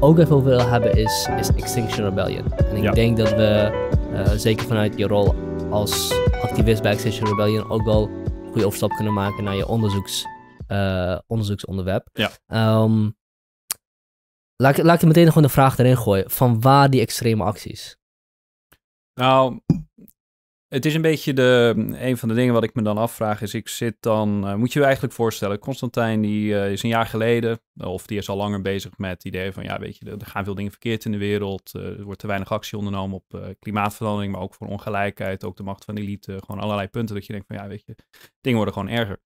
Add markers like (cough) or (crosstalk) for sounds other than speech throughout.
ook even over wil hebben is, is Extinction Rebellion. En ik denk dat we, eh, zeker vanuit je rol als activist bij Extinction Rebellion, ook wel een goede overstap kunnen maken naar je onderzoeks, uh, onderzoeksonderwerp. Ja. laat, ehm, laat ik meteen gewoon de vraag erin gooien. Van waar die extreme acties? Nou, het is een beetje de, een van de dingen wat ik me dan afvraag is, ik zit dan, eh, moet je je eigenlijk voorstellen, Constantijn die eh, is een jaar geleden, of die is al langer bezig met het idee van, ja weet je, er gaan veel dingen verkeerd in de wereld, eh, er wordt te weinig actie ondernomen op klimaatverandering, maar ook voor ongelijkheid, ook de macht van de elite, gewoon allerlei punten dat je denkt van, ja weet je, dingen worden gewoon erger.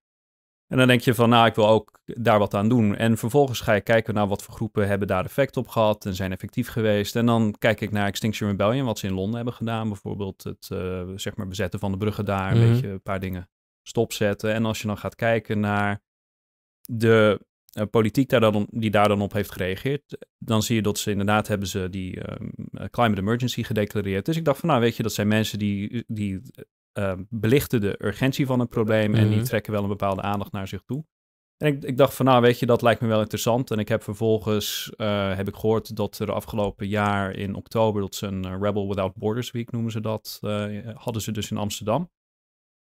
En dan denk je van, nou, ik wil ook daar wat aan doen. En vervolgens ga ik kijken naar wat voor groepen hebben daar effect op gehad en zijn effectief geweest. En dan kijk ik naar Extinction Rebellion, wat ze in Londen hebben gedaan. Bijvoorbeeld het eh, zeg maar bezetten van de bruggen daar, een mhm. beetje een paar dingen stopzetten. En als je dan gaat kijken naar de eh, politiek daar dan, die daar dan op heeft gereageerd, dan zie je dat ze inderdaad hebben ze die ehm, eh, climate emergency gedeclareerd. Dus ik dacht van, nou weet je, dat zijn mensen die, die Ehm, belichten de urgentie van een probleem en die mhm. trekken wel een bepaalde aandacht naar zich toe. En ik, ik, dacht van, nou weet je, dat lijkt me wel interessant. En ik heb vervolgens eh, heb ik gehoord dat er afgelopen jaar in oktober, dat ze een eh, Rebel Without Borders Week noemen ze dat, eh, hadden ze dus in Amsterdam.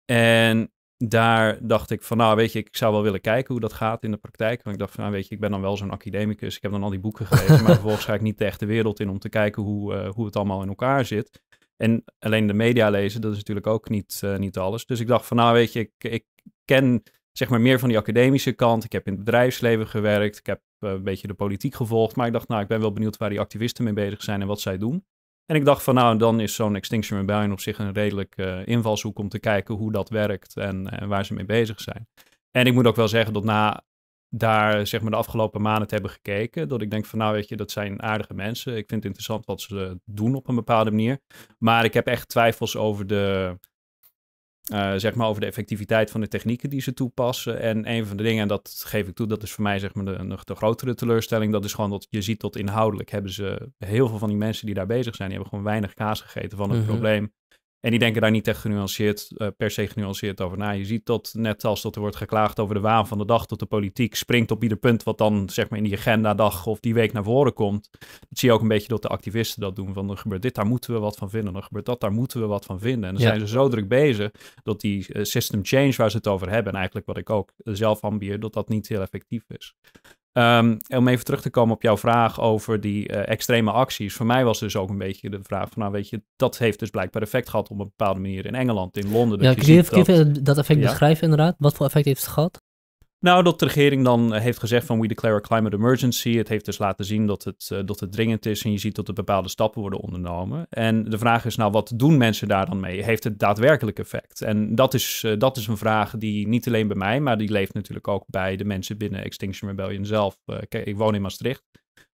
En daar dacht ik van, nou weet je, ik zou wel willen kijken hoe dat gaat in de praktijk. Want ik dacht van, nou weet je, ik ben dan wel zo'n academicus. Ik heb dan al die boeken gelezen, maar (laughs) vervolgens ga ik niet de echte wereld in om te kijken hoe, hoe het allemaal in elkaar zit. En alleen de media lezen, dat is natuurlijk ook niet, eh, niet alles. Dus ik dacht van, nou weet je, ik, ik ken zeg maar meer van die academische kant. Ik heb in het bedrijfsleven gewerkt. Ik heb eh, een beetje de politiek gevolgd. Maar ik dacht, nou, ik ben wel benieuwd waar die activisten mee bezig zijn en wat zij doen. En ik dacht van, nou, dan is zo'n Extinction Rebellion op zich een redelijk eh, invalshoek om te kijken hoe dat werkt en, en, waar ze mee bezig zijn. En ik moet ook wel zeggen dat na daar zeg maar de afgelopen maanden te hebben gekeken. Dat ik denk van nou weet je, dat zijn aardige mensen. Ik vind het interessant wat ze doen op een bepaalde manier. Maar ik heb echt twijfels over de, eh, zeg maar over de effectiviteit van de technieken die ze toepassen. En een van de dingen, en dat geef ik toe, dat is voor mij zeg maar de, nog de grotere teleurstelling. Dat is gewoon dat je ziet dat inhoudelijk hebben ze heel veel van die mensen die daar bezig zijn, die hebben gewoon weinig kaas gegeten van het mhm. probleem en die denken daar niet echt genuanceerd, eh, per se genuanceerd over na. Je ziet dat net als dat er wordt geklaagd over de waan van de dag, dat de politiek springt op ieder punt wat dan zeg maar in die dag of die week naar voren komt. Dat zie je ook een beetje dat de activisten dat doen. Van er gebeurt dit, daar moeten we wat van vinden. Dan gebeurt dat, daar moeten we wat van vinden. En dan zijn ze zo druk bezig dat die eh, system change waar ze het over hebben, en eigenlijk wat ik ook zelf ambieer, dat dat niet heel effectief is. Um, om even terug te komen op jouw vraag over die eh, extreme acties. Voor mij was dus ook een beetje de vraag van, nou weet je, dat heeft dus blijkbaar effect gehad op een bepaalde manier in Engeland, in Londen. Ja, kun je, dat, eh, dat, effect beschrijven inderdaad? Wat voor effect heeft het gehad? Nou, dat de regering dan eh, heeft gezegd van we declare a climate emergency. Het heeft dus laten zien dat het, eh, dat het dringend is en je ziet dat er bepaalde stappen worden ondernomen. En de vraag is nou, wat doen mensen daar dan mee? Heeft het daadwerkelijk effect? En dat is, eh, dat is een vraag die niet alleen bij mij, maar die leeft natuurlijk ook bij de mensen binnen Extinction Rebellion zelf. kijk, ik woon in Maastricht.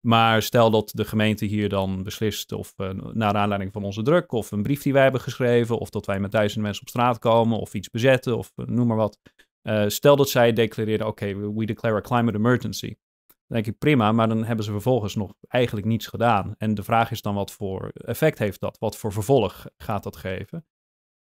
Maar stel dat de gemeente hier dan beslist, of naar aanleiding van onze druk, of een brief die wij hebben geschreven, of dat wij met duizenden mensen op straat komen, of iets bezetten, of noem maar wat. Eh, stel dat zij declareerden, oké, we declare a climate emergency. Dan denk ik prima, maar dan hebben ze vervolgens nog eigenlijk niets gedaan. En de vraag is dan wat voor effect heeft dat? Wat voor vervolg gaat dat geven?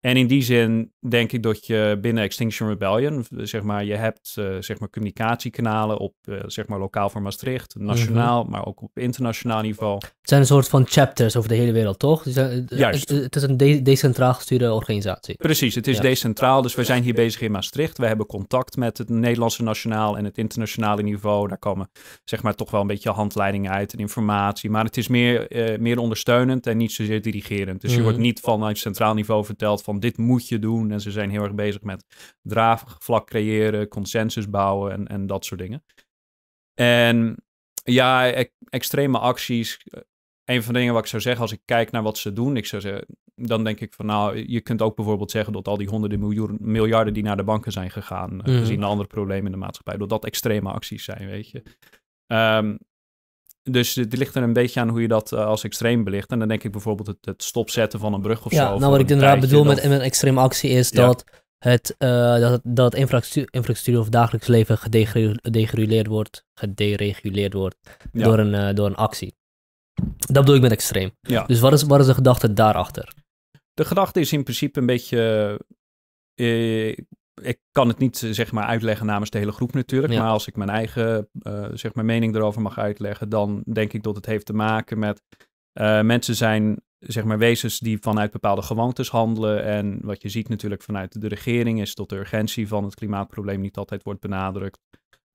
En in die zin denk ik dat je binnen Extinction Rebellion, zeg maar, je hebt eh, zeg maar communicatiekanalen op eh, zeg maar lokaal voor Maastricht, mhm. nationaal, maar ook op internationaal niveau. Het zijn een soort van chapters over de hele wereld, toch? Dus, eh, Juist. Het, is een decentraal gestuurde organisatie. Precies, het is decentraal, dus we zijn hier bezig in Maastricht. We hebben contact met het Nederlandse nationaal en het internationale niveau. Daar komen zeg maar toch wel een beetje handleidingen uit en informatie, maar het is meer, meer ondersteunend en niet zozeer dirigerend. Dus je mhm. wordt niet vanuit centraal niveau verteld van van dit moet je doen. En ze zijn heel erg bezig met draagvlak creëren, consensus bouwen en, en dat soort dingen. En ja, e-, extreme acties. Eh, een van de dingen wat ik zou zeggen als ik kijk naar wat ze doen, ik zou zeggen, dan denk ik van nou, je kunt ook bijvoorbeeld zeggen dat al die honderden miljoen, miljarden die naar de banken zijn gegaan, eh, mhm. gezien de andere problemen in de maatschappij, dat dat extreme acties zijn, weet je. Ehm, dus het ligt er een beetje aan hoe je dat eh, als extreem belicht. En dan denk ik bijvoorbeeld het, het stopzetten van een brug of zo. Ja, nou wat ik inderdaad bedoel met een extreem actie is dat het, eh, dat, dat infrastructuur, infrastructuur of dagelijks leven gedeguleerd wordt, gedereguleerd wordt door, een, eh, door een actie. Dat bedoel ik met extreem. Dus wat is, wat is de gedachte daarachter? De gedachte is in principe een beetje ik kan het niet eh, zeg maar uitleggen namens de hele groep natuurlijk. Maar als ik mijn eigen eh, zeg maar mening erover mag uitleggen, dan denk ik dat het heeft te maken met eh, mensen zijn zeg maar wezens die vanuit bepaalde gewoontes handelen. En wat je ziet natuurlijk vanuit de regering is dat de urgentie van het klimaatprobleem niet altijd wordt benadrukt.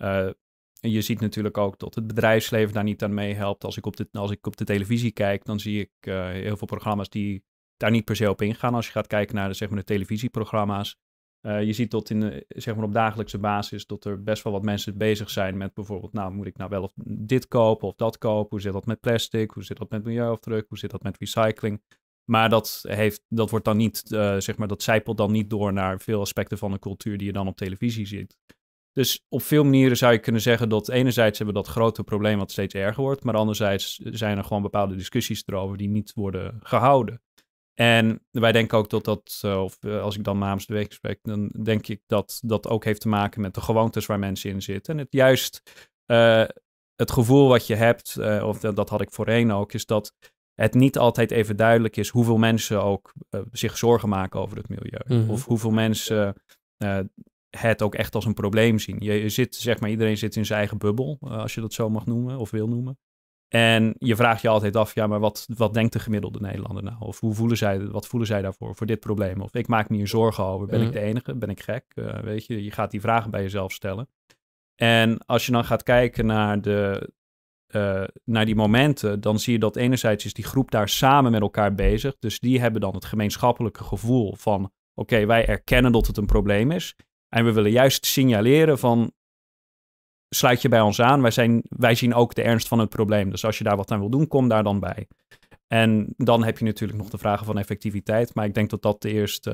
en je ziet natuurlijk ook dat het bedrijfsleven daar niet aan meehelpt. Als ik op de, als ik op de televisie kijk, dan zie ik heel veel programma's die daar niet per se op ingaan. Als je gaat kijken naar de, zeg maar, de televisieprogramma's, eh, je ziet dat in, eh, zeg maar op dagelijkse basis dat er best wel wat mensen bezig zijn met bijvoorbeeld, nou moet ik nou wel of dit kopen of dat kopen? Hoe zit dat met plastic? Hoe zit dat met milieuafdruk? Hoe zit dat met recycling? Maar dat, heeft, dat wordt dan niet, eh, zeg maar, dat zijpelt dan niet door naar veel aspecten van de cultuur die je dan op televisie ziet. Dus op veel manieren zou je kunnen zeggen dat enerzijds hebben we dat grote probleem wat steeds erger wordt, maar anderzijds zijn er gewoon bepaalde discussies erover die niet worden gehouden. En wij denken ook dat dat, eh, of eh, als ik dan namens de week spreek, dan denk ik dat dat ook heeft te maken met de gewoontes waar mensen in zitten. En het juist eh, het gevoel wat je hebt, of dat, had ik voorheen ook, is dat het niet altijd even duidelijk is hoeveel mensen ook zich zorgen maken over het milieu. Mhm. Of hoeveel mensen het ook echt als een probleem zien. je, zit, zeg maar, iedereen zit in zijn eigen bubbel, als je dat zo mag noemen of wil noemen. En je vraagt je altijd af, ja, maar wat, wat denkt de gemiddelde Nederlander nou? Of hoe voelen zij, wat voelen zij daarvoor, voor dit probleem? Of ik maak me hier zorgen over, ben ik mhm. de enige, ben ik gek? Eh, weet je, je gaat die vragen bij jezelf stellen. En als je dan gaat kijken naar, de, eh, naar die momenten, dan zie je dat enerzijds is die groep daar samen met elkaar bezig. Dus die hebben dan het gemeenschappelijke gevoel van, oké, wij erkennen dat het een probleem is. En we willen juist signaleren van, sluit je bij ons aan. Wij, zijn, wij zien ook de ernst van het probleem. Dus als je daar wat aan wil doen, kom daar dan bij. En dan heb je natuurlijk nog de vragen van effectiviteit. Maar ik denk dat dat de eerste,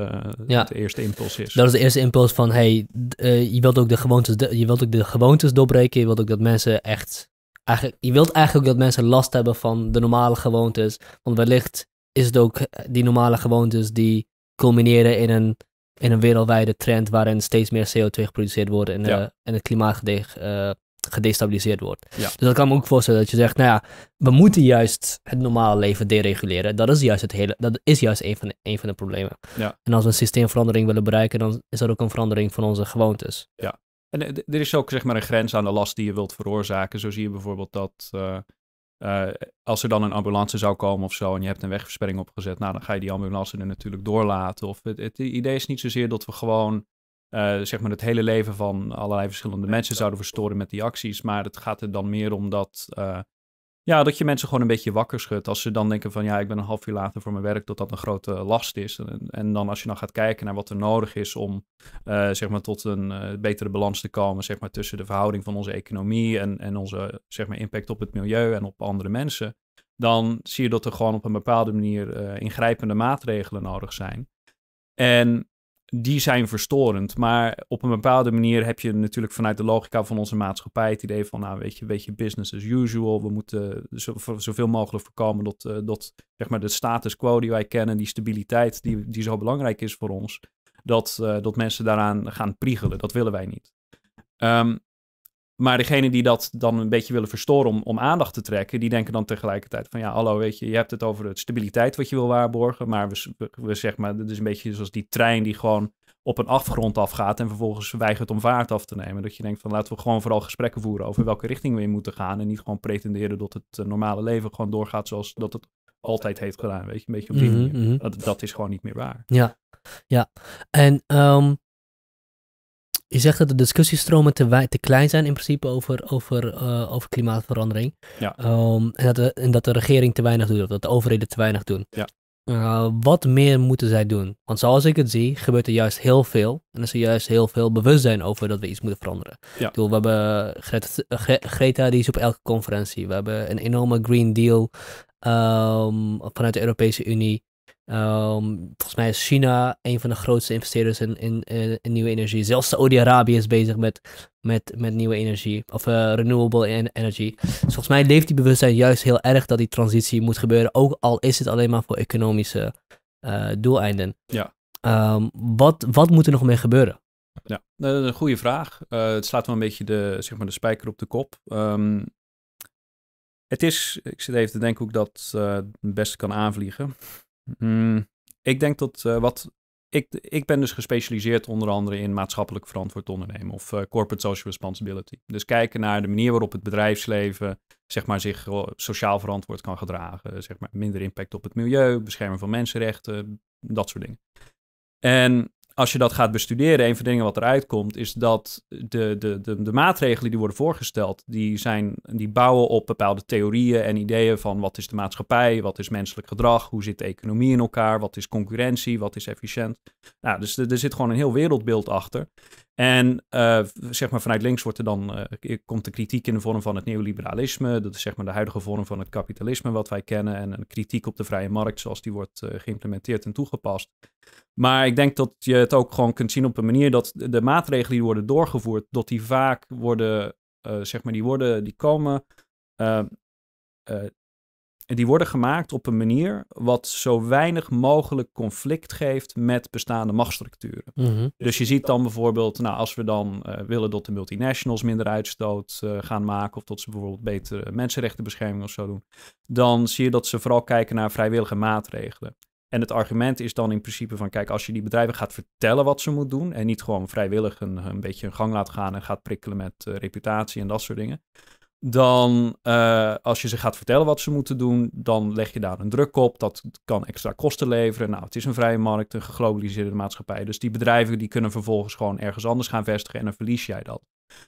eh, de eerste impuls is. Dat is de eerste impuls van, hey, eh, je, wilt ook de gewoontes, je wilt ook de gewoontes doorbreken. Je wilt ook dat mensen echt... Eigenlijk, je wilt eigenlijk ook dat mensen last hebben van de normale gewoontes. Want wellicht is het ook eh, die normale gewoontes die culmineren in een in een wereldwijde trend waarin steeds meer CO2 geproduceerd wordt en, eh, en het klimaat eh, gedestabiliseerd wordt. Ja. Dus dat kan me ook voorstellen dat je zegt, nou ja, we moeten juist het normale leven dereguleren. Dat is juist, het hele, dat is juist een, van de, een van de problemen. Ja. En als we een systeemverandering willen bereiken, dan is dat ook een verandering van onze gewoontes. Ja, en eh, er is ook zeg maar een grens aan de last die je wilt veroorzaken. Zo zie je bijvoorbeeld dat eh, als er dan een ambulance zou komen of zo en je hebt een wegversperring opgezet, nou dan ga je die ambulance er natuurlijk doorlaten. Of het, idee is niet zozeer dat we gewoon eh, zeg maar het hele leven van allerlei verschillende mensen zouden verstoren met die acties, maar het gaat er dan meer om dat eh, ja, dat je mensen gewoon een beetje wakker schudt. Als ze dan denken van ja, ik ben een half uur later voor mijn werk, dat dat een grote last is. En, en dan als je dan gaat kijken naar wat er nodig is om eh, zeg maar tot een eh, betere balans te komen, zeg maar tussen de verhouding van onze economie en, en onze zeg maar impact op het milieu en op andere mensen. Dan zie je dat er gewoon op een bepaalde manier eh, ingrijpende maatregelen nodig zijn. En die zijn verstorend. Maar op een bepaalde manier heb je natuurlijk vanuit de logica van onze maatschappij het idee van, nou weet je, weet je business as usual. We moeten zoveel mogelijk voorkomen dat, eh, dat zeg maar de status quo die wij kennen, die stabiliteit die, die zo belangrijk is voor ons, dat, eh, dat mensen daaraan gaan priegelen. Dat willen wij niet. Um, maar degene die dat dan een beetje willen verstoren om, om aandacht te trekken, die denken dan tegelijkertijd van ja, hallo, weet je, je hebt het over het stabiliteit wat je wil waarborgen, maar we, zeg maar, het is een beetje zoals die trein die gewoon op een afgrond afgaat en vervolgens weigert om vaart af te nemen. Dat je denkt van laten we gewoon vooral gesprekken voeren over welke richting we in moeten gaan en niet gewoon pretenderen dat het eh, normale leven gewoon doorgaat zoals dat het altijd heeft gedaan, weet je, een beetje op die mhm, manier. Mhm. Dat, is gewoon niet meer waar. Ja, ja. En ehm, je zegt dat de discussiestromen te, te klein zijn in principe over, over, eh, over klimaatverandering. Ja. Ehm, en, dat de, en dat de regering te weinig doet, of dat de overheden te weinig doen. Ja. Eh, wat meer moeten zij doen? Want zoals ik het zie, gebeurt er juist heel veel. En is juist heel veel bewustzijn over dat we iets moeten veranderen. Ik bedoel, we hebben eh, Greta, die is op elke conferentie. We hebben een enorme Green Deal ehm, vanuit de Europese Unie. Ehm, volgens mij is China een van de grootste investeerders in, eh, in, nieuwe energie. Zelfs Saudi-Arabië is bezig met, met, met nieuwe energie, of eh, renewable energy. Dus volgens mij leeft die bewustzijn juist heel erg dat die transitie moet gebeuren, ook al is het alleen maar voor economische eh, doeleinden. Ja. Ehm, wat, wat moet er nog meer gebeuren? Ja, dat is een goede vraag. het slaat wel een beetje de, zeg maar de spijker op de kop. Ehm, het is, ik zit even te denken hoe ik dat het beste kan aanvliegen. Mm, ik denk dat eh, wat. Ik, ik ben dus gespecialiseerd onder andere in maatschappelijk verantwoord ondernemen of eh, corporate social responsibility. Dus kijken naar de manier waarop het bedrijfsleven zeg maar, zich eh, sociaal verantwoord kan gedragen. Zeg maar, minder impact op het milieu, beschermen van mensenrechten, dat soort dingen. En als je dat gaat bestuderen, een van de dingen wat eruit komt, is dat de, de, de, de, maatregelen die worden voorgesteld, die, zijn, die bouwen op bepaalde theorieën en ideeën van wat is de maatschappij, wat is menselijk gedrag, hoe zit de economie in elkaar, wat is concurrentie, wat is efficiënt. Nou, dus er, er zit gewoon een heel wereldbeeld achter. En eh, zeg maar vanuit links wordt er dan, eh, komt de kritiek in de vorm van het neoliberalisme. Dat is zeg maar de huidige vorm van het kapitalisme wat wij kennen. En een kritiek op de vrije markt zoals die wordt eh, geïmplementeerd en toegepast. Maar ik denk dat je het ook gewoon kunt zien op een manier dat de maatregelen die worden doorgevoerd, dat die vaak worden, zeg maar, die worden, die komen en die worden gemaakt op een manier wat zo weinig mogelijk conflict geeft met bestaande machtsstructuren. Mhm. Dus je ziet dan bijvoorbeeld, nou, als we dan eh, willen dat de multinationals minder uitstoot eh, gaan maken, of dat ze bijvoorbeeld betere mensenrechtenbescherming of zo doen, dan zie je dat ze vooral kijken naar vrijwillige maatregelen. En het argument is dan in principe van, kijk, als je die bedrijven gaat vertellen wat ze moeten doen en niet gewoon vrijwillig een, een beetje een gang laat gaan en gaat prikkelen met eh, reputatie en dat soort dingen, dan eh, als je ze gaat vertellen wat ze moeten doen, dan leg je daar een druk op. Dat kan extra kosten leveren. Nou, het is een vrije markt, een geglobaliseerde maatschappij. Dus die bedrijven die kunnen vervolgens gewoon ergens anders gaan vestigen en dan verlies jij dat.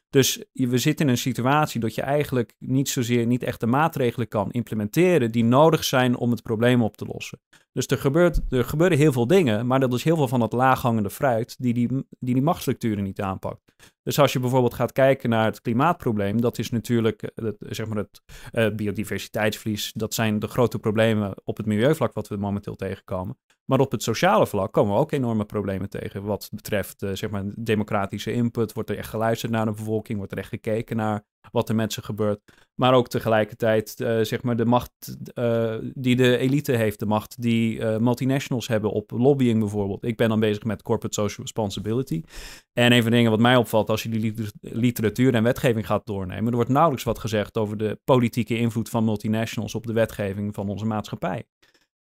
Dus we zitten in een situatie dat je eigenlijk niet zozeer niet echt de maatregelen kan implementeren die nodig zijn om het probleem op te lossen. Dus er, gebeurt, er gebeuren heel veel dingen, maar dat is heel veel van het laaghangende fruit die die, die, die machtsstructuren niet aanpakt. Dus als je bijvoorbeeld gaat kijken naar het klimaatprobleem, dat is natuurlijk eh, het, zeg maar het uh, biodiversiteitsverlies. Dat zijn de grote problemen op het milieuvlak wat we momenteel tegenkomen. Maar op het sociale vlak komen we ook enorme problemen tegen. Wat betreft eh, zeg maar democratische input, wordt er echt geluisterd naar de bevolking, wordt er echt gekeken naar wat er met ze gebeurt. Maar ook tegelijkertijd zeg maar de macht die de elite heeft, de macht die multinationals hebben op lobbying bijvoorbeeld. Ik ben dan bezig met corporate social responsibility. En een van de dingen wat mij opvalt als je die literatuur en wetgeving gaat doornemen. Er wordt nauwelijks wat gezegd over de politieke invloed van multinationals op de wetgeving van onze maatschappij.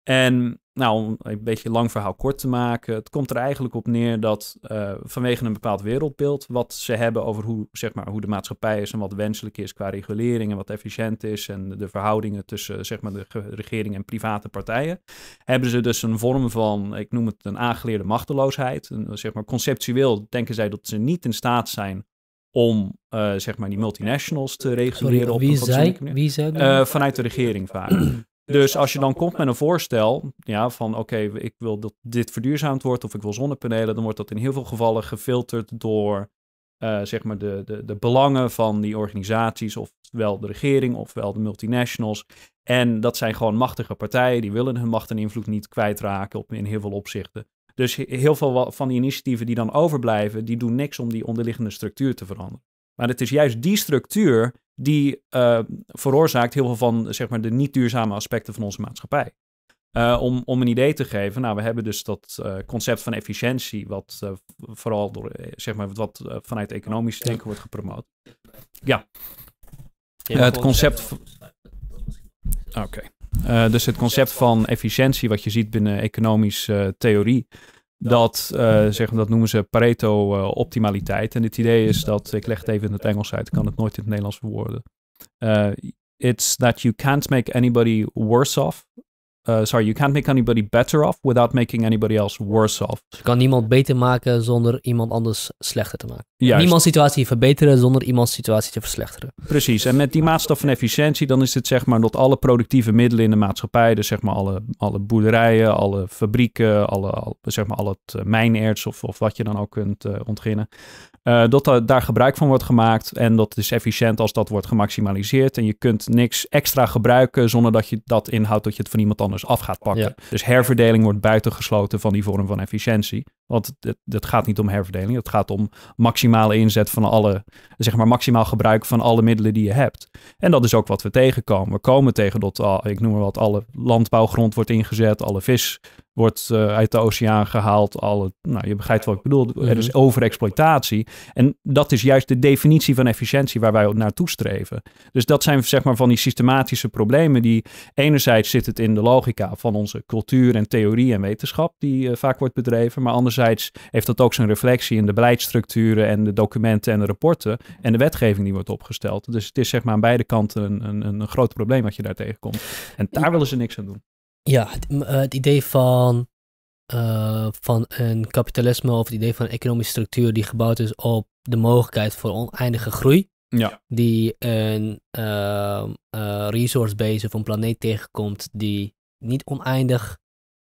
En nou, om een beetje lang verhaal kort te maken, het komt er eigenlijk op neer dat eh, vanwege een bepaald wereldbeeld wat ze hebben over hoe, zeg maar, hoe de maatschappij is en wat wenselijk is qua regulering en wat efficiënt is en de verhoudingen tussen zeg maar, de regering en private partijen, hebben ze dus een vorm van, ik noem het een aangeleerde machteloosheid. Eh, zeg maar, conceptueel denken zij dat ze niet in staat zijn om eh, zeg maar die multinationals te reguleren op een manier. wie vanuit de regering vaak. Dus, dus als je dan komt met een voorstel ja, van oké, ik wil dat dit verduurzaamd wordt of ik wil zonnepanelen, dan wordt dat in heel veel gevallen gefilterd door eh, zeg maar de, de, de belangen van die organisaties, ofwel de regering ofwel de multinationals. En dat zijn gewoon machtige partijen, die willen hun macht en invloed niet kwijtraken op, in heel veel opzichten. Dus heel veel van die initiatieven die dan overblijven, die doen niks om die onderliggende structuur te veranderen. Maar het is juist die structuur die eh, veroorzaakt heel veel van zeg maar, de niet duurzame aspecten van onze maatschappij. Eh, om, om een idee te geven, nou, we hebben dus dat eh, concept van efficiëntie, wat vooral door, zeg maar, wat vanuit economisch denken wordt gepromoot. Ja. het concept. Oké. dus het concept van efficiëntie, wat je ziet binnen economische theorie, dat, uh, zeg, dat noemen ze Pareto-optimaliteit. Eh, en het idee is dat, ik leg het even in het Engels uit, ik kan het nooit in het Nederlands verwoorden. Eh, it's that you can't make anybody worse off uh, sorry, you can't make anybody better off without making anybody else worse off. je kan niemand beter maken zonder iemand anders slechter te maken. Juist. Niemands situatie verbeteren zonder iemands situatie te verslechteren. Precies, en met die maatstaf van efficiëntie, dan is het zeg maar dat alle productieve middelen in de maatschappij, dus zeg maar alle, alle boerderijen, alle fabrieken, alle, al, zeg maar al het eh, mijnerts of, of wat je dan ook kunt uh, ontginnen, eh, dat daar gebruik van wordt gemaakt en dat is efficiënt als dat wordt gemaximaliseerd. En je kunt niks extra gebruiken zonder dat je dat inhoudt dat je het van iemand anders af gaat pakken. Dus herverdeling wordt buitengesloten van die vorm van efficiëntie. Want het, gaat niet om herverdeling. Het gaat om maximale inzet van alle, zeg maar maximaal gebruik van alle middelen die je hebt. En dat is ook wat we tegenkomen. We komen tegen dat, ah, ik noem maar wat, alle landbouwgrond wordt ingezet, alle vis wordt eh, uit de oceaan gehaald, alle, nou je begrijpt wat ik bedoel, er is mhm. overexploitatie. En dat is juist de definitie van efficiëntie waar wij naartoe streven. Dus dat zijn zeg maar van die systematische problemen die enerzijds zit het in de logica van onze cultuur en theorie en wetenschap die eh, vaak wordt bedreven, maar anders anderzijds heeft dat ook zijn reflectie in de beleidsstructuren en de documenten en de rapporten en de wetgeving die wordt opgesteld. Dus het is zeg maar aan beide kanten een, een, een groot probleem wat je daar tegenkomt. En daar willen ze niks aan doen. Ja, het, eh, het idee van, eh, van een kapitalisme of het idee van een economische structuur die gebouwd is op de mogelijkheid voor oneindige groei. Ja. Die een uh, ehm, uh, eh, resource base of een planeet tegenkomt die niet oneindig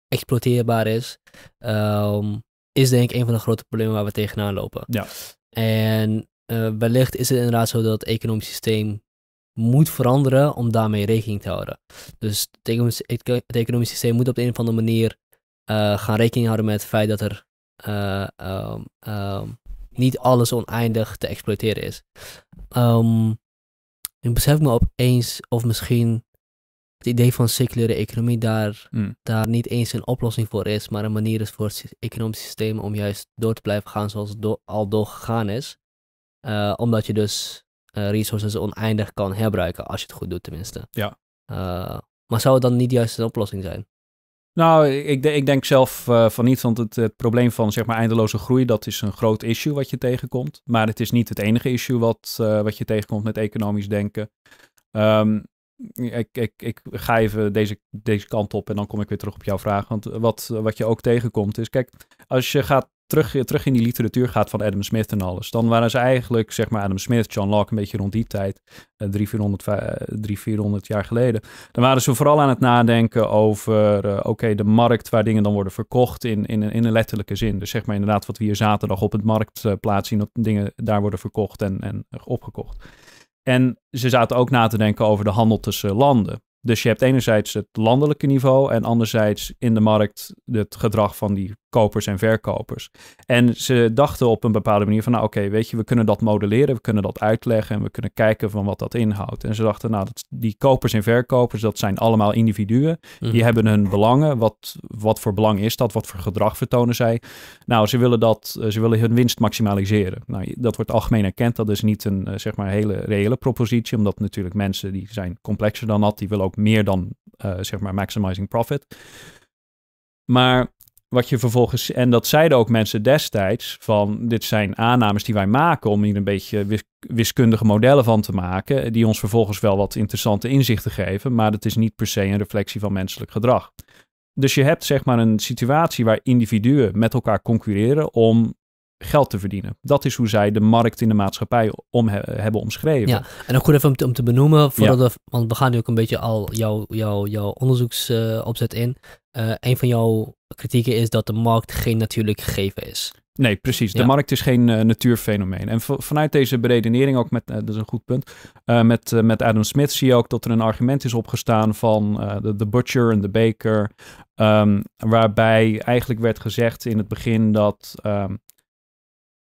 exploiteerbaar is. Ehm, is denk ik een van de grote problemen waar we tegenaan lopen. Ja. En uh, wellicht is het inderdaad zo dat het economisch systeem moet veranderen om daarmee rekening te houden. Dus het economisch, systeem moet op de een of andere manier eh, gaan rekening houden met het feit dat er eh, ehm, ehm, niet alles oneindig te exploiteren is. Um, ik besef me opeens of misschien het idee van circulaire economie daar, hmm. daar niet eens een oplossing voor is, maar een manier is voor het economisch systeem om juist door te blijven gaan zoals het do al doorgegaan is. Eh, omdat je dus eh, resources oneindig kan herbruiken, als je het goed doet tenminste. Ja. Eh, maar zou het dan niet juist een oplossing zijn? Nou, ik, ik denk zelf van niet, want het, het, probleem van zeg maar, eindeloze groei, dat is een groot issue wat je tegenkomt. Maar het is niet het enige issue wat, wat je tegenkomt met economisch denken. Ehm, ik, ik, ik ga even deze, deze kant op en dan kom ik weer terug op jouw vraag. Want wat, wat je ook tegenkomt is, kijk, als je gaat terug, terug in die literatuur gaat van Adam Smith en alles, dan waren ze eigenlijk, zeg maar, Adam Smith, John Locke, een beetje rond die tijd, uh, 300, 400, 400 jaar geleden. Dan waren ze vooral aan het nadenken over, eh, oké, de markt waar dingen dan worden verkocht in, in, in een letterlijke zin. Dus zeg maar inderdaad wat we hier zaterdag op het marktplaats eh, zien, dat dingen daar worden verkocht en, en opgekocht. En ze zaten ook na te denken over de handel tussen landen. Dus je hebt enerzijds het landelijke niveau en anderzijds in de markt het gedrag van die kopers en verkopers. En ze dachten op een bepaalde manier van, nou oké, weet je, we kunnen dat modelleren, we kunnen dat uitleggen en we kunnen kijken van wat dat inhoudt. En ze dachten, nou, die kopers en verkopers, dat zijn allemaal individuen. Die mhm. hebben hun belangen. Wat, wat voor belang is dat? Wat voor gedrag vertonen zij? Nou, ze willen, dat, eh, ze willen hun winst maximaliseren. Nou, dat wordt algemeen erkend. Dat is niet een, eh, zeg maar, hele reële propositie, omdat natuurlijk mensen die zijn complexer dan dat, die willen ook meer dan, eh, zeg maar, maximizing profit. Maar wat je vervolgens, en dat zeiden ook mensen destijds, van dit zijn aannames die wij maken om hier een beetje wiskundige modellen van te maken, die ons vervolgens wel wat interessante inzichten geven, maar het is niet per se een reflectie van menselijk gedrag. Dus je hebt zeg maar een situatie waar individuen met elkaar concurreren om geld te verdienen. Dat is hoe zij de markt in de maatschappij om hebben omschreven. Ja, en ook goed even om te, om te benoemen, voordat we, want we gaan nu ook een beetje al jouw jou, jou onderzoeksopzet eh, in. Uh, een van jouw kritieken is dat de markt geen natuurlijk gegeven is. Nee, precies. De markt is geen eh, natuurfenomeen. En vanuit deze beredenering ook met, dat is een goed punt, met, met Adam Smith zie je ook dat er een argument is opgestaan van de butcher en de baker, ehm, waarbij eigenlijk werd gezegd in het begin dat ehm,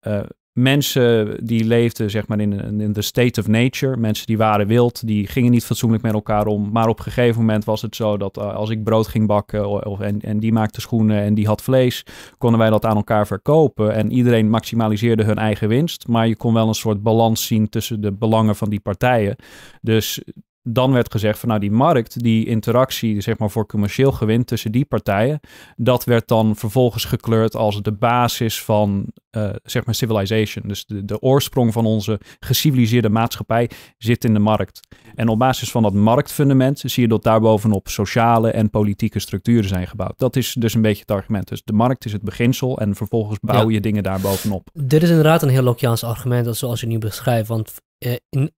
eh, mensen die leefden zeg maar in, in de state of nature. Mensen die waren wild, die gingen niet fatsoenlijk met elkaar om. Maar op een gegeven moment was het zo dat eh, als ik brood ging bakken of, en, en die maakte schoenen en die had vlees, konden wij dat aan elkaar verkopen. En iedereen maximaliseerde hun eigen winst. Maar je kon wel een soort balans zien tussen de belangen van die partijen. Dus dan werd gezegd van nou die markt, die interactie zeg maar voor commercieel gewin tussen die partijen, dat werd dan vervolgens gekleurd als de basis van eh, zeg maar civilization. Dus de, de oorsprong van onze geciviliseerde maatschappij zit in de markt. En op basis van dat marktfundament zie je dat daarbovenop sociale en politieke structuren zijn gebouwd. Dat is dus een beetje het argument. Dus de markt is het beginsel en vervolgens bouw je dingen daarbovenop. Dit is inderdaad een heel Lokiaans argument zoals je nu beschrijft, want eh, in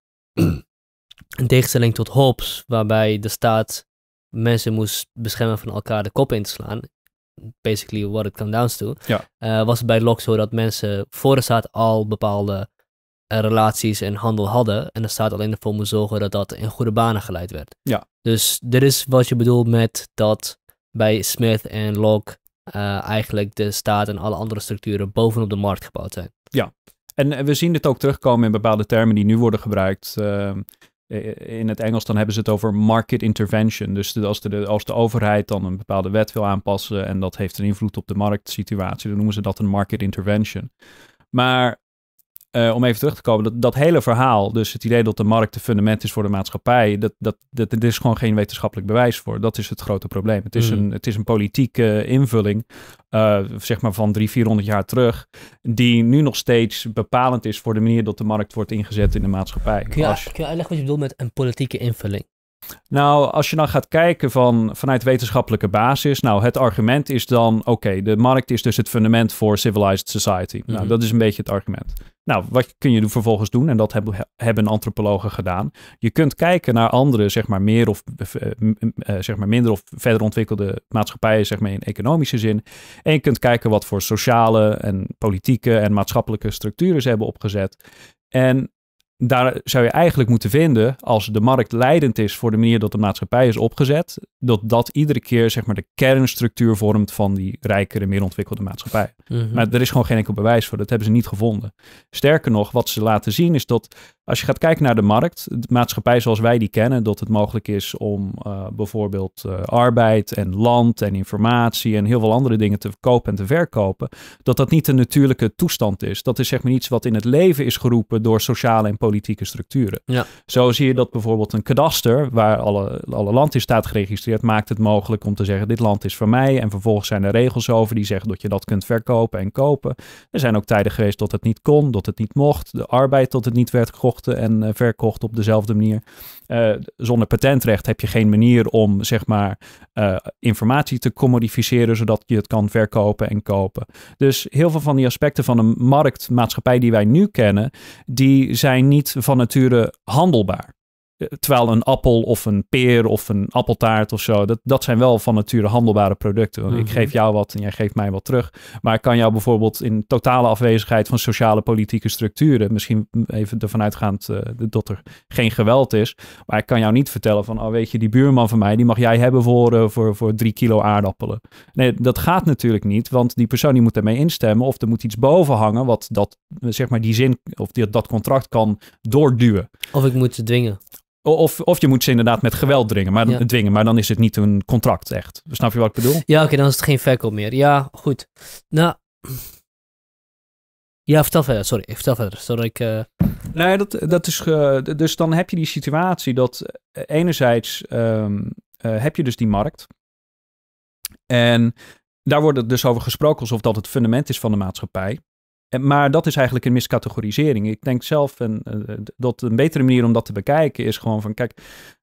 in tegenstelling tot Hobbes, waarbij de staat mensen moest beschermen van elkaar de kop in te slaan. Basically what it comes down to. Eh, was het bij Locke zo dat mensen voor de staat al bepaalde eh, relaties en handel hadden. En de staat alleen ervoor moest zorgen dat dat in goede banen geleid werd. Ja. Dus dit is wat je bedoelt met dat bij Smith en Locke eh, eigenlijk de staat en alle andere structuren bovenop de markt gebouwd zijn. Ja, en we zien dit ook terugkomen in bepaalde termen die nu worden gebruikt. Ehm, eh, eh, in het Engels dan hebben ze het over market intervention. Dus als, de, als de overheid dan een bepaalde wet wil aanpassen en dat heeft een invloed op de marktsituatie, dan noemen ze dat een market intervention. Maar eh, om even terug te komen, dat, dat hele verhaal, dus het idee dat de markt de fundament is voor de maatschappij, dat, dat, dat, er is gewoon geen wetenschappelijk bewijs voor. Dat is het grote probleem. Het is, hmm. een, het is een politieke eh, invulling, eh, zeg maar van drie, 400 jaar terug, die nu nog steeds bepalend is voor de manier dat de markt wordt ingezet in de maatschappij. Kun je, kun je uitleggen wat je bedoelt met een politieke invulling? Nou, als je dan gaat kijken van, vanuit wetenschappelijke basis, nou, het argument is dan, oké, de markt is dus het fundament voor civilized society. Nou, mhm. dat is een beetje het argument. Nou, wat kun je vervolgens doen? En dat hebben, antropologen gedaan. Je kunt kijken naar andere, zeg maar, meer of eh, eh, zeg maar minder of verder ontwikkelde maatschappijen, zeg maar in economische zin. En je kunt kijken wat voor sociale en politieke en maatschappelijke structuren ze hebben opgezet. En daar zou je eigenlijk moeten vinden, als de markt leidend is voor de manier dat de maatschappij is opgezet, dat dat iedere keer zeg maar, de kernstructuur vormt van die rijkere, meer ontwikkelde maatschappij. Mhm. Maar er is gewoon geen enkel bewijs voor, dat hebben ze niet gevonden. Sterker nog, wat ze laten zien is dat als je gaat kijken naar de markt, de maatschappij zoals wij die kennen, dat het mogelijk is om eh, bijvoorbeeld eh, arbeid en land en informatie en heel veel andere dingen te kopen en te verkopen, dat dat niet de natuurlijke toestand is. Dat is zeg maar iets wat in het leven is geroepen door sociale en politieke structuren. Ja. Zo zie je dat bijvoorbeeld een kadaster, waar alle, alle land in staat geregistreerd, maakt het mogelijk om te zeggen: dit land is van mij. En vervolgens zijn er regels over die zeggen dat je dat kunt verkopen en kopen. Er zijn ook tijden geweest dat het niet kon, dat het niet mocht, de arbeid dat het niet werd gekocht en eh, verkocht op dezelfde manier. Eh, zonder patentrecht heb je geen manier om zeg maar eh, informatie te commodificeren zodat je het kan verkopen en kopen. Dus heel veel van die aspecten van een marktmaatschappij die wij nu kennen, die zijn niet van nature handelbaar. Eh, terwijl een appel of een peer of een appeltaart of zo, dat, dat zijn wel van nature handelbare producten. Ik mhm. geef jou wat en jij geeft mij wat terug. Maar ik kan jou bijvoorbeeld in totale afwezigheid van sociale politieke structuren, misschien even ervan uitgaand uh, dat er geen geweld is, maar ik kan jou niet vertellen van, oh weet je, die buurman van mij, die mag jij hebben voor, eh, voor, voor drie kilo aardappelen. Nee, dat gaat natuurlijk niet, want die persoon die moet daarmee instemmen of er moet iets boven hangen wat dat, zeg maar, die zin of dat contract kan doorduwen. Of ik moet ze dwingen. Of, of je moet ze inderdaad met geweld dringen, maar, dwingen, maar dan is het niet een contract echt. Dus snap je wat ik bedoel? Ja, oké, dan is het geen verkoop meer. Ja, goed. Nou, ja, vertel verder. Sorry, vertel verder. Sorry, ik... Eh, nee, nou dat, dat is... dus dan heb je die situatie dat eh, enerzijds ehm, eh, heb je dus die markt. En daar wordt het dus over gesproken alsof dat het fundament is van de maatschappij maar dat is eigenlijk een miscategorisering. Ik denk zelf eh, dat een betere manier om dat te bekijken is gewoon van, kijk,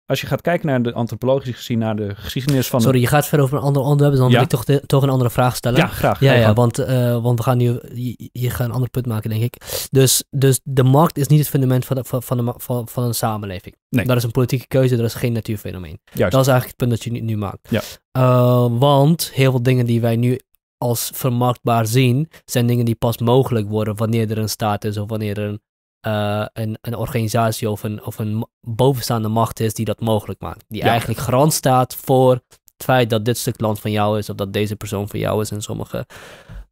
als je gaat kijken naar de antropologische gezien, naar de geschiedenis van... Sorry, je gaat ver over een ander onderwerp, dus dan ja? ik toch, toch een andere vraag stellen. Ja, graag. Ja, ja want, eh, want we gaan nu, je, je, een ander punt maken, denk ik. Dus, dus de markt is niet het fundament van, de, van, van, van, een samenleving. Nee. Dat is een politieke keuze, dat is geen natuurfenomeen. Juist. Dat is eigenlijk het punt dat je nu, nu maakt. Ja. Eh, want heel veel dingen die wij nu als vermarktbaar zien, zijn dingen die pas mogelijk worden wanneer er een staat is of wanneer er een, eh, een, een, organisatie of een, of een bovenstaande macht is die dat mogelijk maakt. Die eigenlijk garant staat voor het feit dat dit stuk land van jou is of dat deze persoon van jou is in sommige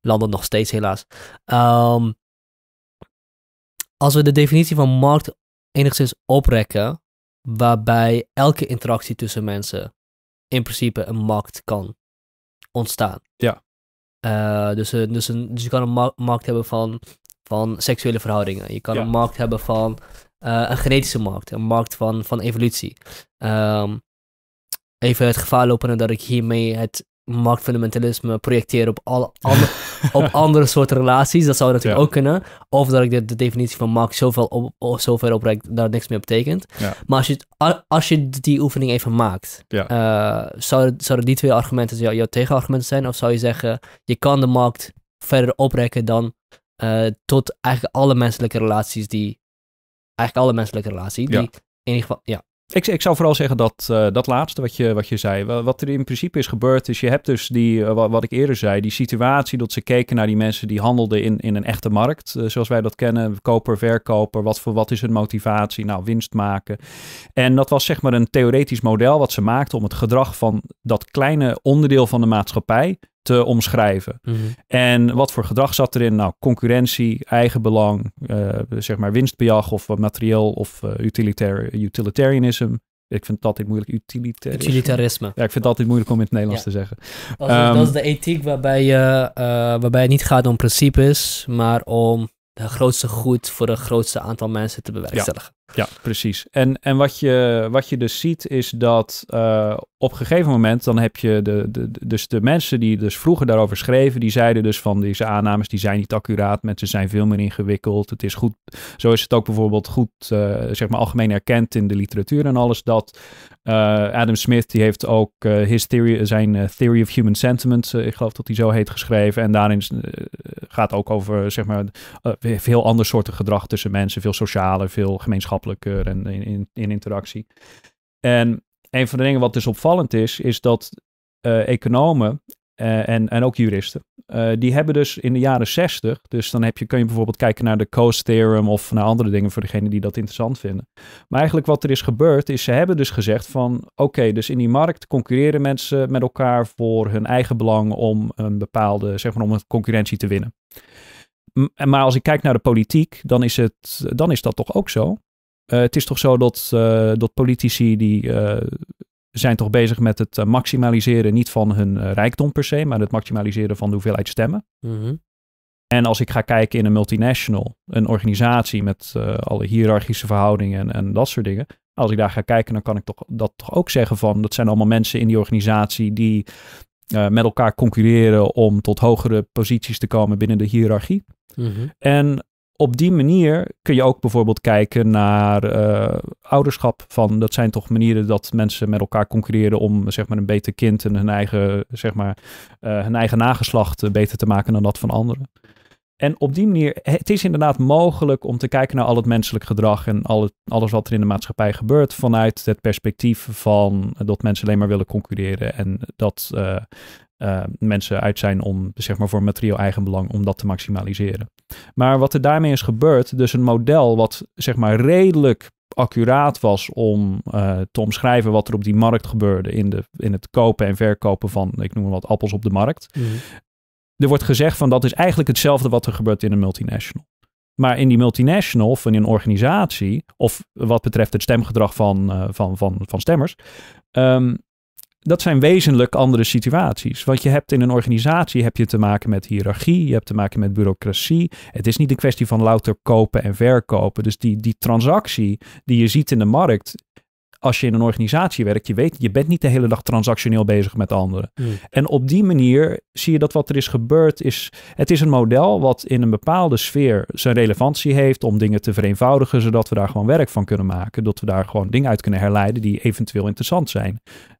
landen nog steeds helaas. Ehm, als we de definitie van markt enigszins oprekken, waarbij elke interactie tussen mensen in principe een markt kan ontstaan. Ja. Uh, dus, dus, een, dus je kan een markt hebben van, van seksuele verhoudingen. Je kan een markt hebben van eh, een genetische markt, een markt van, van evolutie. Ehm, even het gevaar lopen dat ik hiermee het marktfundamentalisme projecteren op, alle, (laughs) op andere soorten relaties. Dat zou natuurlijk ook kunnen. Of dat ik de, definitie van markt zoveel op, of zo ver oprek dat het niks meer betekent. Maar als je, als je die oefening even maakt, ja. uh, zouden, die twee argumenten jouw tegenargumenten zijn? Of zou je zeggen, je kan de markt verder oprekken dan eh, tot eigenlijk alle menselijke relaties die... Eigenlijk alle menselijke relaties die in ieder geval... Ja, ik, ik zou vooral zeggen dat eh, dat laatste wat je, wat je zei. Wat er in principe is gebeurd is, je hebt dus die, eh, wat, ik eerder zei, die situatie dat ze keken naar die mensen die handelden in, in een echte markt. Eh, zoals wij dat kennen, koper, verkoper, wat, voor, wat is hun motivatie? Nou, winst maken. En dat was zeg maar een theoretisch model wat ze maakten om het gedrag van dat kleine onderdeel van de maatschappij te omschrijven. Mhm. En wat voor gedrag zat erin? Nou, concurrentie, eigenbelang, uh, eh, zeg maar winstbejag of wat materieel of uh, utilitair, utilitarianism. Ik vind het altijd moeilijk. Utilitarisme. Ja, ik vind het altijd moeilijk om in het Nederlands te zeggen. Dat is, dat is, ehm, de ethiek waarbij, je, eh, waarbij het niet gaat om principes, maar om de grootste goed voor het grootste aantal mensen te bewerkstelligen. Ja, precies. En, en wat, je, wat je dus ziet is dat eh, op een gegeven moment dan heb je de, de, dus de mensen die dus vroeger daarover schreven, die zeiden dus van deze aannames die zijn niet accuraat, mensen zijn veel meer ingewikkeld. Het is goed, zo is het ook bijvoorbeeld goed, eh, zeg maar algemeen erkend in de literatuur en alles dat eh, Adam Smith die heeft ook his theory, zijn Theory of Human Sentiment, ik geloof dat hij zo heet geschreven en daarin gaat ook over zeg maar veel ander soorten gedrag tussen mensen, veel socialer, veel gemeenschappelijk en in, in, interactie. En een van de dingen wat dus opvallend is, is dat eh, economen eh, en, en ook juristen, eh, die hebben dus in de jaren 60, dus dan heb je, kun je bijvoorbeeld kijken naar de Coase Theorem of naar andere dingen voor degenen die dat interessant vinden. Maar eigenlijk wat er is gebeurd, is ze hebben dus gezegd van oké, dus in die markt concurreren mensen met elkaar voor hun eigen belang om een bepaalde, zeg maar om een concurrentie te winnen. maar als ik kijk naar de politiek, dan is, het, dan is dat toch ook zo. Eh, het is toch zo dat, eh, dat politici die uh, zijn toch bezig met het maximaliseren niet van hun rijkdom per se, maar het maximaliseren van de hoeveelheid stemmen. Mhm. En als ik ga kijken in een multinational, een organisatie met alle hiërarchische verhoudingen en, en, dat soort dingen. Als ik daar ga kijken, dan kan ik toch, dat toch ook zeggen van, dat zijn allemaal mensen in die organisatie die met elkaar concurreren om tot hogere posities te komen binnen de hiërarchie. Mhm. En op die manier kun je ook bijvoorbeeld kijken naar eh, ouderschap. Van, dat zijn toch manieren dat mensen met elkaar concurreren om zeg maar, een beter kind en hun eigen, zeg maar, eh, hun eigen nageslacht beter te maken dan dat van anderen. En op die manier, het is inderdaad mogelijk om te kijken naar al het menselijk gedrag en alles wat er in de maatschappij gebeurt vanuit het perspectief van dat mensen alleen maar willen concurreren en dat eh, mensen uit zijn om zeg maar, voor materieel eigenbelang om dat te maximaliseren. Maar wat er daarmee is gebeurd, dus een model wat zeg maar redelijk accuraat was om eh, te omschrijven wat er op die markt gebeurde in, de, in het kopen en verkopen van, ik noem maar wat, appels op de markt. Mhm. Er wordt gezegd van dat is eigenlijk hetzelfde wat er gebeurt in een multinational. Maar in die multinational of in een organisatie, of wat betreft het stemgedrag van, eh, van, van, van stemmers, ehm, dat zijn wezenlijk andere situaties. Want je hebt in een organisatie heb je te maken met hiërarchie, je hebt te maken met bureaucratie. Het is niet een kwestie van louter kopen en verkopen. Dus die, die transactie die je ziet in de markt, als je in een organisatie werkt, je weet, je bent niet de hele dag transactioneel bezig met anderen. Hmm. En op die manier zie je dat wat er is gebeurd is, het is een model wat in een bepaalde sfeer zijn relevantie heeft om dingen te vereenvoudigen, zodat we daar gewoon werk van kunnen maken, dat we daar gewoon dingen uit kunnen herleiden die eventueel interessant zijn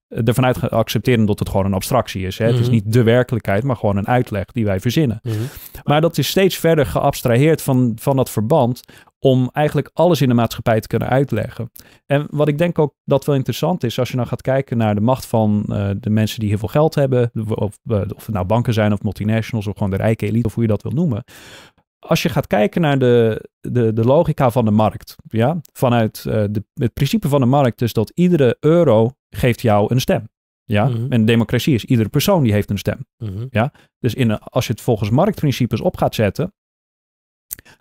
ervan uit accepteren dat het gewoon een abstractie is. Hè? Het is mhm. niet de werkelijkheid, maar gewoon een uitleg die wij verzinnen. Mhm. Maar dat is steeds verder geabstraheerd van, van dat verband om eigenlijk alles in de maatschappij te kunnen uitleggen. En wat ik denk ook dat wel interessant is, als je nou gaat kijken naar de macht van eh, de mensen die heel veel geld hebben, of, eh, of het nou banken zijn of multinationals of gewoon de rijke elite, of hoe je dat wil noemen. Als je gaat kijken naar de, de, de logica van de markt, ja? vanuit eh, de, het principe van de markt is dat iedere euro geeft jou een stem. Ja? Mhm. En democratie is iedere persoon die heeft een stem. Mhm. ja? Dus in, als je het volgens marktprincipes op gaat zetten,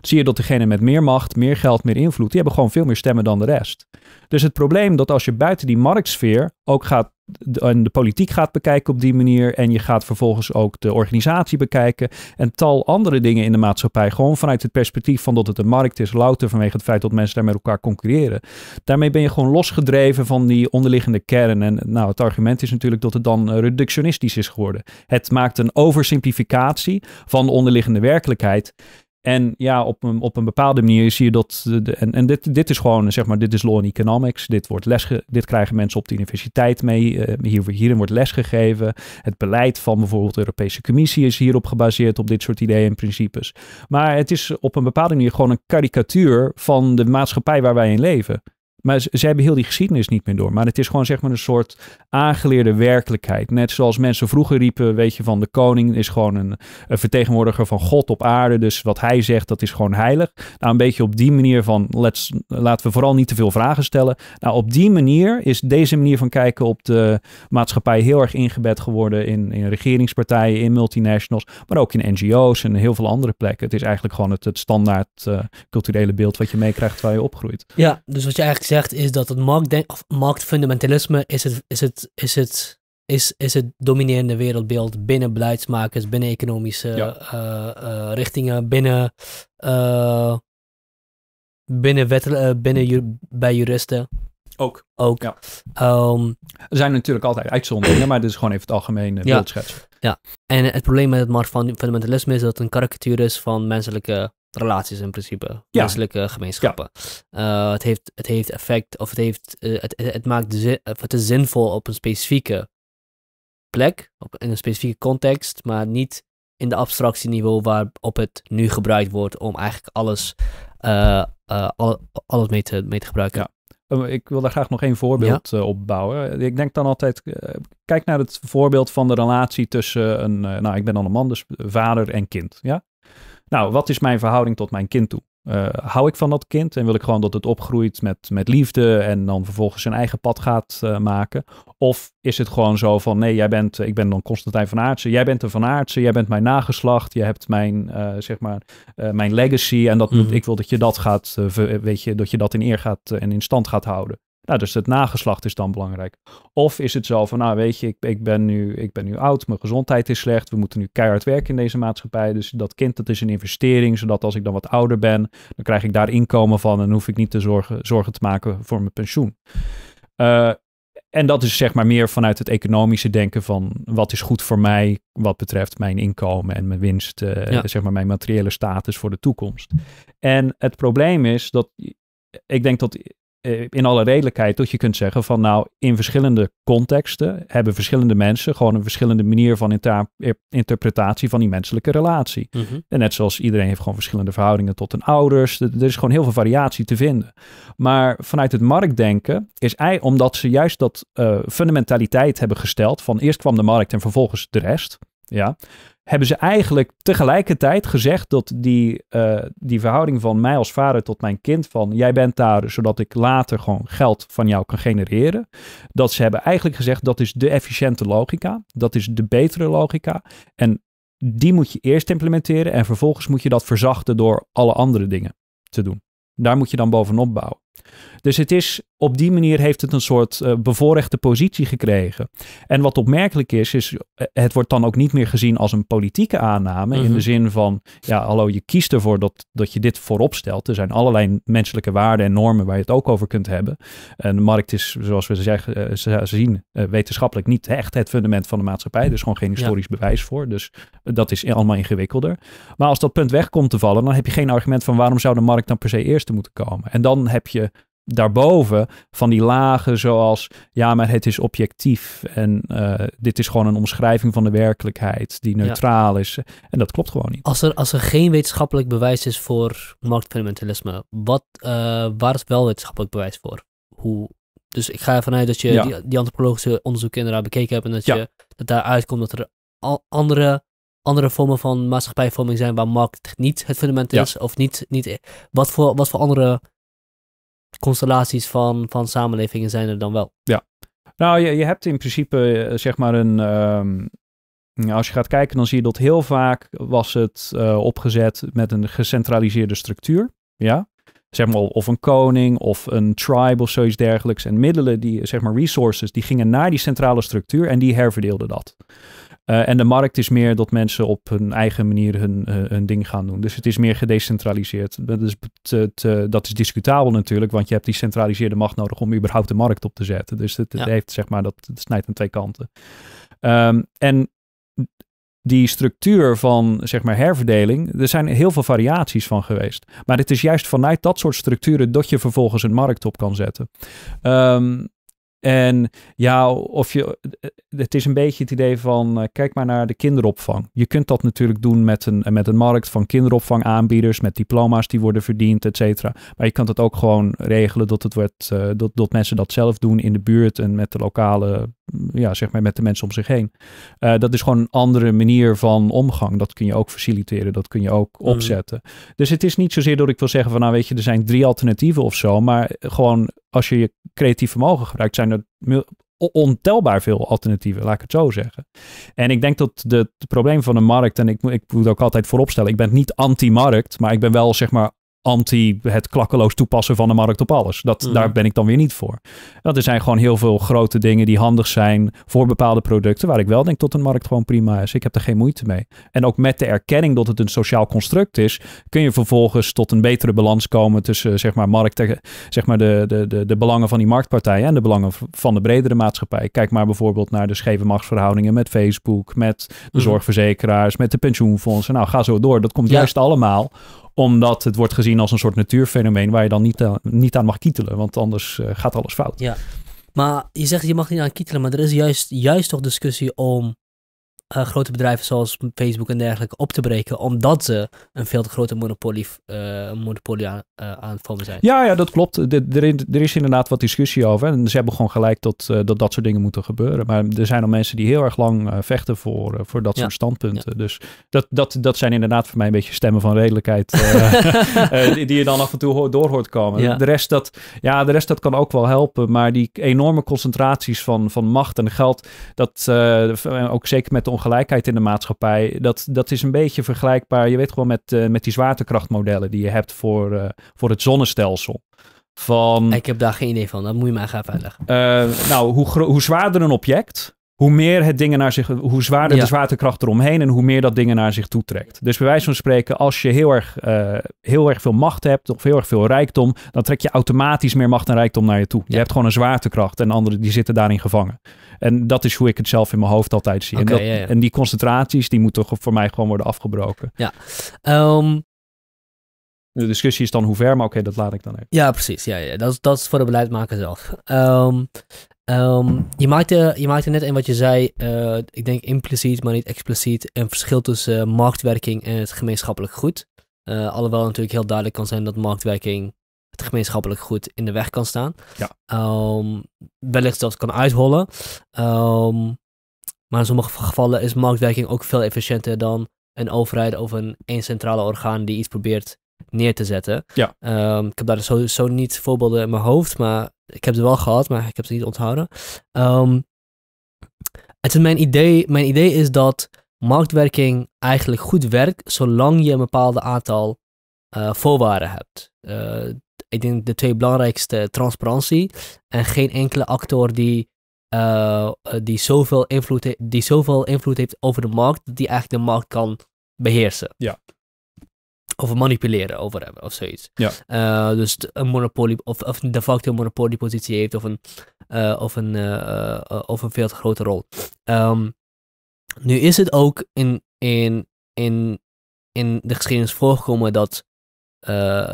zie je dat degene met meer macht, meer geld, meer invloed, die hebben gewoon veel meer stemmen dan de rest. Dus het probleem dat als je buiten die marktsfeer ook gaat en de politiek gaat bekijken op die manier en je gaat vervolgens ook de organisatie bekijken en tal andere dingen in de maatschappij, gewoon vanuit het perspectief van dat het een markt is, louter vanwege het feit dat mensen daar met elkaar concurreren. Daarmee ben je gewoon losgedreven van die onderliggende kern en nou, het argument is natuurlijk dat het dan eh, reductionistisch is geworden. Het maakt een oversimplificatie van de onderliggende werkelijkheid en ja, op een, op een bepaalde manier zie je dat. en en dit, dit is gewoon, zeg maar, dit is law and economics. Dit, wordt lesge, dit krijgen mensen op de universiteit mee. Eh, hier, hierin wordt lesgegeven. Het beleid van bijvoorbeeld de Europese Commissie is hierop gebaseerd op dit soort ideeën en principes. Maar het is op een bepaalde manier gewoon een karikatuur van de maatschappij waar wij in leven. Maar ze hebben heel die geschiedenis niet meer door. Maar het is gewoon zeg maar een soort aangeleerde werkelijkheid. Net zoals mensen vroeger riepen, weet je, van de koning is gewoon een, vertegenwoordiger van God op aarde. Dus wat hij zegt, dat is gewoon heilig. Nou, een beetje op die manier van, let's, laten we vooral niet te veel vragen stellen. Nou, op die manier is deze manier van kijken op de maatschappij heel erg ingebed geworden in, in regeringspartijen, in multinationals, maar ook in NGO's en heel veel andere plekken. Het is eigenlijk gewoon het, standaard eh, culturele beeld wat je meekrijgt waar je opgroeit. Ja, dus wat je eigenlijk zegt is dat het marktdenk, of marktfundamentalisme is het, is, het, is, het, is, is het dominerende wereldbeeld binnen beleidsmakers, binnen economische eh, eh, richtingen, binnen, eh, binnen, wetten, binnen bij juristen. Ook. Ook. Ja. Ehm, er zijn natuurlijk altijd uitzonderingen, maar dit is gewoon even het algemeen beeld ja. Ja, en het probleem met het marktfundamentalisme is dat het een karikatuur is van menselijke relaties in principe. Ja. Menselijke gemeenschappen. Eh, het, heeft, het heeft effect, of het, heeft, eh, het, het, maakt zin, of het is zinvol op een specifieke plek, op, in een specifieke context, maar niet in de abstractieniveau waarop het nu gebruikt wordt om eigenlijk alles, eh, alles mee, te, mee te gebruiken. Ja. Ehm, ik wil daar graag nog één voorbeeld op bouwen. Ik denk dan altijd, kijk naar het voorbeeld van de relatie tussen een, nou ik ben dan een man, dus vader en kind. Ja? Nou, wat is mijn verhouding tot mijn kind toe? Eh, hou ik van dat kind en wil ik gewoon dat het opgroeit met, met liefde en dan vervolgens zijn eigen pad gaat eh, maken? Of is het gewoon zo van nee, jij bent, ik ben dan Constantijn van Aartsen, jij bent een van Aartsen, jij bent mijn nageslacht, je hebt mijn, eh, zeg maar, mijn legacy en dat, mm ik wil dat je dat gaat, weet je, dat je dat in eer gaat en in stand gaat houden. Nou, dus het nageslacht is dan belangrijk. Of is het zo van, nou weet je, ik, ik, ben, nu, ik ben nu oud, mijn gezondheid is slecht, we moeten nu keihard werken in deze maatschappij. Dus dat kind, dat is een investering, zodat als ik dan wat ouder ben, dan krijg ik daar inkomen van en hoef ik niet te zorgen, zorgen te maken voor mijn pensioen. Eh, en dat is zeg maar meer vanuit het economische denken van wat is goed voor mij wat betreft mijn inkomen en mijn winst, eh, zeg maar mijn materiële status voor de toekomst. En het probleem is dat ik denk dat eh, in alle redelijkheid dat je kunt zeggen van nou, in verschillende contexten hebben verschillende mensen gewoon een verschillende manier van eh, interpretatie van die menselijke relatie. Mhm. En net zoals iedereen heeft gewoon verschillende verhoudingen tot hun ouders. Er is gewoon heel veel variatie te vinden. Maar vanuit het marktdenken is hij omdat ze juist dat eh, fundamentaliteit hebben gesteld van eerst kwam de markt en vervolgens de rest ja, hebben ze eigenlijk tegelijkertijd gezegd dat die, eh, die verhouding van mij als vader tot mijn kind, van jij bent daar zodat ik later gewoon geld van jou kan genereren, dat ze hebben eigenlijk gezegd dat is de efficiënte logica, dat is de betere logica. En die moet je eerst implementeren en vervolgens moet je dat verzachten door alle andere dingen te doen. Daar moet je dan bovenop bouwen. Dus het is, op die manier heeft het een soort uh, bevoorrechte positie gekregen. En wat opmerkelijk is, is eh, het wordt dan ook niet meer gezien als een politieke aanname. In de mhm. zin van, ja hallo, je kiest ervoor dat, dat je dit voorop stelt. Er zijn allerlei menselijke waarden en normen waar je het ook over kunt hebben. En de markt is, zoals we zeggen, uh, zien, wetenschappelijk niet echt het fundament van de maatschappij. Er is gewoon geen historisch bewijs voor. Dus dat is allemaal ingewikkelder. Maar als dat punt wegkomt te vallen, dan heb je geen argument van waarom zou de markt dan per se eerste moeten komen. En dan heb je daarboven van die lagen zoals ja, maar het is objectief en eh, dit is gewoon een omschrijving van de werkelijkheid die neutraal is. En dat klopt gewoon niet. Als er, als er geen wetenschappelijk bewijs is voor marktfundamentalisme, wat, eh, waar is wel wetenschappelijk bewijs voor? Hoe, dus ik ga ervan uit dat je die, die, antropologische onderzoek inderdaad bekeken hebt en dat, je, dat daaruit komt dat er al andere andere vormen van maatschappijvorming zijn waar markt niet het fundament is? Of niet, niet wat, voor, wat voor andere constellaties van, van samenlevingen zijn er dan wel. Ja. Nou, je, je hebt in principe eh, zeg maar een. Ehm, als je gaat kijken, dan zie je dat heel vaak was het eh, opgezet met een gecentraliseerde structuur. Ja. Zeg maar, of een koning of een tribe of zoiets dergelijks. En middelen, die, zeg maar resources, die gingen naar die centrale structuur en die herverdeelden dat. Eh, en de markt is meer dat mensen op hun eigen manier hun, eh, ding gaan doen. Dus het is meer gedecentraliseerd. Dat is, te, dat is discutabel natuurlijk, want je hebt die centraliseerde macht nodig om überhaupt de markt op te zetten. Dus het, heeft, zeg maar, dat, het snijdt aan twee kanten. Ehm, en die structuur van zeg maar herverdeling, er zijn heel veel variaties van geweest. Maar het is juist vanuit dat soort structuren dat je vervolgens een markt op kan zetten. Um, en ja, of je, het is een beetje het idee van, eh, kijk maar naar de kinderopvang. Je kunt dat natuurlijk doen met een, met een markt van kinderopvangaanbieders, met diploma's die worden verdiend, et cetera. Maar je kunt het ook gewoon regelen dat, het wordt, eh, dat, dat mensen dat zelf doen in de buurt en met de lokale ja, zeg maar met de mensen om zich heen. Eh, dat is gewoon een andere manier van omgang. Dat kun je ook faciliteren, dat kun je ook mhm. opzetten. Dus het is niet zozeer dat ik wil zeggen van nou weet je, er zijn drie alternatieven of zo. Maar gewoon als je je creatief vermogen gebruikt, zijn er ontelbaar veel alternatieven, laat ik het zo zeggen. En ik denk dat de, het probleem van de markt, en ik, ik moet ook altijd vooropstellen, ik ben niet anti-markt, maar ik ben wel zeg maar anti het klakkeloos toepassen van de markt op alles. Dat, mm. Daar ben ik dan weer niet voor. Dat er zijn gewoon heel veel grote dingen die handig zijn voor bepaalde producten, waar ik wel denk dat een markt gewoon prima is. Ik heb er geen moeite mee. En ook met de erkenning dat het een sociaal construct is, kun je vervolgens tot een betere balans komen tussen zeg maar, markt, zeg maar de, de, de, de belangen van die marktpartijen en de belangen van de bredere maatschappij. Kijk maar bijvoorbeeld naar de scheve machtsverhoudingen met Facebook, met de mm. zorgverzekeraars, met de pensioenfondsen. Nou, ga zo door. Dat komt juist allemaal omdat het wordt gezien als een soort natuurfenomeen waar je dan niet, aan, eh, niet aan mag kietelen. Want anders eh, gaat alles fout. Ja. Maar je zegt je mag niet aan kietelen, maar er is juist, juist toch discussie om eh, grote bedrijven zoals Facebook en dergelijke op te breken, omdat ze een veel te grote monopolie, eh, monopolie eh, aan, het vormen zijn. Ja, ja dat klopt. er, is inderdaad wat discussie over. En ze hebben gewoon gelijk dat dat soort dingen moeten gebeuren. Maar er zijn al mensen die heel erg lang vechten voor, voor dat soort standpunten. Dus dat, dat, dat zijn inderdaad voor mij een beetje stemmen van redelijkheid (laughs) (laughs) die, die, je dan af en toe door hoort komen. De, rest dat, ja, de rest dat kan ook wel helpen, maar die enorme concentraties van, van macht en geld, dat ook zeker met de gelijkheid in de maatschappij. Dat, dat is een beetje vergelijkbaar, je weet gewoon, met, eh, met die zwaartekrachtmodellen die je hebt voor, eh, voor het zonnestelsel. Van, ik heb daar geen idee van, dat moet je maar gaan uitleggen. Eh, nou, hoe, hoe zwaarder een object, hoe meer het dingen naar zich, hoe zwaarder de zwaartekracht eromheen en hoe meer dat dingen naar zich toe trekt. Dus bij wijze van spreken, als je heel erg, eh, heel erg veel macht hebt of heel erg veel rijkdom, dan trek je automatisch meer macht en rijkdom naar je toe. Je hebt gewoon een zwaartekracht en anderen die zitten daarin gevangen. En dat is hoe ik het zelf in mijn hoofd altijd zie. en, dat, en, die concentraties, die moeten voor mij gewoon worden afgebroken. Ja. Ehm, de discussie is dan hoe ver, maar oké, dat laat ik dan even. Ja, precies. Ja, ja. Dat, dat is voor de beleidmaker zelf. Um, Ehm, je, maakte, je maakte net in wat je zei, eh, ik denk impliciet, maar niet expliciet, een verschil tussen marktwerking en het gemeenschappelijk goed. Uh, alhoewel natuurlijk heel duidelijk kan zijn dat marktwerking het gemeenschappelijk goed in de weg kan staan. Ja. Ehm, wellicht zelfs kan uithollen. Ehm, maar in sommige gevallen is marktwerking ook veel efficiënter dan een overheid of een één centrale orgaan die iets probeert neer te zetten. Ehm, ik heb daar sowieso niet voorbeelden in mijn hoofd, maar ik heb ze wel gehad, maar ik heb ze niet onthouden. Ehm, mijn idee, mijn idee is dat marktwerking eigenlijk goed werkt zolang je een bepaald aantal eh, voorwaarden hebt. Eh, ik denk de twee belangrijkste, transparantie en geen enkele actor die, eh, die, zoveel invloed die zoveel invloed heeft over de markt, die eigenlijk de markt kan beheersen. Ja over manipuleren over hebben of zoiets. Ja. Eh, dus een monopolie, of, of de facto een monopoliepositie heeft of een, eh, of een, eh, of een veel te grote rol. Ehm, nu is het ook in, in, in, in de geschiedenis voorgekomen dat,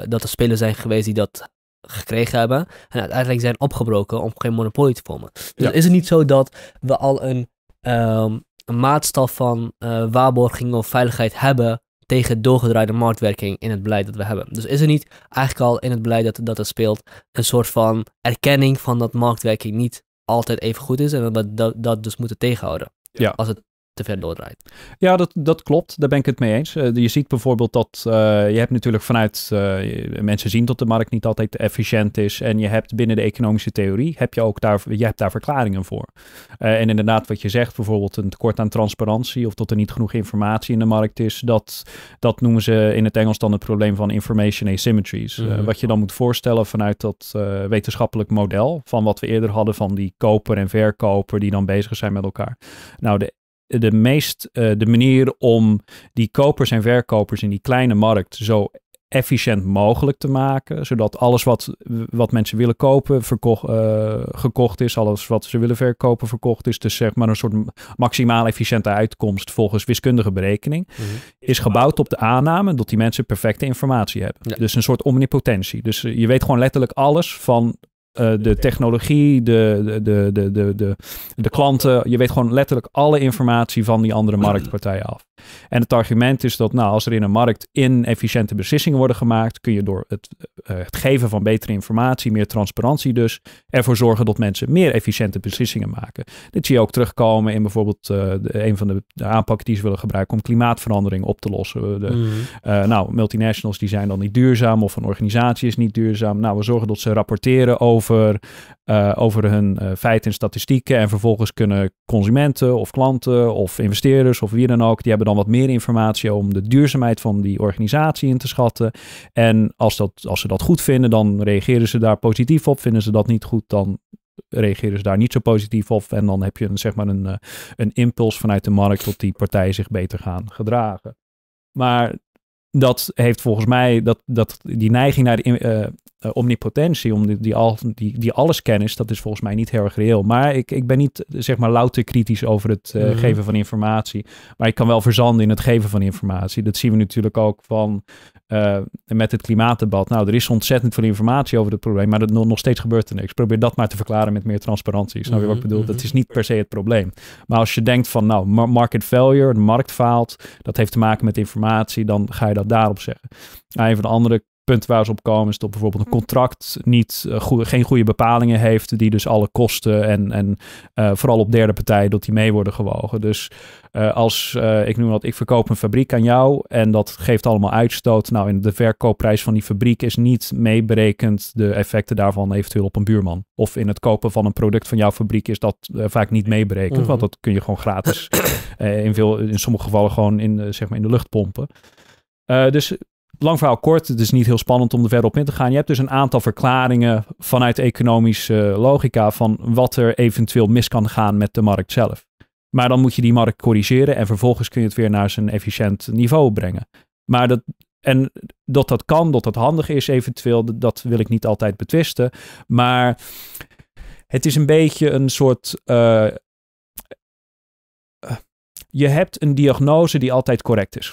dat er spelers zijn geweest die dat gekregen hebben en uiteindelijk zijn opgebroken om geen monopolie te vormen. Dus is het niet zo dat we al een, um, een maatstaf van waarborging of veiligheid hebben tegen doorgedraaide marktwerking in het beleid dat we hebben. Dus is er niet eigenlijk al in het beleid dat dat speelt een soort van erkenning van dat marktwerking niet altijd even goed is en dat we dat, dat dus moeten tegenhouden? Ja. Als het te ver doordraait. Ja, dat, dat klopt. Daar ben ik het mee eens. Eh, je ziet bijvoorbeeld dat eh, je hebt natuurlijk vanuit eh, mensen zien dat de markt niet altijd efficiënt is. En je hebt binnen de economische theorie heb je ook daar, je hebt daar verklaringen voor. en inderdaad, wat je zegt, bijvoorbeeld een tekort aan transparantie of dat er niet genoeg informatie in de markt is. Dat, dat noemen ze in het Engels dan het probleem van information asymmetries. Mhm. wat je dan moet voorstellen vanuit dat wetenschappelijk model van wat we eerder hadden van die koper en verkoper die dan bezig zijn met elkaar. Nou, de de, meest, eh, de manier om die kopers en verkopers in die kleine markt zo efficiënt mogelijk te maken. Zodat alles wat, wat mensen willen kopen verkocht, eh, gekocht is. Alles wat ze willen verkopen verkocht is. Dus zeg maar een soort maximaal efficiënte uitkomst volgens wiskundige berekening. Mhm. Is gebouwd op de aanname dat die mensen perfecte informatie hebben. Dus een soort omnipotentie. Dus eh, je weet gewoon letterlijk alles van eh, de technologie, de, de, de, de, de, de, klanten. Je weet gewoon letterlijk alle informatie van die andere marktpartijen af. En het argument is dat nou, als er in een markt inefficiënte beslissingen worden gemaakt, kun je door het, eh, het geven van betere informatie, meer transparantie dus, ervoor zorgen dat mensen meer efficiënte beslissingen maken. Dit zie je ook terugkomen in bijvoorbeeld eh, een van de, aanpakken die ze willen gebruiken om klimaatverandering op te lossen. Eh, de, mhm. nou, multinationals die zijn dan niet duurzaam of een organisatie is niet duurzaam. Nou, we zorgen dat ze rapporteren over, over hun feiten en statistieken en vervolgens kunnen consumenten of klanten of investeerders of wie dan ook, die hebben dan wat meer informatie om de duurzaamheid van die organisatie in te schatten. En als, dat, als ze dat goed vinden, dan reageren ze daar positief op. Vinden ze dat niet goed, dan reageren ze daar niet zo positief op. En dan heb je een, zeg maar een, eh, een impuls vanuit de markt tot die partijen zich beter gaan gedragen. Maar dat heeft volgens mij dat, dat die neiging naar de, eh, eh, omnipotentie, om die, die, al, die, die dat is volgens mij niet heel erg reëel. Maar ik, ik ben niet, zeg maar, louter kritisch over het eh, mhm. geven van informatie. Maar ik kan wel verzanden in het geven van informatie. Dat zien we natuurlijk ook van eh, met het klimaatdebat. Nou, er is ontzettend veel informatie over het probleem, maar dat, nog steeds gebeurt er niks. Probeer dat maar te verklaren met meer transparantie. Snap je mm wat ik mhm, bedoel? Mhm. Dat is niet per se het probleem. Maar als je denkt van, nou, market failure, de markt faalt, dat heeft te maken met informatie, dan ga je dat daarop zeggen. Nou, een van de andere punt waar ze op komen is dat bijvoorbeeld een mhm. contract niet, eh, geen goede bepalingen heeft, die dus alle kosten en, en eh, vooral op derde partijen, dat die mee worden gewogen. Dus eh, als ik noem dat, ik verkoop een fabriek aan jou en dat geeft allemaal uitstoot. Nou, in de verkoopprijs van die fabriek is niet meeberekend de effecten daarvan eventueel op een buurman. Of in het kopen van een product van jouw fabriek is dat vaak niet meeberekend, mhm. want dat kun je gewoon gratis (coughs) in, veel, in sommige gevallen gewoon in, zeg maar in de lucht pompen. dus lang verhaal kort, het is niet heel spannend om er verder op in te gaan. Je hebt dus een aantal verklaringen vanuit economische eh, logica van wat er eventueel mis kan gaan met de markt zelf. Maar dan moet je die markt corrigeren en vervolgens kun je het weer naar zijn efficiënt niveau brengen. Maar dat, en dat dat kan, dat dat handig is eventueel, dat wil ik niet altijd betwisten. Maar het is een beetje een soort. Eh, eh, je hebt een diagnose die altijd correct is.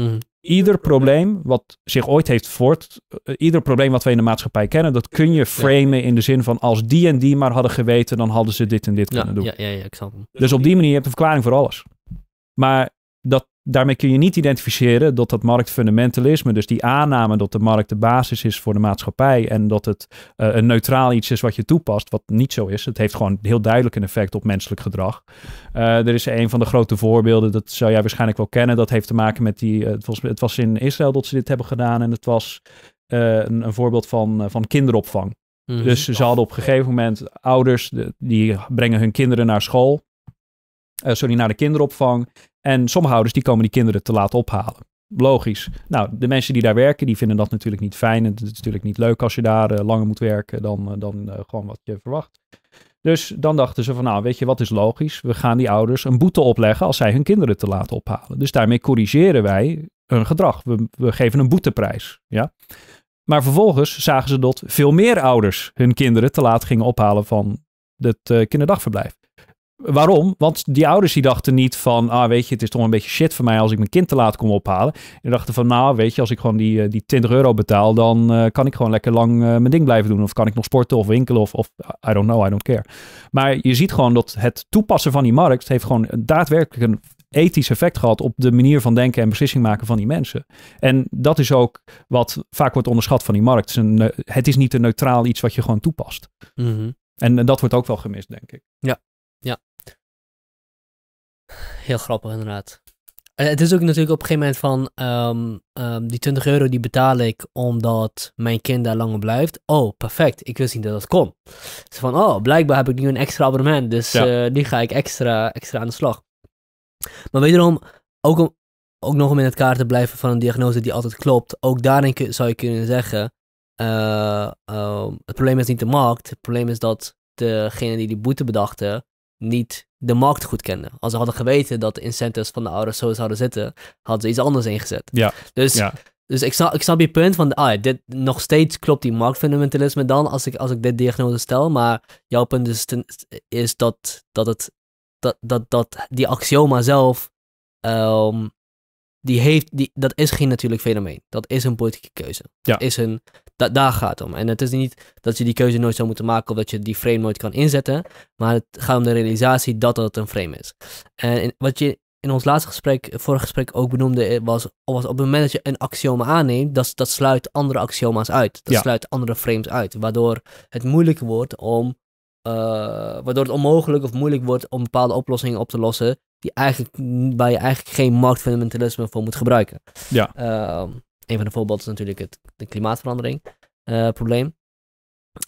Mm ieder probleem wat zich ooit heeft voort, eh, ieder probleem wat wij in de maatschappij kennen, dat kun je framen in de zin van als die en die maar hadden geweten, dan hadden ze dit en dit kunnen doen. Ja, ja, ja, ik zal... Dus op die manier heb je een verklaring voor alles. Maar dat daarmee kun je niet identificeren dat dat marktfundamentalisme, dus die aanname dat de markt de basis is voor de maatschappij en dat het eh, een neutraal iets is wat je toepast, wat niet zo is. Het heeft gewoon heel duidelijk een effect op menselijk gedrag. Eh, er is een van de grote voorbeelden, dat zou jij waarschijnlijk wel kennen, dat heeft te maken met die, eh, het was in Israël dat ze dit hebben gedaan en het was een, een, voorbeeld van, van kinderopvang. Mhm. Dus ze hadden op een gegeven moment ouders, die brengen hun kinderen naar school. Uh, sorry, naar de kinderopvang. En sommige ouders die komen die kinderen te laat ophalen. Logisch. Nou, de mensen die daar werken, die vinden dat natuurlijk niet fijn. En het is natuurlijk niet leuk als je daar eh, langer moet werken dan, eh, dan eh, gewoon wat je verwacht. Dus dan dachten ze van, nou weet je wat is logisch? We gaan die ouders een boete opleggen als zij hun kinderen te laat ophalen. Dus daarmee corrigeren wij hun gedrag. We, we geven een boeteprijs. Ja? Maar vervolgens zagen ze dat veel meer ouders hun kinderen te laat gingen ophalen van het kinderdagverblijf. Waarom? Want die ouders die dachten niet van, ah weet je, het is toch een beetje shit voor mij als ik mijn kind te laat kom ophalen. Die dachten van, nou weet je, als ik gewoon die, eh, die 20 euro betaal, dan eh, kan ik gewoon lekker lang eh, mijn ding blijven doen. Of kan ik nog sporten of winkelen of, of I don't know, I don't care. Maar je ziet gewoon dat het toepassen van die markt heeft gewoon daadwerkelijk een ethisch effect gehad op de manier van denken en beslissing maken van die mensen. En dat is ook wat vaak wordt onderschat van die markt. Het is niet een neutraal iets wat je gewoon toepast. Mhm. En dat wordt ook wel gemist, denk ik. Ja, ja. Heel grappig inderdaad. Eh, het is ook natuurlijk op een gegeven moment van ehm, ehm, die 20 euro die betaal ik omdat mijn kind daar langer blijft. Oh, perfect. Ik wist niet dat dat kon. Dus van, oh, blijkbaar heb ik nu een extra abonnement. Dus eh, die ga ik extra, extra aan de slag. Maar wederom, ook, om, ook nog om in het kaart te blijven van een diagnose die altijd klopt. Ook daarin zou je kunnen zeggen, eh, ehm, het probleem is niet de markt. Het probleem is dat degene die die boete bedachten niet de markt goed kenden. Als ze hadden geweten dat de incentives van de ouders zo zouden zitten, hadden ze iets anders ingezet. Ja. Dus, dus ik, snap, ik je punt van, ah, dit, nog steeds klopt die marktfundamentalisme dan als ik, als ik dit diagnose stel, maar jouw punt is, is dat, dat, het, dat, dat, dat die axioma zelf, ehm, die heeft, die, dat is geen natuurlijk fenomeen. Dat is een politieke keuze. Ja. Dat is een daar gaat het om. En het is niet dat je die keuze nooit zou moeten maken of dat je die frame nooit kan inzetten. Maar het gaat om de realisatie dat dat een frame is. En wat je in ons laatste gesprek, vorig gesprek ook benoemde, eh, was, als op het moment dat je een axioma aanneemt, dat, dat sluit andere axioma's uit. Dat sluit andere frames uit. Waardoor het moeilijk wordt om eh, waardoor het onmogelijk of moeilijk wordt om bepaalde oplossingen op te lossen die eigenlijk, waar je eigenlijk geen marktfundamentalisme voor moet gebruiken. Ja. Ehm, een van de voorbeelden is natuurlijk het de klimaatverandering eh, probleem.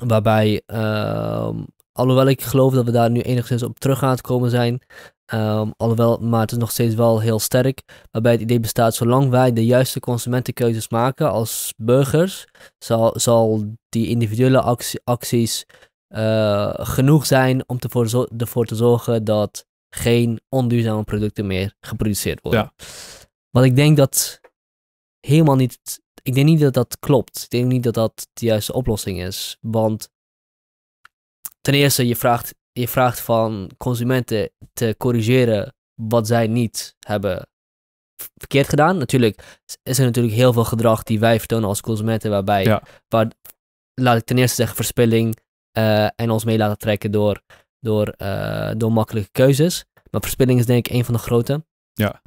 Waarbij, ehm, alhoewel ik geloof dat we daar nu enigszins op terug aan het komen zijn, um, maar het is nog steeds wel heel sterk, waarbij het idee bestaat, zolang wij de juiste consumentenkeuzes maken als burgers, zal, zal die individuele acties eh, genoeg zijn om te voor, ervoor te zorgen dat geen onduurzame producten meer geproduceerd worden. Ja. Wat ik denk dat helemaal niet. Ik denk niet dat dat klopt. Ik denk niet dat dat de juiste oplossing is. Want ten eerste, je vraagt, je vraagt van consumenten te corrigeren wat zij niet hebben verkeerd gedaan. Natuurlijk is er natuurlijk heel veel gedrag die wij vertonen als consumenten, waarbij, laat ik ten eerste zeggen, verspilling eh, en ons mee laten trekken door, door, eh, door makkelijke keuzes. Maar verspilling is denk ik een van de grote. Ja.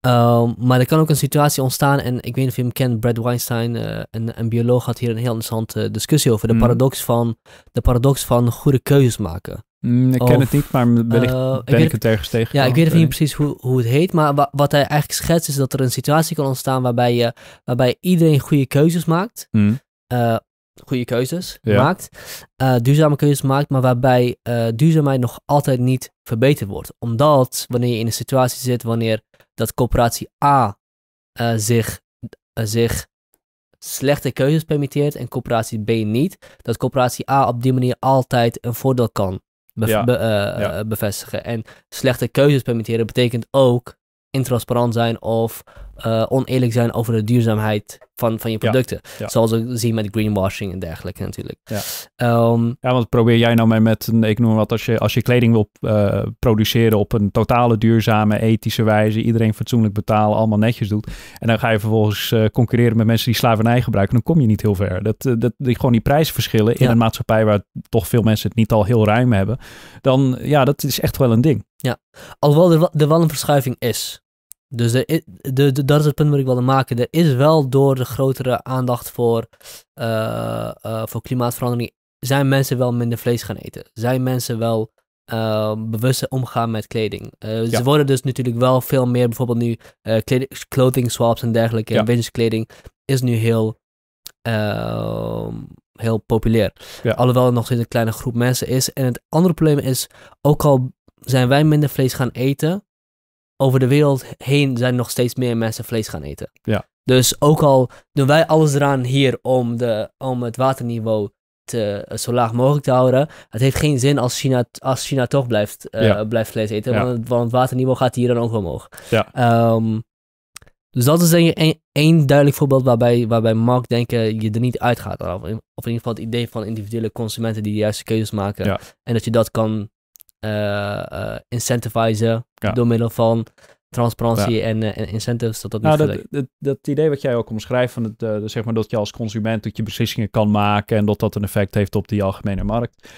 Ehm, maar er kan ook een situatie ontstaan, en ik weet niet of je hem kent, Brad Weinstein, eh, een, een, bioloog, had hier een heel interessante discussie over. De, hmm. paradox, van, de paradox van goede keuzes maken. Hmm, ik ken het niet, maar eh, ben ik, het ergens tegen. Ja, ik weet niet precies hoe, hoe het heet, maar wat hij eigenlijk schetst is dat er een situatie kan ontstaan waarbij, je, waarbij iedereen goede keuzes maakt. Hmm. Eh, goede keuzes maakt, duurzame keuzes maakt, maar waarbij duurzaamheid nog altijd niet verbeterd wordt. Omdat wanneer je in een situatie zit wanneer dat coöperatie A eh, zich, eh, zich slechte keuzes permitteert en coöperatie B niet, dat coöperatie A op die manier altijd een voordeel kan be eh, bevestigen. En slechte keuzes permitteren betekent ook intransparant zijn of uh, oneerlijk zijn over de duurzaamheid van, van je producten. Zoals we zien met greenwashing en dergelijke natuurlijk. Ja, ehm, ja want probeer jij nou mee met, een, ik noem wat, als je, als je kleding wil eh, produceren op een totale duurzame, ethische wijze, iedereen fatsoenlijk betalen, allemaal netjes doet. En dan ga je vervolgens eh, concurreren met mensen die slavernij gebruiken, dan kom je niet heel ver. Dat, dat, die, gewoon die prijsverschillen in een maatschappij waar toch veel mensen het niet al heel ruim hebben, dan ja, dat is echt wel een ding. Ja, alhoewel er, er wel een verschuiving is. Dus de, dat is het punt wat ik wilde maken. Er is wel door de grotere aandacht voor, eh, eh, voor klimaatverandering, zijn mensen wel minder vlees gaan eten. Zijn mensen wel uh, bewuster omgaan met kleding. Ze worden dus natuurlijk wel veel meer, bijvoorbeeld nu kleding, clothing swaps en dergelijke. Ja. Vintage kleding is nu heel, ehm, heel populair. Alhoewel het nog steeds een kleine groep mensen is. En het andere probleem is, ook al zijn wij minder vlees gaan eten over de wereld heen zijn nog steeds meer mensen vlees gaan eten. Ja. Dus ook al doen wij alles eraan hier om, de, om het waterniveau te, eh, zo laag mogelijk te houden. Het heeft geen zin als China, als China toch blijft, eh, blijft vlees eten, want, want het waterniveau gaat hier dan ook omhoog. Ja. Ehm, dus dat is een één duidelijk voorbeeld waarbij, waarbij denken eh, je er niet uitgaat. Of in, of in ieder geval het idee van individuele consumenten die de juiste keuzes maken. En dat je dat kan eh, eh, incentivizen door middel van transparantie eh, en, incentives. Dat nou, dat, dat, idee wat jij ook omschrijft, van het, zeg maar dat je als consument dat je beslissingen kan maken en dat dat een effect heeft op die algemene markt.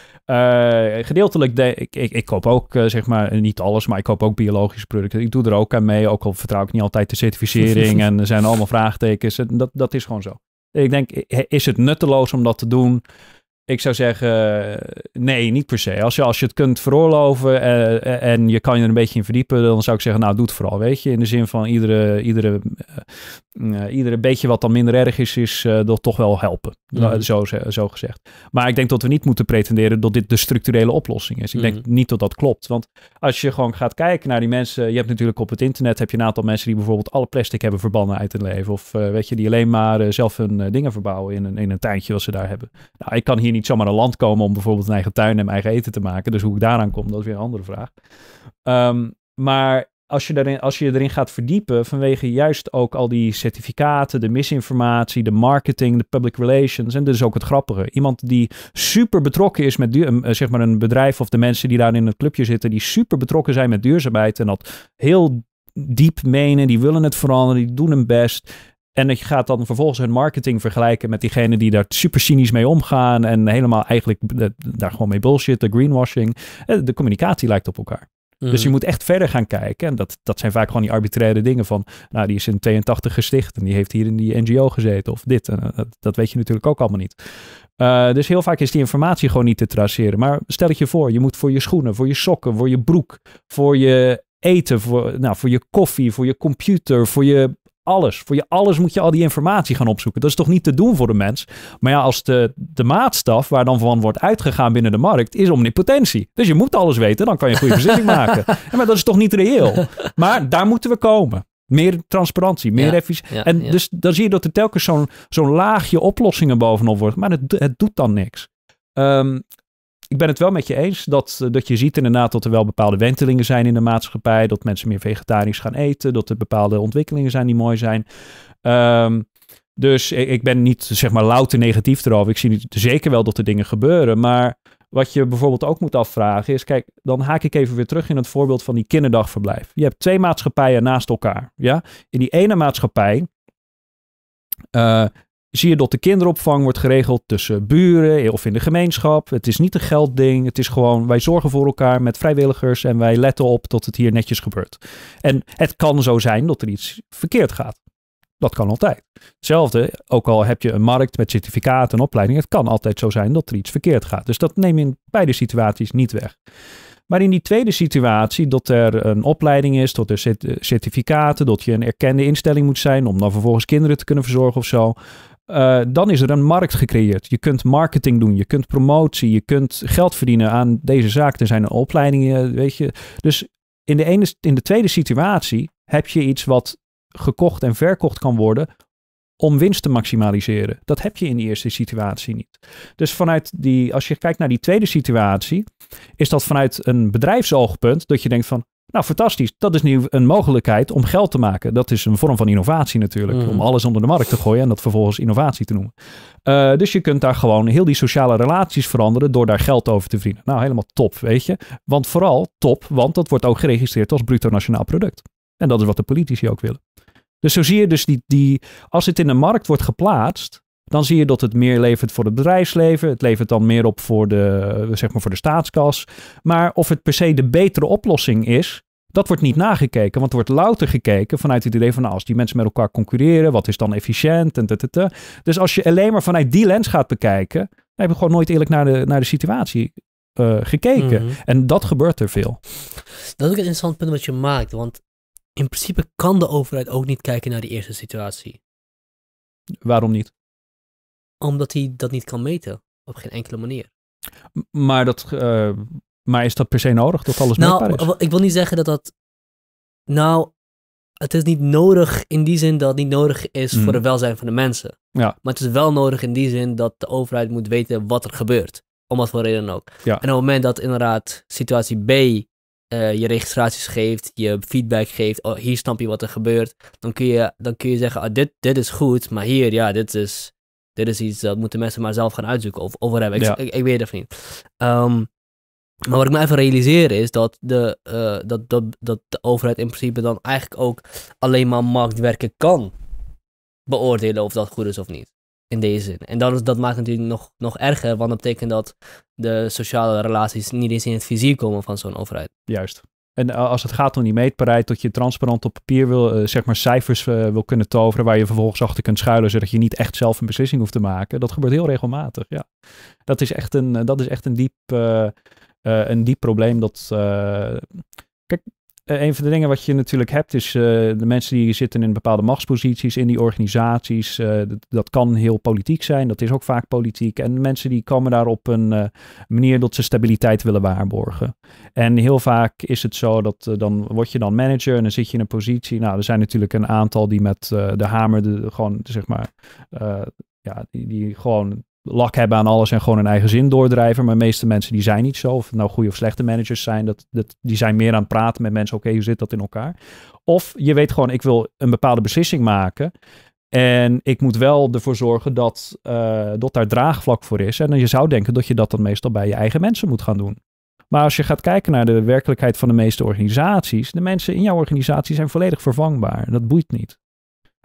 gedeeltelijk, ik, ik, ik, koop ook, zeg maar, niet alles, maar ik koop ook biologische producten. Ik doe er ook aan mee, ook al vertrouw ik niet altijd de certificering (laughs) en er zijn allemaal vraagtekens. Dat, dat is gewoon zo. Ik denk, is het nutteloos om dat te doen? Ik zou zeggen, nee, niet per se. Als je, als je het kunt veroorloven en, eh, eh, en je kan je er een beetje in verdiepen, dan zou ik zeggen, nou, doe het vooral, weet je. In de zin van iedere, iedere, eh, iedere beetje wat dan minder erg is, is uh, toch wel helpen. Mhm. zo, zo gezegd. Maar ik denk dat we niet moeten pretenderen dat dit de structurele oplossing is. Ik denk mhm. niet dat dat klopt. Want als je gewoon gaat kijken naar die mensen, je hebt natuurlijk op het internet heb je een aantal mensen die bijvoorbeeld alle plastic hebben verbannen uit hun leven. Of weet je, die alleen maar zelf hun dingen verbouwen in een, in een tuintje wat ze daar hebben. Nou, ik kan hier niet niet zomaar naar land komen om bijvoorbeeld een eigen tuin en eigen eten te maken. Dus hoe ik daaraan kom, dat is weer een andere vraag. Ehm, maar als je, daarin, als je erin gaat verdiepen, vanwege juist ook al die certificaten, de misinformatie, de marketing, de public relations. En dus ook het grappige. Iemand die super betrokken is met duur, eh, zeg maar een bedrijf of de mensen die daar in het clubje zitten, die super betrokken zijn met duurzaamheid en dat heel diep menen, die willen het veranderen, die doen hun best. En dat je gaat dan vervolgens hun marketing vergelijken met diegenen die daar super cynisch mee omgaan. En helemaal eigenlijk daar gewoon mee bullshit, de greenwashing. Eh, de communicatie lijkt op elkaar. Dus mhm. je moet echt verder gaan kijken. En dat, dat zijn vaak gewoon die arbitraire dingen van, nou die is in 82 gesticht en die heeft hier in die NGO gezeten of dit. Eh, dat, weet je natuurlijk ook allemaal niet. Eh, dus heel vaak is die informatie gewoon niet te traceren. Maar stel het je voor, je moet voor je schoenen, voor je sokken, voor je broek, voor je eten, voor, nou, voor je koffie, voor je computer, voor je alles. Voor je alles moet je al die informatie gaan opzoeken. Dat is toch niet te doen voor de mens? Maar ja, als de, de maatstaf waar dan van wordt uitgegaan binnen de markt, is omnipotentie. Dus je moet alles weten, dan kan je een goede beslissing (laughs) maken. En maar dat is toch niet reëel? Maar daar moeten we komen. Meer transparantie, meer ja, efficiëntie. en dus dan zie je dat er telkens zo'n zo'n laagje oplossingen bovenop wordt. Maar het, het doet dan niks. Ehm, ik ben het wel met je eens dat, eh, dat je ziet inderdaad dat er wel bepaalde wentelingen zijn in de maatschappij. Dat mensen meer vegetarisch gaan eten. Dat er bepaalde ontwikkelingen zijn die mooi zijn. Um, dus ik ben niet zeg maar louter negatief erover. Ik zie zeker wel dat er dingen gebeuren. Maar wat je bijvoorbeeld ook moet afvragen is: kijk, dan haak ik even weer terug in het voorbeeld van die kinderdagverblijf. Je hebt twee maatschappijen naast elkaar. Ja? In die ene maatschappij eh, zie je dat de kinderopvang wordt geregeld tussen buren of in de gemeenschap. Het is niet een geldding. Het is gewoon, wij zorgen voor elkaar met vrijwilligers en wij letten op dat het hier netjes gebeurt. En het kan zo zijn dat er iets verkeerd gaat. Dat kan altijd. Hetzelfde, ook al heb je een markt met certificaten en opleiding, het kan altijd zo zijn dat er iets verkeerd gaat. Dus dat neem je in beide situaties niet weg. Maar in die tweede situatie, dat er een opleiding is, dat er eh, certificaten, dat je een erkende instelling moet zijn om dan vervolgens kinderen te kunnen verzorgen of zo, eh, dan is er een markt gecreëerd. Je kunt marketing doen, je kunt promotie, je kunt geld verdienen aan deze zaak. Er zijn opleidingen, weet je. Dus in de, ene, in de tweede situatie heb je iets wat gekocht en verkocht kan worden om winst te maximaliseren. Dat heb je in de eerste situatie niet. Dus vanuit die, als je kijkt naar die tweede situatie, is dat vanuit een bedrijfsoogpunt dat je denkt van, nou, fantastisch. Dat is nu een mogelijkheid om geld te maken. Dat is een vorm van innovatie natuurlijk. Mm. Om alles onder de markt te gooien en dat vervolgens innovatie te noemen. Eh, dus je kunt daar gewoon heel die sociale relaties veranderen door daar geld over te verdienen. Nou, helemaal top, weet je. Want vooral top, want dat wordt ook geregistreerd als bruto nationaal product. En dat is wat de politici ook willen. Dus zo zie je dus die, die als het in de markt wordt geplaatst, dan zie je dat het meer levert voor het bedrijfsleven. Het levert dan meer op voor de, zeg maar voor de staatskas. Maar of het per se de betere oplossing is, dat wordt niet nagekeken, want er wordt louter gekeken vanuit het idee van nou, als die mensen met elkaar concurreren, wat is dan efficiënt en Dus als je alleen maar vanuit die lens gaat bekijken, heb je gewoon nooit eerlijk naar de, naar de situatie eh, gekeken. Mhm. En dat gebeurt er veel. Dat is ook een interessant punt wat je maakt, want in principe kan de overheid ook niet kijken naar die eerste situatie. Waarom niet? Omdat hij dat niet kan meten. Op geen enkele manier. Maar, dat, eh, maar is dat per se nodig, dat alles nou, meetbaar is? Ik wil niet zeggen dat dat... Nou, het is niet nodig in die zin dat het niet nodig is voor mm. het welzijn van de mensen. Ja. Maar het is wel nodig in die zin dat de overheid moet weten wat er gebeurt. Om wat voor reden ook. Ja. En op het moment dat inderdaad situatie B eh, je registraties geeft, je feedback geeft, oh, hier snap je wat er gebeurt, dan kun je, dan kun je zeggen, ah, dit, dit is goed, maar hier, ja, dit is dit is iets dat moeten mensen maar zelf gaan uitzoeken of over hebben. Ik, weet het niet. Ehm, maar wat ik me even realiseer is dat de, eh, dat, dat, dat de overheid in principe dan eigenlijk ook alleen maar marktwerken kan beoordelen of dat goed is of niet. In deze zin. En dat, is, dat maakt het natuurlijk nog, nog erger, want dat betekent dat de sociale relaties niet eens in het vizier komen van zo'n overheid. Juist. En eh, als het gaat om die meetbaarheid, dat je transparant op papier wil, eh, zeg maar cijfers eh, wil kunnen toveren, waar je vervolgens achter kunt schuilen, zodat je niet echt zelf een beslissing hoeft te maken. Dat gebeurt heel regelmatig. Ja. Dat is echt een, dat is echt een diep, een diep probleem dat. Kijk, eh, een van de dingen wat je natuurlijk hebt, is eh, de mensen die zitten in bepaalde machtsposities in die organisaties. Eh, dat kan heel politiek zijn, dat is ook vaak politiek. En mensen die komen daar op een manier dat ze stabiliteit willen waarborgen. En heel vaak is het zo dat dan word je dan manager en dan zit je in een positie. Nou, er zijn natuurlijk een aantal die met de hamer de, gewoon, zeg maar, ja, die, die gewoon lak hebben aan alles en gewoon hun eigen zin doordrijven. Maar de meeste mensen die zijn niet zo. Of het nou goede of slechte managers zijn, dat, dat, die zijn meer aan het praten met mensen. Oké, hoe zit dat in elkaar? Of je weet gewoon, ik wil een bepaalde beslissing maken. En ik moet wel ervoor zorgen dat, eh, dat daar draagvlak voor is. En je zou denken dat je dat dan meestal bij je eigen mensen moet gaan doen. Maar als je gaat kijken naar de werkelijkheid van de meeste organisaties, de mensen in jouw organisatie zijn volledig vervangbaar. Dat boeit niet.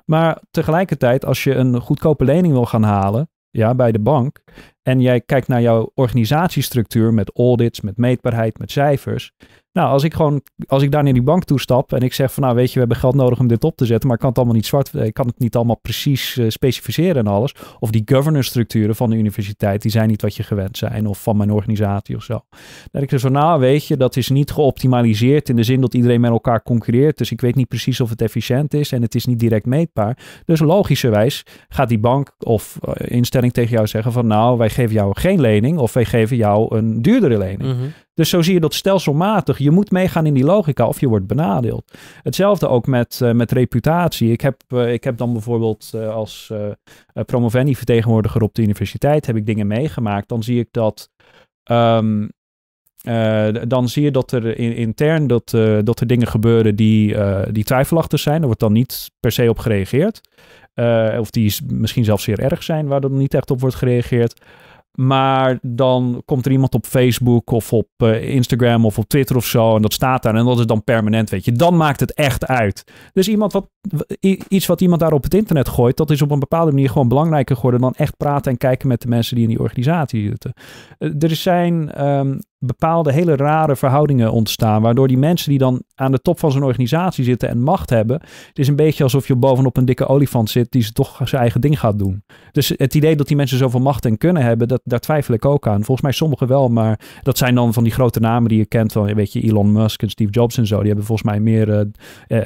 Maar tegelijkertijd, als je een goedkope lening wil gaan halen, ja, bij de bank. En jij kijkt naar jouw organisatiestructuur met audits, met meetbaarheid, met cijfers. Nou, als ik gewoon, als ik daar naar die bank toe stap en ik zeg van nou weet je, we hebben geld nodig om dit op te zetten, maar ik kan het allemaal niet zwart, eh, ik kan het niet allemaal precies eh, specificeren en alles. Of die governance structuren van de universiteit, die zijn niet wat je gewend zijn of van mijn organisatie of zo. Dan ik zeg van nou weet je, dat is niet geoptimaliseerd in de zin dat iedereen met elkaar concurreert, dus ik weet niet precies of het efficiënt is en het is niet direct meetbaar. Dus logischerwijs gaat die bank of eh, instelling tegen jou zeggen van nou wij geven jou geen lening of wij geven jou een duurdere lening. Mhm. Dus zo zie je dat stelselmatig. Je moet meegaan in die logica of je wordt benadeeld. Hetzelfde ook met, eh, met reputatie. Ik heb, eh, ik heb dan bijvoorbeeld eh, als promovendi vertegenwoordiger op de universiteit heb ik dingen meegemaakt. Dan zie ik dat. Ehm, dan zie je dat er intern dat, dat er dingen gebeuren die, die twijfelachtig zijn. Er wordt dan niet per se op gereageerd. of die misschien zelfs zeer erg zijn, waar er niet echt op wordt gereageerd. Maar dan komt er iemand op Facebook of op eh, Instagram of op Twitter of zo. En dat staat daar. En dat is dan permanent, weet je. Dan maakt het echt uit. Dus iemand wat, iets wat iemand daar op het internet gooit. Dat is op een bepaalde manier gewoon belangrijker geworden. dan echt praten en kijken met de mensen die in die organisatie zitten. Uh, er zijn ehm, bepaalde hele rare verhoudingen ontstaan. Waardoor die mensen die dan aan de top van zo'n organisatie zitten en macht hebben. Het is een beetje alsof je bovenop een dikke olifant zit die ze toch zijn eigen ding gaat doen. Dus het idee dat die mensen zoveel macht en kunnen hebben, dat, daar twijfel ik ook aan. Volgens mij sommigen wel, maar dat zijn dan van die grote namen die je kent. Van, weet je, Elon Musk en Steve Jobs en zo. Die hebben volgens mij meer, uh,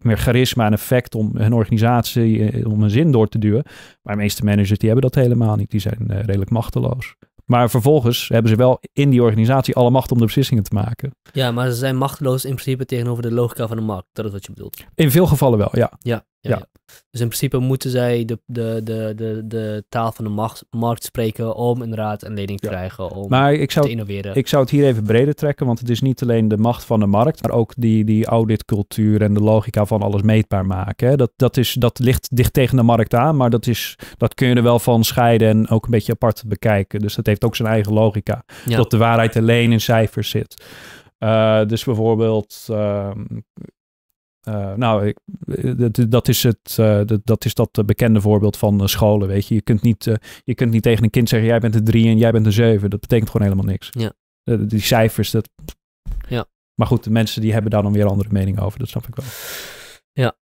meer charisma en effect om hun organisatie om hun zin door te duwen. Maar de meeste managers die hebben dat helemaal niet. Die zijn redelijk machteloos. Maar vervolgens hebben ze wel in die organisatie alle macht om de beslissingen te maken. Ja, maar ze zijn machteloos in principe tegenover de logica van de markt. Dat is wat je bedoelt. In veel gevallen wel, ja. Ja, ja. Dus in principe moeten zij de, de, de, de, de taal van de markt spreken om inderdaad een lening te krijgen, om maar ik zou, te innoveren. Ik zou het hier even breder trekken, want het is niet alleen de macht van de markt, maar ook die, die auditcultuur en de logica van alles meetbaar maken. Hè. Dat, dat, is, dat ligt dicht tegen de markt aan, maar dat, is, dat kun je er wel van scheiden en ook een beetje apart bekijken. Dus dat heeft ook zijn eigen logica, dat de waarheid alleen in cijfers zit. Eh, dus bijvoorbeeld, ehm, eh, nou, dat, is het, eh, dat, is dat eh, bekende voorbeeld van scholen. Weet je, je kunt, niet, je kunt niet tegen een kind zeggen: jij bent een drie en jij bent een zeven. Dat betekent gewoon helemaal niks. Ja. die cijfers, dat. Ja. Maar goed, de mensen die hebben daar dan weer andere meningen over. Dat snap ik wel. Ja.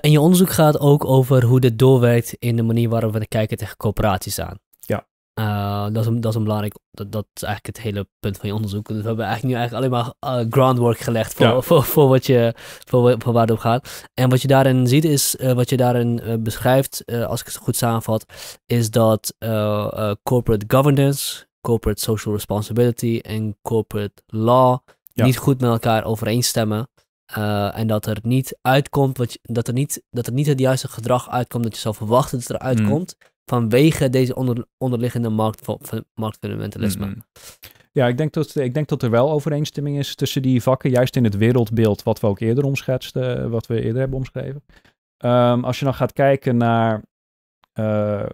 en je onderzoek gaat ook over hoe dit doorwerkt in de manier waarop we kijken tegen corporaties aan. Eh, dat, is een, dat is een belangrijk, dat, dat is eigenlijk het hele punt van je onderzoek. Dus we hebben eigenlijk nu eigenlijk alleen maar eh, groundwork gelegd voor, voor, voor, wat je, voor, voor waar het om gaat. En wat je daarin ziet is, eh, wat je daarin beschrijft, als ik het goed samenvat, is dat corporate governance, corporate social responsibility en corporate law niet goed met elkaar overeenstemmen. en dat er niet uitkomt, wat dat, er niet, dat er niet het juiste gedrag uitkomt dat je zou verwachten dat het eruit hmm. komt vanwege deze onder, onderliggende markt, marktfundamentalisme. Mm-hmm. Ja, ik denk, dat, ik denk dat er wel overeenstemming is tussen die vakken, juist in het wereldbeeld wat we ook eerder omschetsten, wat we eerder hebben omschreven. Ehm, als je dan gaat kijken naar eh,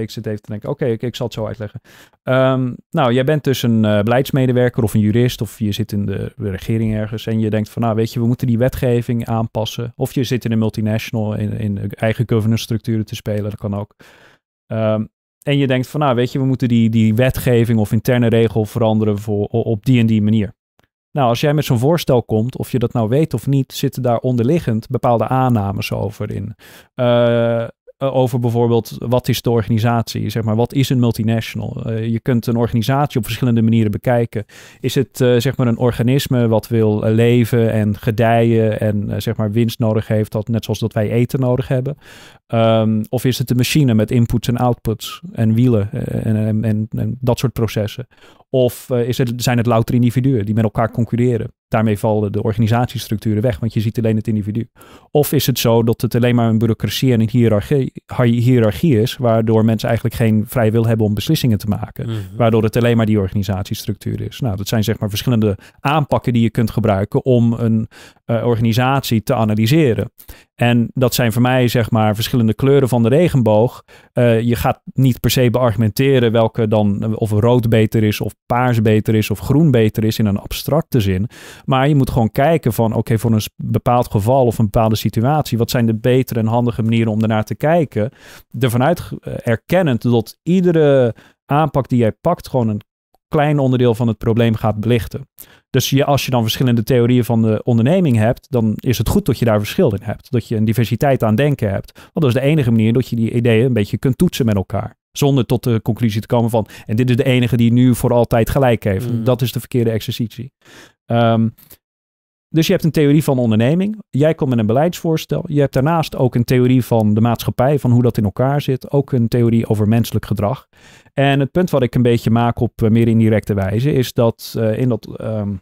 ik zit even te denken, oké, ik zal het zo uitleggen. Ehm, nou, jij bent dus een eh, beleidsmedewerker of een jurist of je zit in de regering ergens en je denkt van, nou weet je, we moeten die wetgeving aanpassen. Of je zit in een multinational in, in eigen governance structuren te spelen, dat kan ook. Ehm, en je denkt van, nou weet je, we moeten die, die wetgeving of interne regel veranderen voor, op die en die manier. Nou, als jij met zo'n voorstel komt, of je dat nou weet of niet, zitten daar onderliggend bepaalde aannames over in. Eh, eh, over bijvoorbeeld wat is de organisatie? Zeg maar, wat is een multinational? Eh, je kunt een organisatie op verschillende manieren bekijken. Is het eh, zeg maar een organisme wat wil leven en gedijen en zeg maar winst nodig heeft, dat, net zoals dat wij eten nodig hebben? Ehm, of is het de machine met inputs en outputs en wielen eh, en, en, en, dat soort processen? Of eh, is het, zijn het louter individuen die met elkaar concurreren? Daarmee vallen de organisatiestructuren weg, want je ziet alleen het individu. Of is het zo dat het alleen maar een bureaucratie en een hiërarchie, hiërarchie is, waardoor mensen eigenlijk geen vrij wil hebben om beslissingen te maken, mhm. waardoor het alleen maar die organisatiestructuur is? Nou, dat zijn zeg maar verschillende aanpakken die je kunt gebruiken om een eh, organisatie te analyseren. En dat zijn voor mij zeg maar verschillende kleuren van de regenboog. Eh, je gaat niet per se beargumenteren welke dan of rood beter is, of paars beter is, of groen beter is in een abstracte zin. Maar je moet gewoon kijken van oké, voor een bepaald geval of een bepaalde situatie, wat zijn de betere en handige manieren om daarnaar te kijken? Ervan uit erkennend dat iedere aanpak die jij pakt gewoon een klein onderdeel van het probleem gaat belichten. Dus je, als je dan verschillende theorieën van de onderneming hebt, dan is het goed dat je daar verschil in hebt. Dat je een diversiteit aan denken hebt. Want dat is de enige manier dat je die ideeën een beetje kunt toetsen met elkaar. Zonder tot de conclusie te komen van, en dit is de enige die nu voor altijd gelijk heeft. Mm-hmm. Dat is de verkeerde exercitie. Ehm, dus je hebt een theorie van onderneming. Jij komt met een beleidsvoorstel. Je hebt daarnaast ook een theorie van de maatschappij, van hoe dat in elkaar zit. Ook een theorie over menselijk gedrag. En het punt wat ik een beetje maak op eh, meer indirecte wijze is dat eh, in dat ehm,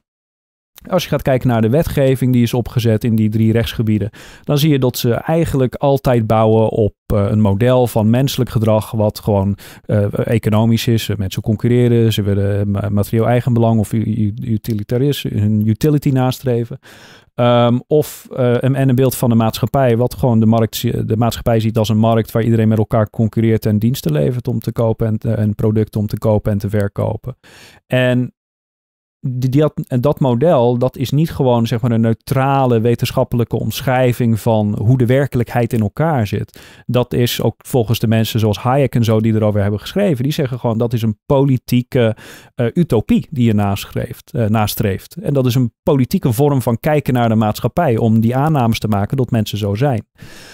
als je gaat kijken naar de wetgeving die is opgezet in die drie rechtsgebieden, dan zie je dat ze eigenlijk altijd bouwen op eh, een model van menselijk gedrag wat gewoon eh, economisch is. Eh, Mensen concurreren, ze willen materieel eigenbelang of utilitarisme, hun utility nastreven. Ehm, of een, en een beeld van de maatschappij, wat gewoon de, markt, de maatschappij ziet als een markt waar iedereen met elkaar concurreert en diensten levert om te kopen en, en producten om te kopen en te verkopen. En die, en eh, dat model, dat is niet gewoon zeg maar, een neutrale wetenschappelijke omschrijving van hoe de werkelijkheid in elkaar zit. Dat is ook volgens de mensen zoals Hayek en zo die erover hebben geschreven. Die zeggen gewoon dat is een politieke eh, utopie die je nastreeft, uh, eh, nastreeft. En dat is een politieke vorm van kijken naar de maatschappij om die aannames te maken dat mensen zo zijn.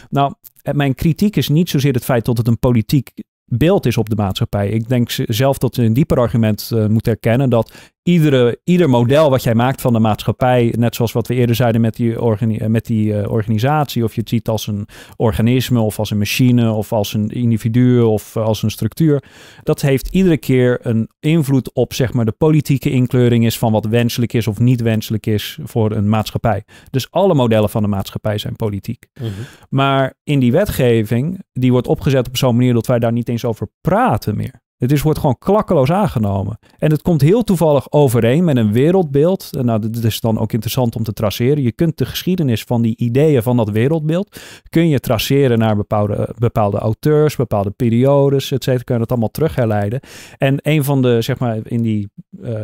Nou, mijn kritiek is niet zozeer het feit dat het een politiek beeld is op de maatschappij. Ik denk zelf dat je een dieper argument moet erkennen dat iedere, ieder model wat jij maakt van de maatschappij, net zoals wat we eerder zeiden met die, eh, met die eh, organisatie, of je het ziet als een organisme of als een machine of als een individu of eh, als een structuur, dat heeft iedere keer een invloed op zeg maar, de politieke inkleuring is van wat wenselijk is of niet wenselijk is voor een maatschappij. Dus alle modellen van de maatschappij zijn politiek. Mhm. Maar in die wetgeving, die wordt opgezet op zo'n manier dat wij daar niet eens over praten meer. Het is, wordt gewoon klakkeloos aangenomen. En het komt heel toevallig overeen met een wereldbeeld. Nou, dat is dan ook interessant om te traceren. Je kunt de geschiedenis van die ideeën van dat wereldbeeld... kun je traceren naar bepaalde, bepaalde auteurs, bepaalde periodes, et cetera. Kun je dat allemaal terugherleiden? En een van de, zeg maar, in die... Eh,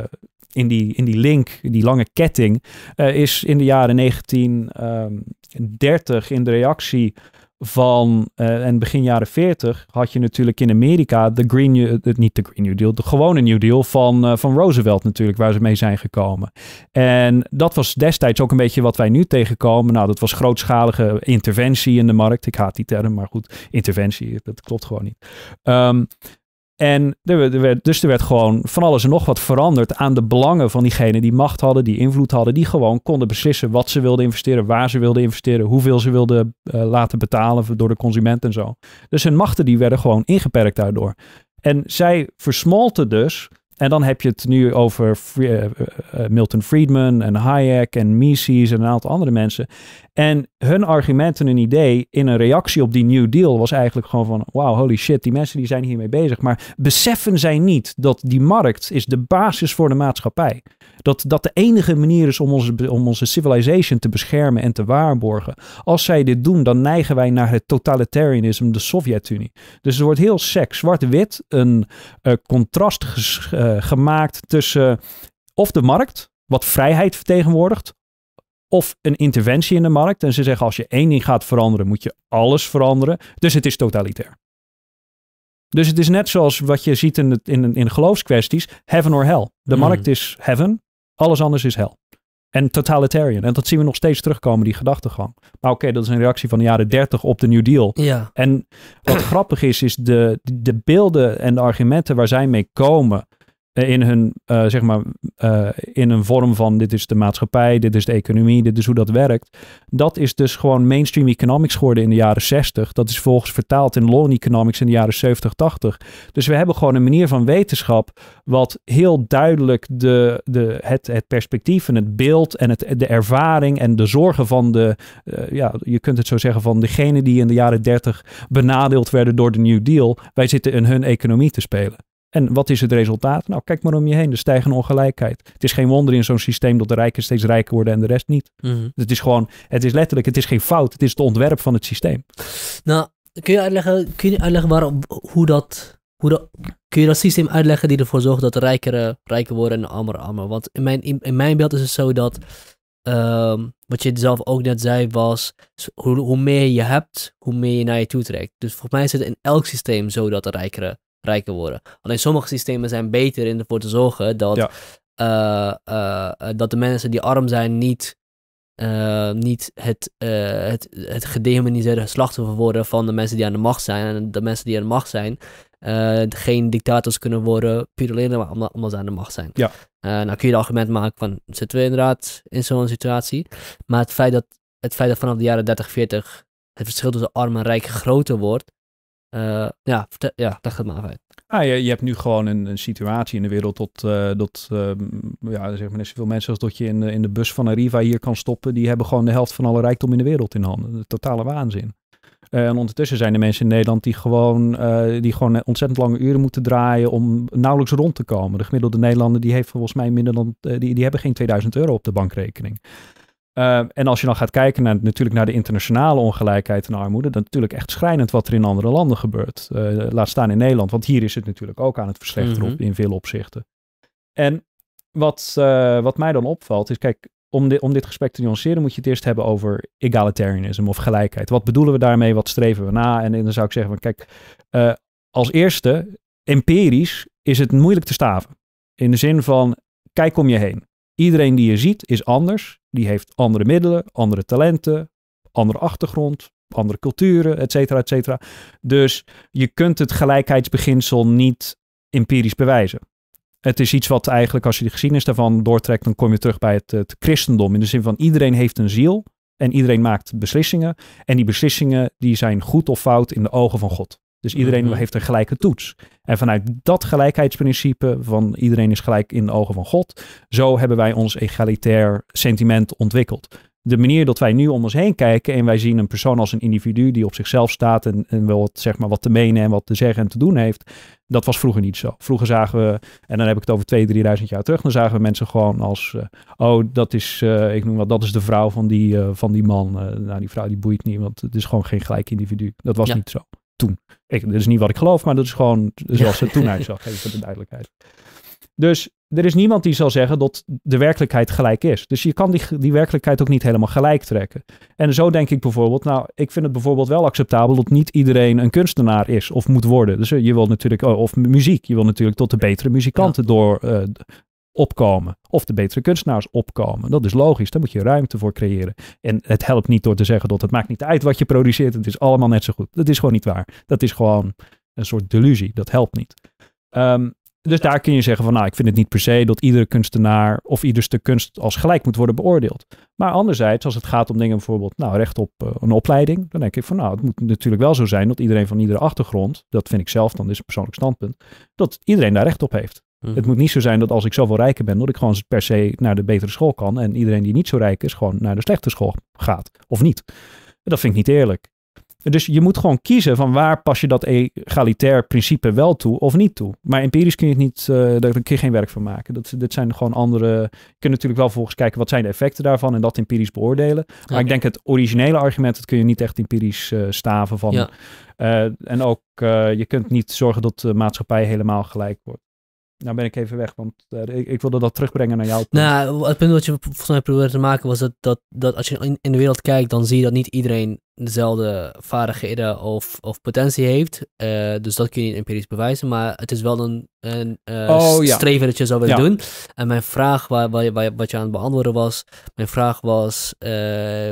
in die, in die link, die lange ketting, eh, is in de jaren 1930 ehm, in de reactie van eh, en begin jaren 40 had je natuurlijk in Amerika de Green New, eh, Deal, niet de Green New Deal, de gewone New Deal van, eh, van Roosevelt natuurlijk, waar ze mee zijn gekomen. En dat was destijds ook een beetje wat wij nu tegenkomen. Nou, dat was grootschalige interventie in de markt. Ik haat die term, maar goed, interventie, dat klopt gewoon niet. Um, en werd, dus er werd gewoon van alles en nog wat veranderd aan de belangen van diegenen die macht hadden, die invloed hadden, die gewoon konden beslissen wat ze wilden investeren, waar ze wilden investeren, hoeveel ze wilden eh, laten betalen door de consument en zo. Dus hun machten die werden gewoon ingeperkt daardoor. En zij versmolten dus, en dan heb je het nu over eh, eh, Milton Friedman en Hayek en Mises en een aantal andere mensen. En hun argument en hun idee in een reactie op die New Deal was eigenlijk gewoon van, wow, holy shit, die mensen die zijn hiermee bezig. Maar beseffen zij niet dat die markt is de basis voor de maatschappij? Dat dat de enige manier is om onze, om onze civilization te beschermen en te waarborgen. Als zij dit doen, dan neigen wij naar het totalitarianisme, de Sovjet-Unie. Dus er wordt heel sec, zwart-wit, een eh, contrast eh, gemaakt tussen of de markt, wat vrijheid vertegenwoordigt, of een interventie in de markt. En ze zeggen als je één ding gaat veranderen, moet je alles veranderen. Dus het is totalitair. Dus het is net zoals wat je ziet in, het, in, in geloofskwesties, heaven or hell. De hmm. markt is heaven, alles anders is hell. En totalitarian. En dat zien we nog steeds terugkomen, die gedachtegang. Maar oké, dat is een reactie van de jaren 30 op de New Deal. Ja. En wat (clears throat) grappig is, is de, de beelden en de argumenten waar zij mee komen, eh, in hun, eh, zeg maar, eh, in een vorm van dit is de maatschappij, dit is de economie, dit is hoe dat werkt. Dat is dus gewoon mainstream economics geworden in de jaren 60. Dat is volgens vertaald in lawn economics in de jaren 70, 80. Dus we hebben gewoon een manier van wetenschap wat heel duidelijk de, de, het, het perspectief en het beeld en het, de ervaring en de zorgen van de, ja, je kunt het zo zeggen, van degene die in de jaren 30 benadeeld werden door de New Deal. Wij zitten in hun economie te spelen. En wat is het resultaat? Nou, kijk maar om je heen. De stijgende ongelijkheid. Het is geen wonder in zo'n systeem dat de rijken steeds rijker worden en de rest niet. Mhm. Het is gewoon, het is letterlijk, het is geen fout. Het is het ontwerp van het systeem. Nou, kun je uitleggen, kun je uitleggen waarom, hoe dat, hoe dat, kun je dat systeem uitleggen die ervoor zorgt dat de rijkeren rijker worden en de armer armer? Want in mijn, in, in, mijn beeld is het zo dat, ehm, wat je zelf ook net zei, was hoe, hoe meer je hebt, hoe meer je naar je toe trekt. Dus volgens mij is het in elk systeem zo dat de rijkeren rijker worden. Alleen sommige systemen zijn beter in ervoor te zorgen dat, eh, eh, eh, dat de mensen die arm zijn niet, niet het, het, het gedemoniseerde slachtoffer worden van de mensen die aan de macht zijn. En de mensen die aan de macht zijn geen dictators kunnen worden puur alleen omdat, ze aan de macht zijn. Ja. nou kun je het argument maken van zitten we inderdaad in zo'n situatie. Maar het feit dat, het feit dat vanaf de jaren 30, 40 het verschil tussen arm en rijk groter wordt, eh, ja, ja, leg het maar uit. Ah, je, je hebt nu gewoon een, een situatie in de wereld tot, dat eh, ehm, ja, zeg maar net zoveel mensen als dat je in, in de bus van Arriva hier kan stoppen. Die hebben gewoon de helft van alle rijkdom in de wereld in handen. totale waanzin. Eh, en ondertussen zijn er mensen in Nederland die gewoon, die gewoon ontzettend lange uren moeten draaien om nauwelijks rond te komen. De gemiddelde Nederlander die heeft volgens mij minder dan, die, die hebben geen 2000 euro op de bankrekening. Eh, en als je dan gaat kijken naar, natuurlijk naar de internationale ongelijkheid en armoede, dan natuurlijk echt schrijnend wat er in andere landen gebeurt. Eh, laat staan in Nederland, want hier is het natuurlijk ook aan het verslechteren mhm. in veel opzichten. En wat, eh, wat mij dan opvalt is, kijk, om, om dit gesprek te nuanceren moet je het eerst hebben over egalitarianisme of gelijkheid. Wat bedoelen we daarmee? Wat streven we na? En, en dan zou ik zeggen, van, kijk, als eerste, empirisch is het moeilijk te staven. In de zin van, kijk om je heen. Iedereen die je ziet is anders. Die heeft andere middelen, andere talenten, andere achtergrond, andere culturen, et cetera, et cetera. Dus je kunt het gelijkheidsbeginsel niet empirisch bewijzen. Het is iets wat eigenlijk, als je de geschiedenis daarvan doortrekt, dan kom je terug bij het, het christendom. In de zin van iedereen heeft een ziel en iedereen maakt beslissingen. En die beslissingen die zijn goed of fout in de ogen van God. Dus iedereen mhm. heeft een gelijke toets. En vanuit dat gelijkheidsprincipe van iedereen is gelijk in de ogen van God, zo hebben wij ons egalitair sentiment ontwikkeld. De manier dat wij nu om ons heen kijken en wij zien een persoon als een individu die op zichzelf staat en, en wel wat, zeg maar, wat te menen en wat te zeggen en te doen heeft, dat was vroeger niet zo. Vroeger zagen we, en dan heb ik het over 2000, 3.000 jaar terug, dan zagen we mensen gewoon als, eh, oh, dat is, eh, ik noem wat, dat is de vrouw van die, eh, van die man. nou, die vrouw die boeit niet, want het is gewoon geen gelijk individu. Dat was niet zo toen. Ik, dat is niet wat ik geloof, maar dat is gewoon zoals het toen (laughs) uitzag, even voor de duidelijkheid. Dus er is niemand die zal zeggen dat de werkelijkheid gelijk is. Dus je kan die, die werkelijkheid ook niet helemaal gelijk trekken. En zo denk ik bijvoorbeeld, nou, ik vind het bijvoorbeeld wel acceptabel dat niet iedereen een kunstenaar is of moet worden. Dus eh, je wilt natuurlijk, oh, of muziek, je wilt natuurlijk tot de betere muzikanten ja. door, eh, opkomen. Of de betere kunstenaars opkomen. Dat is logisch, daar moet je ruimte voor creëren. En het helpt niet door te zeggen dat het maakt niet uit wat je produceert, het is allemaal net zo goed. Dat is gewoon niet waar. Dat is gewoon een soort delusie, dat helpt niet. Ehm, dus daar kun je zeggen van, nou, ik vind het niet per se dat iedere kunstenaar of ieder stuk kunst als gelijk moet worden beoordeeld. Maar anderzijds, als het gaat om dingen bijvoorbeeld, nou, recht op eh, een opleiding, dan denk ik van, nou, het moet natuurlijk wel zo zijn dat iedereen van iedere achtergrond, dat vind ik zelf dan, is een persoonlijk standpunt, dat iedereen daar recht op heeft. Hmm. Het moet niet zo zijn dat als ik zoveel rijker ben, dat ik gewoon per se naar de betere school kan. En iedereen die niet zo rijk is, gewoon naar de slechte school gaat. Of niet. Dat vind ik niet eerlijk. Dus je moet gewoon kiezen van waar pas je dat egalitair principe wel toe of niet toe. Maar empirisch kun je het niet, eh, daar kun je geen werk van maken. Dat, dit zijn gewoon andere. Je kunt natuurlijk wel volgens kijken wat zijn de effecten daarvan en dat empirisch beoordelen. Maar ik denk het originele argument, dat kun je niet echt empirisch eh, staven van. Eh, en ook je kunt niet zorgen dat de maatschappij helemaal gelijk wordt nou ben ik even weg, want eh, ik, ik, wilde dat terugbrengen naar jou. Nou, het punt wat je volgens mij probeerde te maken was dat, dat, dat als je in, in, de wereld kijkt, dan zie je dat niet iedereen dezelfde vaardigheden of, of potentie heeft. Eh, dus dat kun je niet empirisch bewijzen, maar het is wel een, een eh, oh, ja. streven dat je zou willen doen. En mijn vraag, waar, waar, waar, wat je aan het beantwoorden was, mijn vraag was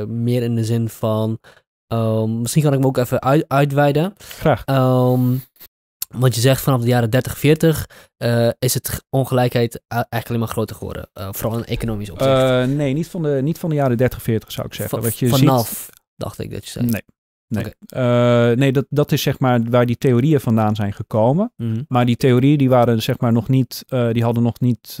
meer in de zin van, ehm, misschien kan ik me ook even uit, uitweiden. Graag. Ehm, want je zegt vanaf de jaren 30, 40 eh, is het ongelijkheid eh, eigenlijk alleen maar groter geworden. Eh, vooral in economisch opzicht. nee, niet van, de, niet van de jaren 30, 40 zou ik zeggen. vanaf, dacht ik dat je zei. Nee. Nee, nee dat, dat is zeg maar waar die theorieën vandaan zijn gekomen. Mhm. Maar die theorieën die waren zeg maar nog niet, die hadden nog niet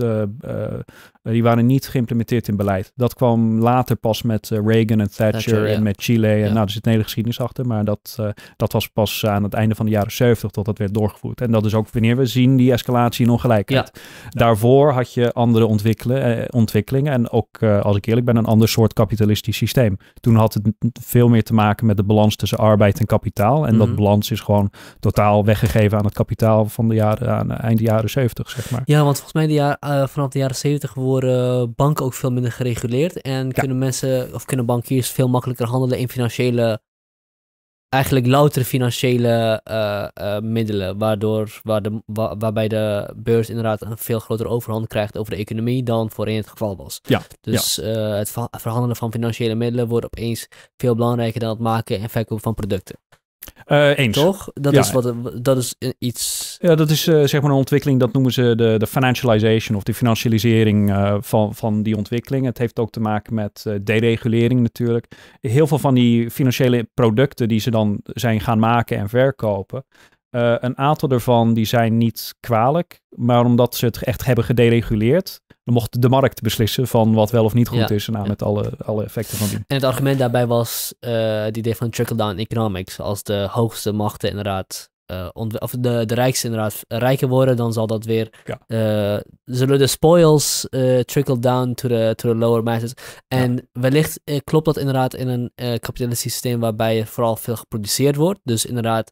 eh, die waren niet geïmplementeerd in beleid. Dat kwam later pas met eh, Reagan en Thatcher, en met Chile. En nou, er zit een hele geschiedenis achter. Maar dat, eh, dat was pas aan het einde van de jaren 70 tot dat werd doorgevoerd. En dat is ook wanneer we zien die escalatie in ongelijkheid. Daarvoor had je andere ontwikkelen, eh, ontwikkelingen. En ook, als ik eerlijk ben, een ander soort kapitalistisch systeem. Toen had het veel meer te maken met de balans tussen arbeid en kapitaal. En dat mhm. balans is gewoon totaal weggegeven aan het kapitaal van de jaren, aan eind jaren 70, zeg maar. Ja, want volgens mij de jaar, vanaf de jaren 70 worden eh, banken ook veel minder gereguleerd. En kunnen mensen, of kunnen bankiers veel makkelijker handelen in financiële. Eigenlijk louter financiële eh, eh, middelen. Waardoor, waar de, waar, waarbij de beurs inderdaad een veel grotere overhand krijgt over de economie dan voorheen het geval was. Ja, dus het verhandelen van financiële middelen wordt opeens veel belangrijker dan het maken en verkopen van producten. Uh, Toch? Dat, ja. is wat, dat is iets... Ja, dat is eh, zeg maar een ontwikkeling, dat noemen ze de, de financialization of de financialisering eh, van, van die ontwikkeling. Het heeft ook te maken met deregulering natuurlijk. Heel veel van die financiële producten die ze dan zijn gaan maken en verkopen, eh, een aantal daarvan die zijn niet kwalijk, maar omdat ze het echt hebben gedereguleerd, dan mocht de markt beslissen van wat wel of niet goed is. Nou, met alle, alle effecten van die. En het argument daarbij was uh, het idee van trickle-down economics. Als de hoogste machten inderdaad, eh, of de, de rijkste inderdaad rijker worden, dan zal dat weer, ja. zullen de spoils trickle-down to the, to the lower masses. En wellicht klopt dat inderdaad in een kapitalistisch systeem waarbij er vooral veel geproduceerd wordt. Dus inderdaad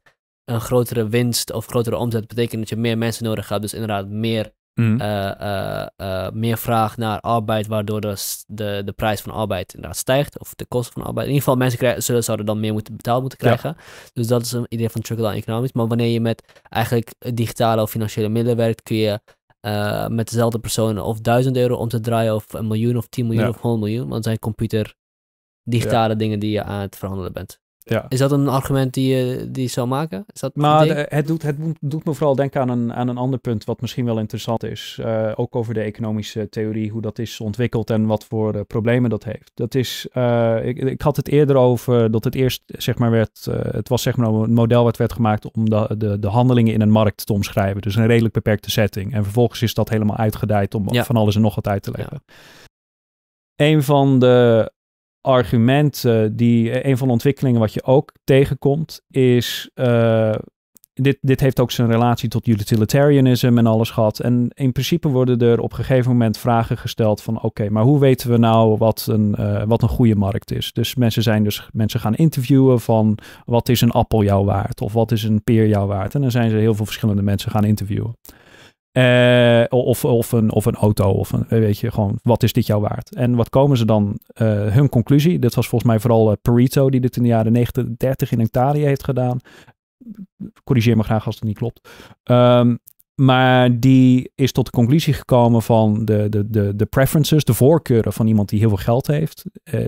een grotere winst of grotere omzet betekent dat je meer mensen nodig hebt. Dus inderdaad meer, mm. eh, eh, eh, meer vraag naar arbeid, waardoor de, de, de prijs van arbeid inderdaad stijgt. Of de kosten van arbeid. In ieder geval, mensen krijgen, zullen, zouden dan meer moeten, betaald moeten krijgen. Dus dat is een idee van trickle-down economics. Maar wanneer je met eigenlijk digitale of financiële middelen werkt, kun je met dezelfde personen of duizend euro om te draaien, of een miljoen, of tien miljoen, of honderd miljoen. Want zijn computer digitale dingen die je aan het verhandelen bent. Ja. Is dat een argument die je, die zou maken? Is dat nou, het, doet, het doet me vooral denken aan een, aan een ander punt wat misschien wel interessant is. Eh, ook over de economische theorie, hoe dat is ontwikkeld en wat voor eh, problemen dat heeft. Dat is, eh, ik, ik had het eerder over dat het eerst, zeg maar, werd, het was zeg maar een model wat werd gemaakt om de, de, handelingen in een markt te omschrijven. Dus een redelijk beperkte setting. En vervolgens is dat helemaal uitgedijd om van alles en nog wat uit te leggen. Ja. Een van de argument, die, eh, een van de ontwikkelingen wat je ook tegenkomt, is. Eh, dit, dit heeft ook zijn relatie tot utilitarianism en alles gehad. En in principe worden er op een gegeven moment vragen gesteld van oké, maar hoe weten we nou wat een, eh, wat een goede markt is? Dus mensen zijn dus mensen gaan interviewen van wat is een appel jouw waard? Of wat is een peer jouw waard? En dan zijn ze heel veel verschillende mensen gaan interviewen. Eh, of, of, een, of een auto, of een, weet je, gewoon wat is dit jouw waard? En wat komen ze dan? Eh, hun conclusie, dit was volgens mij vooral uh, eh, Pareto die dit in de jaren 1930 in Italië heeft gedaan. Corrigeer me graag als het niet klopt. Ehm, maar die is tot de conclusie gekomen van de, de, de, de preferences, de voorkeuren van iemand die heel veel geld heeft.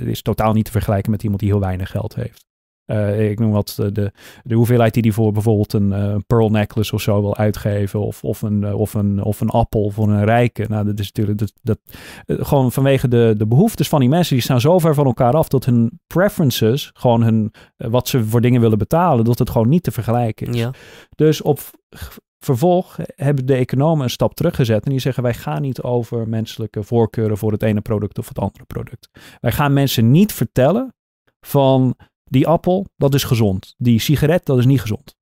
is totaal niet te vergelijken met iemand die heel weinig geld heeft. Eh, ik noem wat de, de, hoeveelheid die die voor bijvoorbeeld eh, een pearl necklace of zo wil uitgeven. Of, of, een, eh, of, een, of een appel voor een rijke. Nou, dat is natuurlijk dat, dat, gewoon vanwege de, de behoeftes van die mensen. Die staan zo ver van elkaar af dat hun preferences, gewoon hun, wat ze voor dingen willen betalen, dat het gewoon niet te vergelijken is. Dus op vervolg hebben de economen een stap teruggezet. En die zeggen: wij gaan niet over menselijke voorkeuren voor het ene product of het andere product. Wij gaan mensen niet vertellen van die appel, dat is gezond. Die sigaret, dat is niet gezond.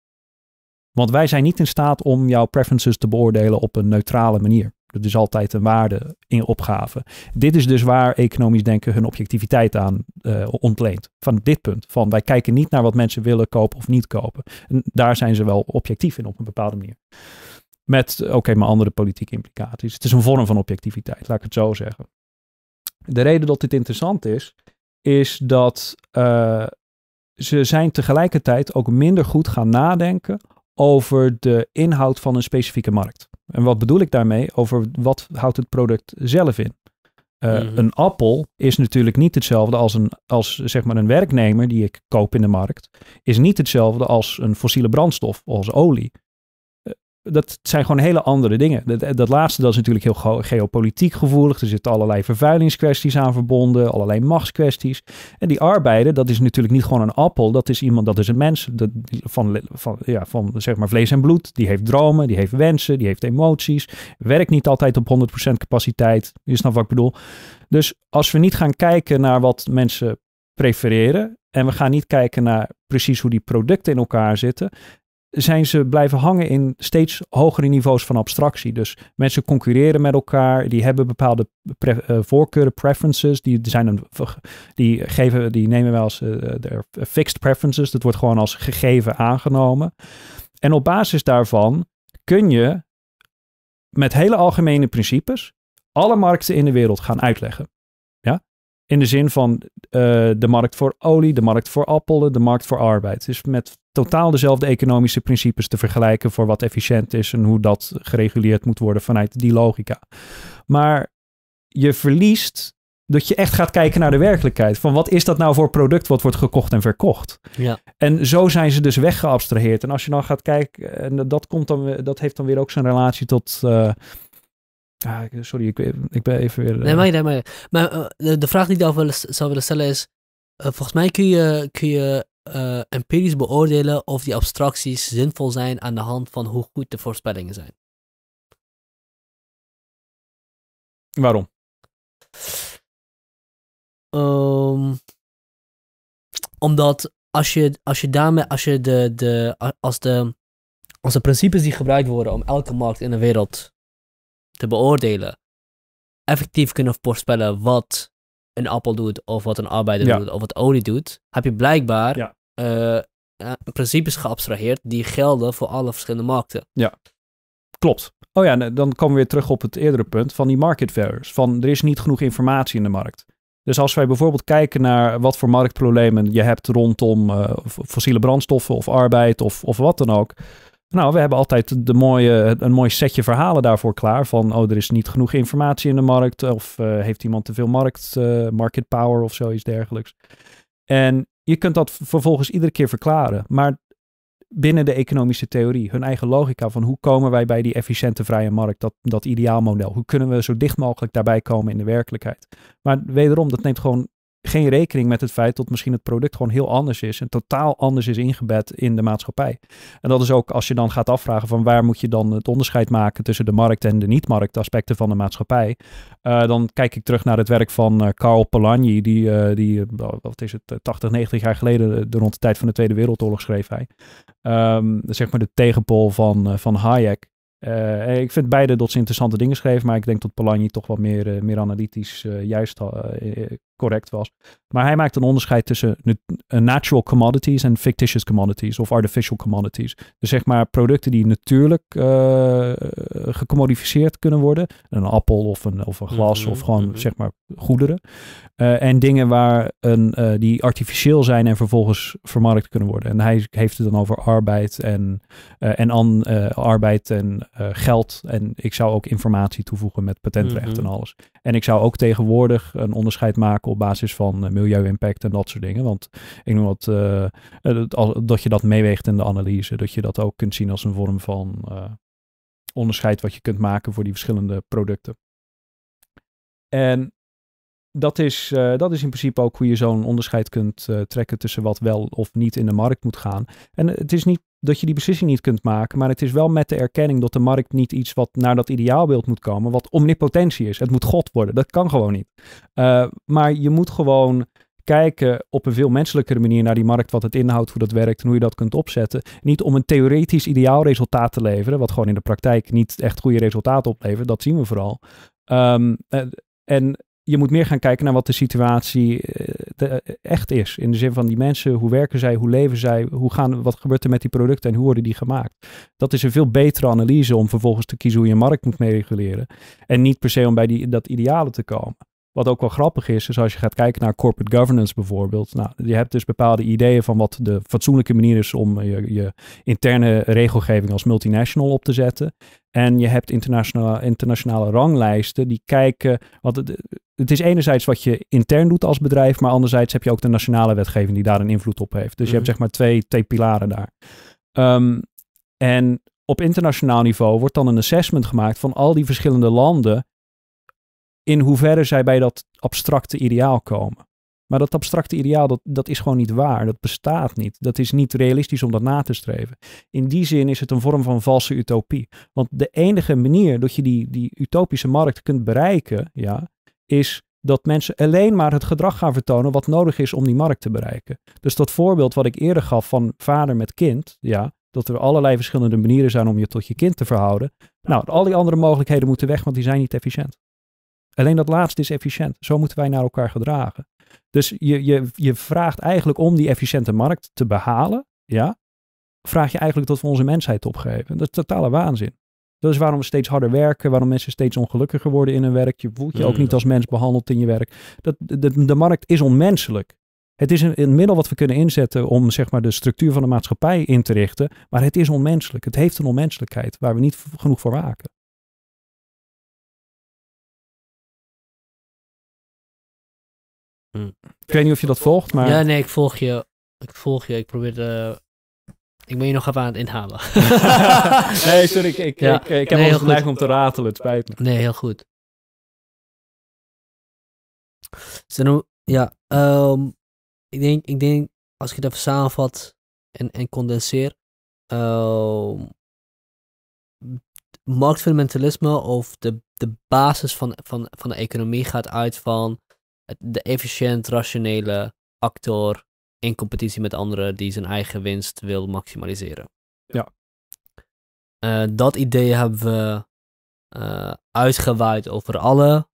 Want wij zijn niet in staat om jouw preferences te beoordelen op een neutrale manier. Dat is altijd een waarde in opgave. Dit is dus waar economisch denken hun objectiviteit aan eh, ontleent. Van dit punt. Van wij kijken niet naar wat mensen willen kopen of niet kopen. En daar zijn ze wel objectief in op een bepaalde manier. Met, eh, oké, maar andere politieke implicaties. Het is een vorm van objectiviteit, laat ik het zo zeggen. De reden dat dit interessant is, is dat eh, ze zijn tegelijkertijd ook minder goed gaan nadenken over de inhoud van een specifieke markt. En wat bedoel ik daarmee? Over wat houdt het product zelf in? Eh, mhm. Een appel is natuurlijk niet hetzelfde als, een, als zeg maar een werknemer die ik koop in de markt. Is niet hetzelfde als een fossiele brandstof, als olie dat zijn gewoon hele andere dingen. Dat, eh, dat laatste dat is natuurlijk heel geopolitiek gevoelig. Er zitten allerlei vervuilingskwesties aan verbonden, allerlei machtskwesties. En die arbeider, dat is natuurlijk niet gewoon een appel. Dat is iemand, dat is een mens dat, van, van, ja, van zeg maar vlees en bloed. Die heeft dromen, die heeft wensen, die heeft emoties. Werkt niet altijd op 100% capaciteit. Je snapt wat ik bedoel. Dus als we niet gaan kijken naar wat mensen prefereren en we gaan niet kijken naar precies hoe die producten in elkaar zitten, zijn ze blijven hangen in steeds hogere niveaus van abstractie. Dus mensen concurreren met elkaar, die hebben bepaalde eh, voorkeuren, preferences, die, zijn een, die, geven, die nemen wel als uh, eh, fixed preferences, dat wordt gewoon als gegeven aangenomen. En op basis daarvan kun je met hele algemene principes alle markten in de wereld gaan uitleggen. In de zin van eh, de markt voor olie, de markt voor appelen, de markt voor arbeid. Dus met totaal dezelfde economische principes te vergelijken voor wat efficiënt is en hoe dat gereguleerd moet worden vanuit die logica. Maar je verliest dat je echt gaat kijken naar de werkelijkheid. Van wat is dat nou voor product wat wordt gekocht en verkocht? Ja. En zo zijn ze dus weggeabstraheerd. En als je dan gaat kijken, eh, en dat, komt dan, dat heeft dan weer ook zijn relatie tot. Eh, sorry, ik, ik, ben even weer... Nee, eh, maar, maar, maar eh, de, vraag die ik daarover zou willen stellen is... Eh, volgens mij kun je, kun je empirisch beoordelen of die abstracties zinvol zijn aan de hand van hoe goed de voorspellingen zijn. Waarom? Um, omdat als je, als je daarmee, als je de, de, als de, als de principes die gebruikt worden om elke markt in de wereld te beoordelen, effectief kunnen voorspellen wat een appel doet, of wat een arbeider doet, of wat olie doet, heb je blijkbaar ja. Eh, eh, principes geabstraheerd die gelden voor alle verschillende markten. Ja, klopt. Oh ja, eh, dan komen we weer terug op het eerdere punt van die market failures. Van er is niet genoeg informatie in de markt. Dus als wij bijvoorbeeld kijken naar wat voor marktproblemen je hebt rondom fossiele brandstoffen of arbeid of, of wat dan ook, nou, we hebben altijd de mooie, een mooi setje verhalen daarvoor klaar. Van, oh, er is niet genoeg informatie in de markt. Of eh, heeft iemand te veel markt, eh, market power of zoiets dergelijks. En je kunt dat vervolgens iedere keer verklaren. Maar binnen de economische theorie, hun eigen logica van hoe komen wij bij die efficiënte vrije markt, dat, dat ideaalmodel. Hoe kunnen we zo dicht mogelijk daarbij komen in de werkelijkheid. Maar wederom, dat neemt gewoon geen rekening met het feit dat misschien het product gewoon heel anders is en totaal anders is ingebed in de maatschappij. En dat is ook als je dan gaat afvragen van waar moet je dan het onderscheid maken tussen de markt en de niet-markt aspecten van de maatschappij. Eh, dan kijk ik terug naar het werk van uh, eh, Carl Polanyi, die, eh, die wat is het, 80, 90 jaar geleden, rond de tijd van de Tweede Wereldoorlog schreef hij. Um, zeg maar de tegenpol van, van Hayek. ik vind beide dat ze interessante dingen schreven, maar ik denk dat Polanyi toch wat meer, meer analytisch juist correct was. Maar hij maakt een onderscheid tussen eh, natural commodities en fictitious commodities of artificial commodities. Dus zeg maar producten die natuurlijk uh, gecommodificeerd kunnen worden. Een appel of een, of een glas mhm, of gewoon mhm. zeg maar goederen. Eh, en dingen waar een, die artificieel zijn en vervolgens vermarkt kunnen worden. En hij heeft het dan over arbeid en, en an, arbeid en geld. En ik zou ook informatie toevoegen met patentrecht mhm. en alles. En ik zou ook tegenwoordig een onderscheid maken op basis van eh, milieu-impact en dat soort dingen. Want ik noem eh, het, dat, dat, je dat meeweegt in de analyse. Dat je dat ook kunt zien als een vorm van eh, onderscheid wat je kunt maken voor die verschillende producten. En dat is, dat is in principe ook hoe je zo'n onderscheid kunt trekken tussen wat wel of niet in de markt moet gaan. En het is niet dat je die beslissing niet kunt maken. Maar het is wel met de erkenning dat de markt niet iets wat naar dat ideaalbeeld moet komen, wat omnipotentie is. Het moet God worden. Dat kan gewoon niet. Eh, maar je moet gewoon kijken op een veel menselijkere manier naar die markt, wat het inhoudt, hoe dat werkt en hoe je dat kunt opzetten. Niet om een theoretisch ideaal resultaat te leveren, wat gewoon in de praktijk niet echt goede resultaten oplevert. Dat zien we vooral. Ehm, eh, en je moet meer gaan kijken naar wat de situatie eh, eh, echt is. In de zin van die mensen, hoe werken zij, hoe leven zij, hoe gaan, wat gebeurt er met die producten en hoe worden die gemaakt. Dat is een veel betere analyse om vervolgens te kiezen hoe je markt moet mee reguleren. En niet per se om bij die, dat ideale te komen. Wat ook wel grappig is, is als je gaat kijken naar corporate governance bijvoorbeeld. Nou, je hebt dus bepaalde ideeën van wat de fatsoenlijke manier is om je, je interne regelgeving als multinational op te zetten. En je hebt internationale, internationale ranglijsten die kijken. wat het, is enerzijds wat je intern doet als bedrijf, maar anderzijds heb je ook de nationale wetgeving die daar een invloed op heeft. Dus je hebt mhm. zeg maar twee, twee pilaren daar. Ehm, en op internationaal niveau wordt dan een assessment gemaakt van al die verschillende landen in hoeverre zij bij dat abstracte ideaal komen. Maar dat abstracte ideaal, dat, dat is gewoon niet waar. Dat bestaat niet. Dat is niet realistisch om dat na te streven. In die zin is het een vorm van valse utopie. Want de enige manier dat je die, die utopische markt kunt bereiken, ja, is dat mensen alleen maar het gedrag gaan vertonen wat nodig is om die markt te bereiken. Dus dat voorbeeld wat ik eerder gaf van vader met kind, ja, dat er allerlei verschillende manieren zijn om je tot je kind te verhouden. Nou, al die andere mogelijkheden moeten weg, want die zijn niet efficiënt. Alleen dat laatste is efficiënt. Zo moeten wij naar elkaar gedragen. Dus je, je, je vraagt eigenlijk om die efficiënte markt te behalen, ja, vraag je eigenlijk dat we onze mensheid opgeven. Dat is totale waanzin. Dat is waarom we steeds harder werken, waarom mensen steeds ongelukkiger worden in hun werk. Je voelt je ook niet mm. als mens behandeld in je werk. Dat, de, de markt is onmenselijk. Het is een, een, middel wat we kunnen inzetten om zeg maar, de structuur van de maatschappij in te richten. Maar het is onmenselijk. Het heeft een onmenselijkheid waar we niet genoeg voor waken. Hm. Ik weet niet of je dat volgt, maar... Ja, nee, ik volg je. Ik volg je. Ik probeer eh, Ik ben je nog even aan het inhalen. (laughs) nee, sorry. Ik, ik, ik, heb nee, al gelijk om te ratelen. Het spijt me. Nee, heel goed. Ja, ehm, ik, denk, ik denk, als ik het even samenvat en, en condenseer. Um, marktfundamentalisme of de, de basis van, van, van de economie gaat uit van de efficiënt, rationele actor in competitie met anderen die zijn eigen winst wil maximaliseren. Ja. Eh, dat idee hebben we eh, uitgewaaid over alle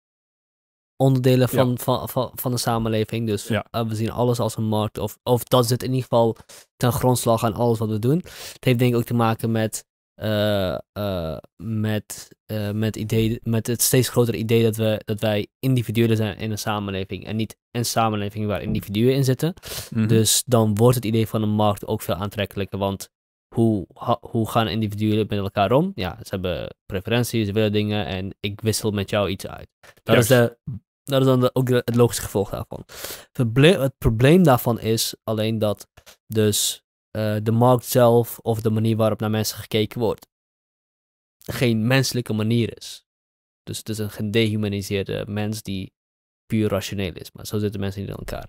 onderdelen van, van, van, van, de samenleving. Dus eh, we zien alles als een markt. Of, of dat zit in ieder geval ten grondslag aan alles wat we doen. Het heeft denk ik ook te maken met eh, eh, met, eh, met, idee, met het steeds grotere idee dat, we, dat wij individuen zijn in een samenleving en niet een samenleving waar individuen in zitten. Mhm. Dus dan wordt het idee van een markt ook veel aantrekkelijker, want hoe, hoe gaan individuen met elkaar om? Ja, ze hebben preferenties, ze willen dingen en ik wissel met jou iets uit. Dat is, de, dat is dan de, ook het logische gevolg daarvan. het probleem daarvan is alleen dat dus eh, de markt zelf of de manier waarop naar mensen gekeken wordt geen menselijke manier is. Dus het is een gedehumaniseerde mens die puur rationeel is. Maar zo zitten mensen niet in elkaar.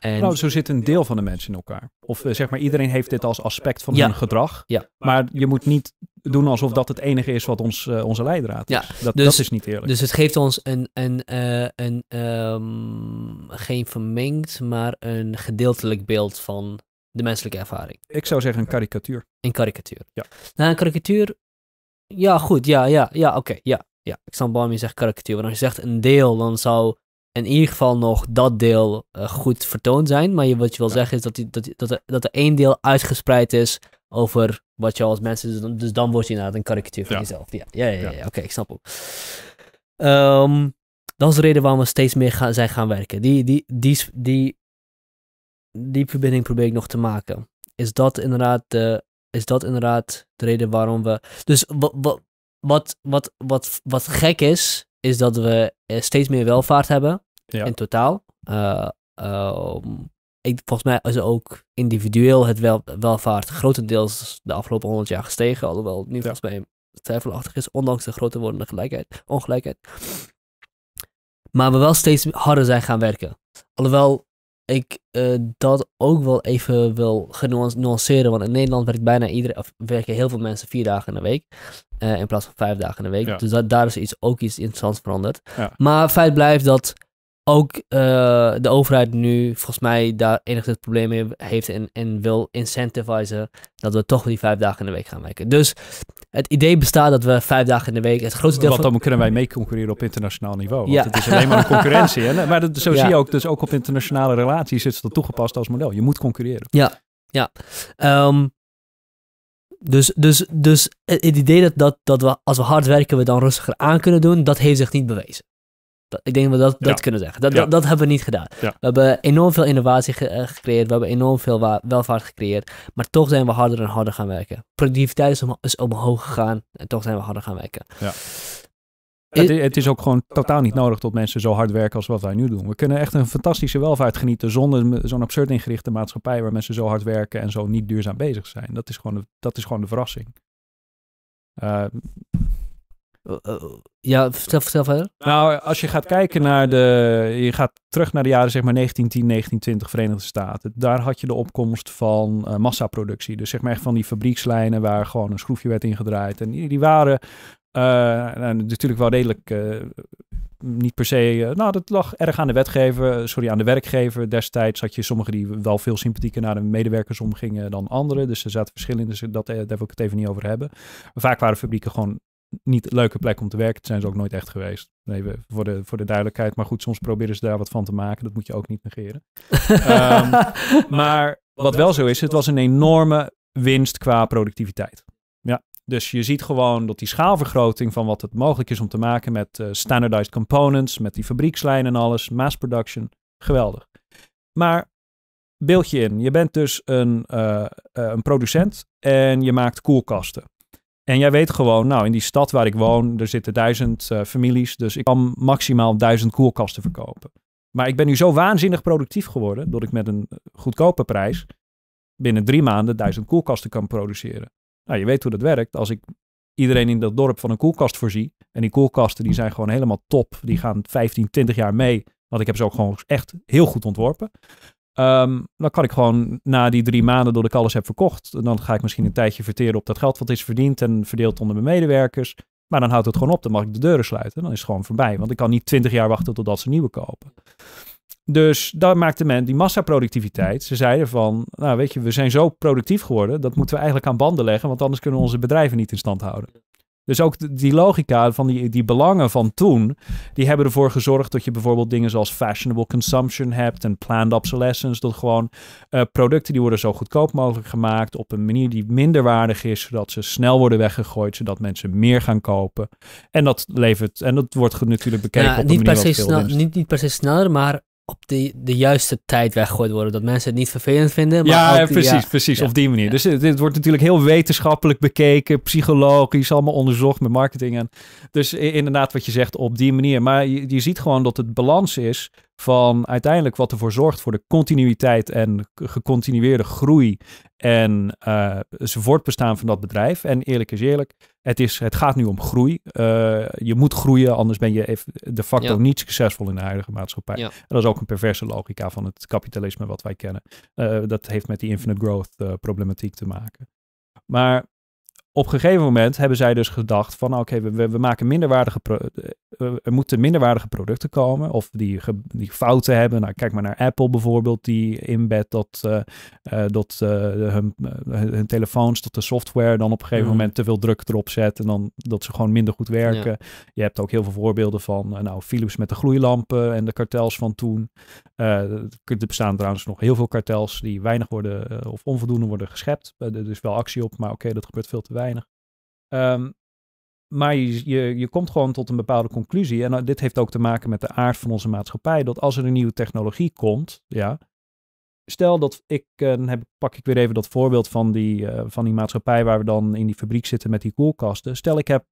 En... Nou, zo zit een deel van de mensen in elkaar. Of eh, zeg maar, iedereen heeft dit als aspect van hun gedrag. Ja. Maar je moet niet doen alsof dat het enige is wat ons, eh, onze leidraad is. Ja. Dat, dus, dat is niet eerlijk. Dus het geeft ons een, een, een ehm, geen vermengd, maar een gedeeltelijk beeld van de menselijke ervaring. Ik zou zeggen een karikatuur. Een karikatuur. Ja. Nou, een karikatuur. Ja, goed. Ja, ja, ja. Oké. ja, ja. Ik snap waarom je zegt karikatuur. Want als je zegt een deel, dan zou in ieder geval nog dat deel eh, goed vertoond zijn. Maar je, wat je wil zeggen is dat, die, dat, dat, er, dat er één deel uitgespreid is over wat je als mensen. Dus dan dus word je inderdaad een karikatuur van jezelf. Ja, ja, ja. ja, Oké, ik snap hem. Ehm, dat is de reden waarom we steeds meer zijn gaan werken. Die, die, die, die, die verbinding probeer ik nog te maken. Is dat inderdaad de, is dat inderdaad de reden waarom we. Dus wat, wat, wat, wat, wat, gek is, is dat we eh, steeds meer welvaart hebben in totaal. Eh, ehm, volgens mij is ook individueel het wel, welvaart grotendeels de afgelopen 100 jaar gestegen. Alhoewel het nu ja. volgens mij twijfelachtig is, ondanks de groter wordende gelijkheid, ongelijkheid. Maar we wel steeds harder zijn gaan werken. Alhoewel ik eh, dat ook wel even wil nuanceren. Want in Nederland werkt bijna iedereen, of werken heel veel mensen vier dagen in de week. Eh, in plaats van vijf dagen in de week. Dus daar is iets, ook iets interessants veranderd. Maar feit blijft dat ook eh, de overheid nu volgens mij daar enigszins probleem mee heeft en, en wil incentivizen dat we toch die vijf dagen in de week gaan werken. Dus het idee bestaat dat we vijf dagen in de week het grootste deel. Want dan van... kunnen wij mee concurreren op internationaal niveau. Want ja. het is alleen maar een concurrentie. Hè? Maar dat, zo zie je ook, dus ook op internationale relaties is dat toegepast als model. Je moet concurreren. Ja, ja. Ehm, dus, dus, dus het idee dat, dat, dat we als we hard werken, we dan rustiger aan kunnen doen, dat heeft zich niet bewezen ik denk dat we dat, dat kunnen zeggen. Dat, dat, hebben we niet gedaan. We hebben enorm veel innovatie eh, gecreëerd. We hebben enorm veel welvaart gecreëerd. Maar toch zijn we harder en harder gaan werken. Productiviteit is, om, is omhoog gegaan. En toch zijn we harder gaan werken. Het, het, is ook gewoon totaal niet nodig dat mensen zo hard werken als wat wij nu doen. We kunnen echt een fantastische welvaart genieten zonder zo'n absurd ingerichte maatschappij waar mensen zo hard werken en zo niet duurzaam bezig zijn. Dat is gewoon de, dat is gewoon de verrassing. Uh, eh, eh, ja, vertel, verder. Nou, als je gaat kijken naar de... Je gaat terug naar de jaren zeg maar 1910, 1920 Verenigde Staten. Daar had je de opkomst van eh, massaproductie. Dus zeg maar van die fabriekslijnen waar gewoon een schroefje werd ingedraaid. En die, die waren natuurlijk wel redelijk... niet per se. nou, dat lag erg aan de wetgever, sorry, aan de werkgever. Destijds had je sommigen die wel veel sympathieker naar de medewerkers omgingen dan anderen. Dus er zaten verschillen, dus dat, daar wil ik het even niet over hebben. Maar vaak waren fabrieken gewoon niet leuke plek om te werken. Het zijn ze ook nooit echt geweest. Even voor de, voor de duidelijkheid. Maar goed, soms proberen ze daar wat van te maken. Dat moet je ook niet negeren. (laughs) Ehm, maar wat wel zo is, het was een enorme winst qua productiviteit. Ja, dus je ziet gewoon dat die schaalvergroting van wat het mogelijk is om te maken met uh, standardized components, met die fabriekslijnen en alles, mass production, geweldig. Maar beeldje in, je bent dus een, eh, eh, een producent en je maakt koelkasten. En jij weet gewoon, nou, in die stad waar ik woon, er zitten duizend eh, families. Dus ik kan maximaal duizend koelkasten verkopen. Maar ik ben nu zo waanzinnig productief geworden, dat ik met een goedkope prijs binnen drie maanden duizend koelkasten kan produceren. Nou, je weet hoe dat werkt. Als ik iedereen in dat dorp van een koelkast voorzie, en die koelkasten die zijn gewoon helemaal top, die gaan 15, 20 jaar mee, want ik heb ze ook gewoon echt heel goed ontworpen. Ehm, dan kan ik gewoon na die drie maanden dat ik alles heb verkocht, dan ga ik misschien een tijdje verteren op dat geld wat is verdiend en verdeeld onder mijn medewerkers. Maar dan houdt het gewoon op, dan mag ik de deuren sluiten. Dan is het gewoon voorbij, want ik kan niet twintig jaar wachten totdat ze nieuwe kopen. Dus dat maakte men die massaproductiviteit. Ze zeiden van, nou weet je, we zijn zo productief geworden, dat moeten we eigenlijk aan banden leggen, want anders kunnen we onze bedrijven niet in stand houden. Dus ook die logica van die, die belangen van toen, die hebben ervoor gezorgd dat je bijvoorbeeld dingen zoals fashionable consumption hebt en planned obsolescence. Dat gewoon eh, producten die worden zo goedkoop mogelijk gemaakt op een manier die minder waardig is, zodat ze snel worden weggegooid, zodat mensen meer gaan kopen. En dat levert, en dat wordt natuurlijk bekeken ja, nou, op niet per se snel, niet, niet per se sneller, maar op de, de juiste tijd weggegooid worden. Dat mensen het niet vervelend vinden. Maar ja, precies, precies. Op die manier. Dus het wordt natuurlijk heel wetenschappelijk bekeken, psychologisch, allemaal onderzocht met marketing. En dus inderdaad wat je zegt, op die manier. Maar je, je ziet gewoon dat het balans is van uiteindelijk wat ervoor zorgt voor de continuïteit en gecontinueerde groei en uh, het voortbestaan van dat bedrijf. En eerlijk is eerlijk, het, is, het gaat nu om groei. Eh, je moet groeien, anders ben je de facto niet succesvol in de huidige maatschappij. En dat is ook een perverse logica van het kapitalisme wat wij kennen. Eh, dat heeft met die infinite growth problematiek te maken. Maar op een gegeven moment hebben zij dus gedacht van oké, we, we, maken minderwaardige eh, eh, er moeten minderwaardige producten komen of die, die fouten hebben. Nou, kijk maar naar Apple bijvoorbeeld, die inbed dat, uh, uh, dat hun, hun, telefoons, tot de software dan op een gegeven mhm. moment te veel druk erop zet en dan dat ze gewoon minder goed werken. Je hebt ook heel veel voorbeelden van nou, Philips met de gloeilampen en de kartels van toen. er bestaan trouwens nog heel veel kartels die weinig worden of onvoldoende worden geschept. er is wel actie op, maar oké, dat gebeurt veel te weinig. Ehm, maar je, je, je, komt gewoon tot een bepaalde conclusie. En eh, dit heeft ook te maken met de aard van onze maatschappij. Dat als er een nieuwe technologie komt, ja. Stel dat ik, eh, dan heb, pak ik weer even dat voorbeeld van die, eh, van die maatschappij waar we dan in die fabriek zitten met die koelkasten. Stel ik heb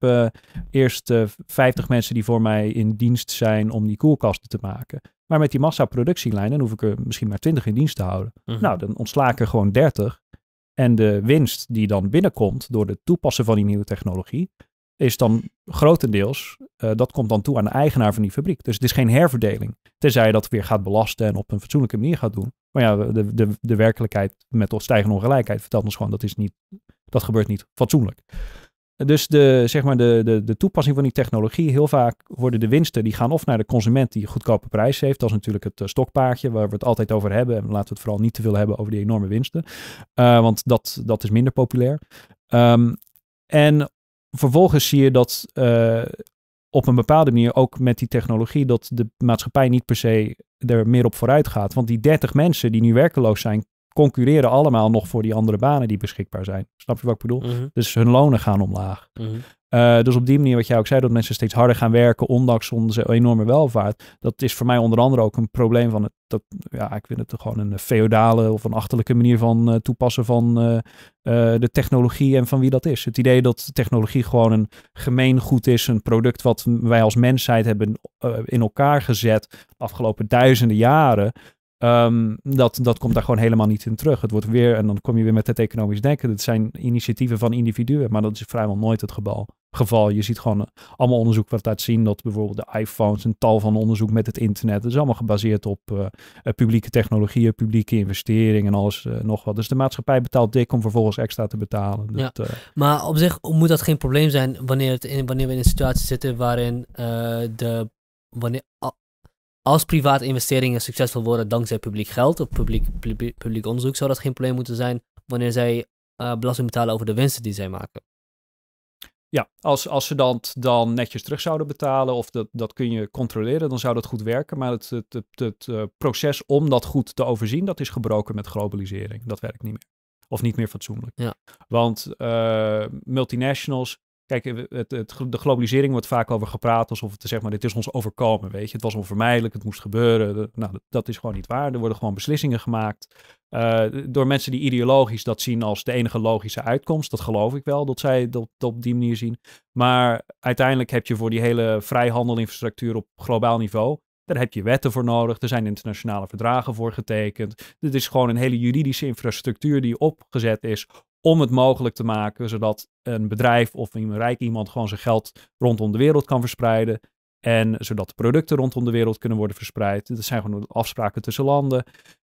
eerst uh, 50 mensen die voor mij in dienst zijn om die koelkasten te maken. Maar met die massaproductielijnen hoef ik er misschien maar 20 in dienst te houden. Mhm. Nou, dan ontsla ik er gewoon 30. En de winst die dan binnenkomt door het toepassen van die nieuwe technologie, is dan grotendeels, eh, dat komt dan toe aan de eigenaar van die fabriek. Dus het is geen herverdeling. Tenzij je dat weer gaat belasten en op een fatsoenlijke manier gaat doen. Maar ja, de, de, de werkelijkheid met stijgende ongelijkheid vertelt ons gewoon dat, is niet, dat gebeurt niet fatsoenlijk. Dus de, zeg maar de, de, de toepassing van die technologie, heel vaak worden de winsten, die gaan of naar de consument die een goedkope prijs heeft. Dat is natuurlijk het eh, stokpaardje waar we het altijd over hebben. En laten we het vooral niet te veel hebben over die enorme winsten. Eh, want dat, dat is minder populair. Ehm, en vervolgens zie je dat eh, op een bepaalde manier ook met die technologie dat de maatschappij niet per se er meer op vooruit gaat. Want die 30 mensen die nu werkeloos zijn, concurreren allemaal nog voor die andere banen die beschikbaar zijn. Snap je wat ik bedoel? Mhm. Dus hun lonen gaan omlaag. Mhm. Eh, dus op die manier, wat jij ook zei, dat mensen steeds harder gaan werken, ondanks onze enorme welvaart. Dat is voor mij onder andere ook een probleem van het, dat, ja, ik vind het gewoon een feodale of een achterlijke manier van eh, toepassen van eh, de technologie en van wie dat is. Het idee dat technologie gewoon een gemeengoed is, een product wat wij als mensheid hebben in elkaar gezet de afgelopen duizenden jaren Ehm, dat, dat komt daar gewoon helemaal niet in terug. Het wordt weer, en dan kom je weer met het economisch denken. Dat zijn initiatieven van individuen, maar dat is vrijwel nooit het geval. geval. Je ziet gewoon eh, allemaal onderzoek wat laat zien dat bijvoorbeeld de iPhones, een tal van onderzoek met het internet, dat is allemaal gebaseerd op eh, eh, publieke technologieën, publieke investeringen en alles nog wat. Dus de maatschappij betaalt dik om vervolgens extra te betalen. ja, maar op zich moet dat geen probleem zijn wanneer, het wanneer we in een situatie zitten waarin de wanneer als private investeringen succesvol worden dankzij publiek geld of publiek, publiek, onderzoek, zou dat geen probleem moeten zijn wanneer zij eh, belasting betalen over de winsten die zij maken. Ja, als, als ze dat dan netjes terug zouden betalen of dat, dat kun je controleren, dan zou dat goed werken. Maar het, het, het, eh, proces om dat goed te overzien, dat is gebroken met globalisering. Dat werkt niet meer. Of niet meer fatsoenlijk. Ja. Want eh, multinationals Kijk, het, het, de globalisering wordt vaak over gepraat alsof het zeg maar, dit is ons overkomen, weet je. Het was onvermijdelijk, het moest gebeuren. Nou, dat is gewoon niet waar. Er worden gewoon beslissingen gemaakt eh, door mensen die ideologisch dat zien als de enige logische uitkomst. Dat geloof ik wel, dat zij dat, dat op die manier zien. Maar uiteindelijk heb je voor die hele vrijhandelinfrastructuur op globaal niveau, daar heb je wetten voor nodig. Er zijn internationale verdragen voor getekend. Dit is gewoon een hele juridische infrastructuur die opgezet is om het mogelijk te maken zodat een bedrijf of een rijk iemand gewoon zijn geld rondom de wereld kan verspreiden. En zodat de producten rondom de wereld kunnen worden verspreid. Dat zijn gewoon afspraken tussen landen.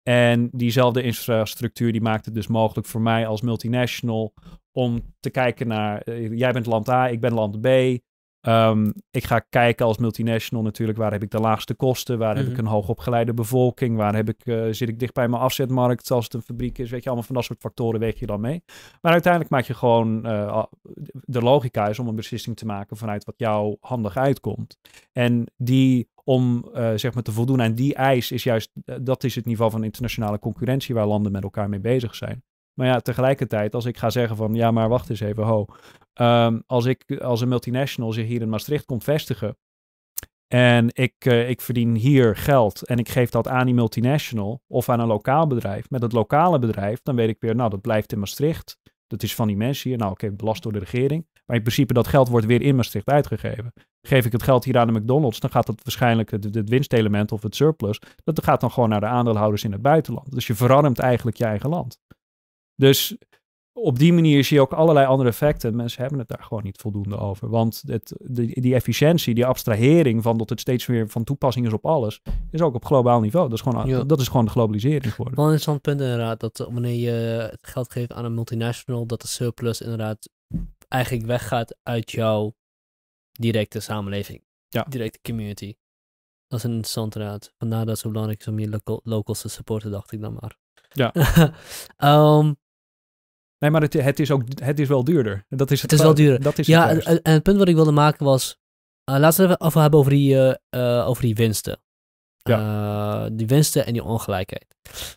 En diezelfde infrastructuur die maakt het dus mogelijk voor mij als multinational om te kijken naar, eh, jij bent land A, ik ben land B. Ehm, ik ga kijken als multinational natuurlijk, waar heb ik de laagste kosten, waar heb ik mhm. een hoogopgeleide bevolking, waar heb ik, eh, zit ik dicht bij mijn afzetmarkt als het een fabriek is, weet je, allemaal van dat soort factoren weeg je dan mee. Maar uiteindelijk maak je gewoon, eh, de logica is om een beslissing te maken vanuit wat jou handig uitkomt. En die, om eh, zeg maar te voldoen aan die eis, is juist, dat is het niveau van internationale concurrentie waar landen met elkaar mee bezig zijn. Maar ja, tegelijkertijd, als ik ga zeggen van ja, maar wacht eens even, ho. Ehm, als ik als een multinational zich hier in Maastricht komt vestigen en ik, eh, ik verdien hier geld en ik geef dat aan die multinational of aan een lokaal bedrijf, met het lokale bedrijf, dan weet ik weer, nou, dat blijft in Maastricht. Dat is van die mensen hier. Nou, oké, okay, belast door de regering. Maar in principe, dat geld wordt weer in Maastricht uitgegeven. Geef ik het geld hier aan de McDonald's, dan gaat dat waarschijnlijk, het, het winstelement of het surplus, dat gaat dan gewoon naar de aandeelhouders in het buitenland. Dus je verarmt eigenlijk je eigen land. Dus op die manier zie je ook allerlei andere effecten. Mensen hebben het daar gewoon niet voldoende over. Want het, die efficiëntie, die abstrahering van dat het steeds meer van toepassing is op alles, is ook op globaal niveau. Dat is gewoon, dat is gewoon de globalisering geworden. Wel een interessant punt inderdaad, dat wanneer je geld geeft aan een multinational, dat de surplus inderdaad eigenlijk weggaat uit jouw directe samenleving, ja. directe community. Dat is een interessant raad. Vandaar dat het zo belangrijk is om je local, locals te supporten, dacht ik dan maar. Ja. (laughs) Ehm, Nee, maar het, het, is ook, het is wel duurder. Dat is het, het is wel duurder. Dat is ja, het en, en, het punt wat ik wilde maken was... Eh, laten we het even over hebben over die, eh, eh, over die winsten. Ja. die winsten en die ongelijkheid.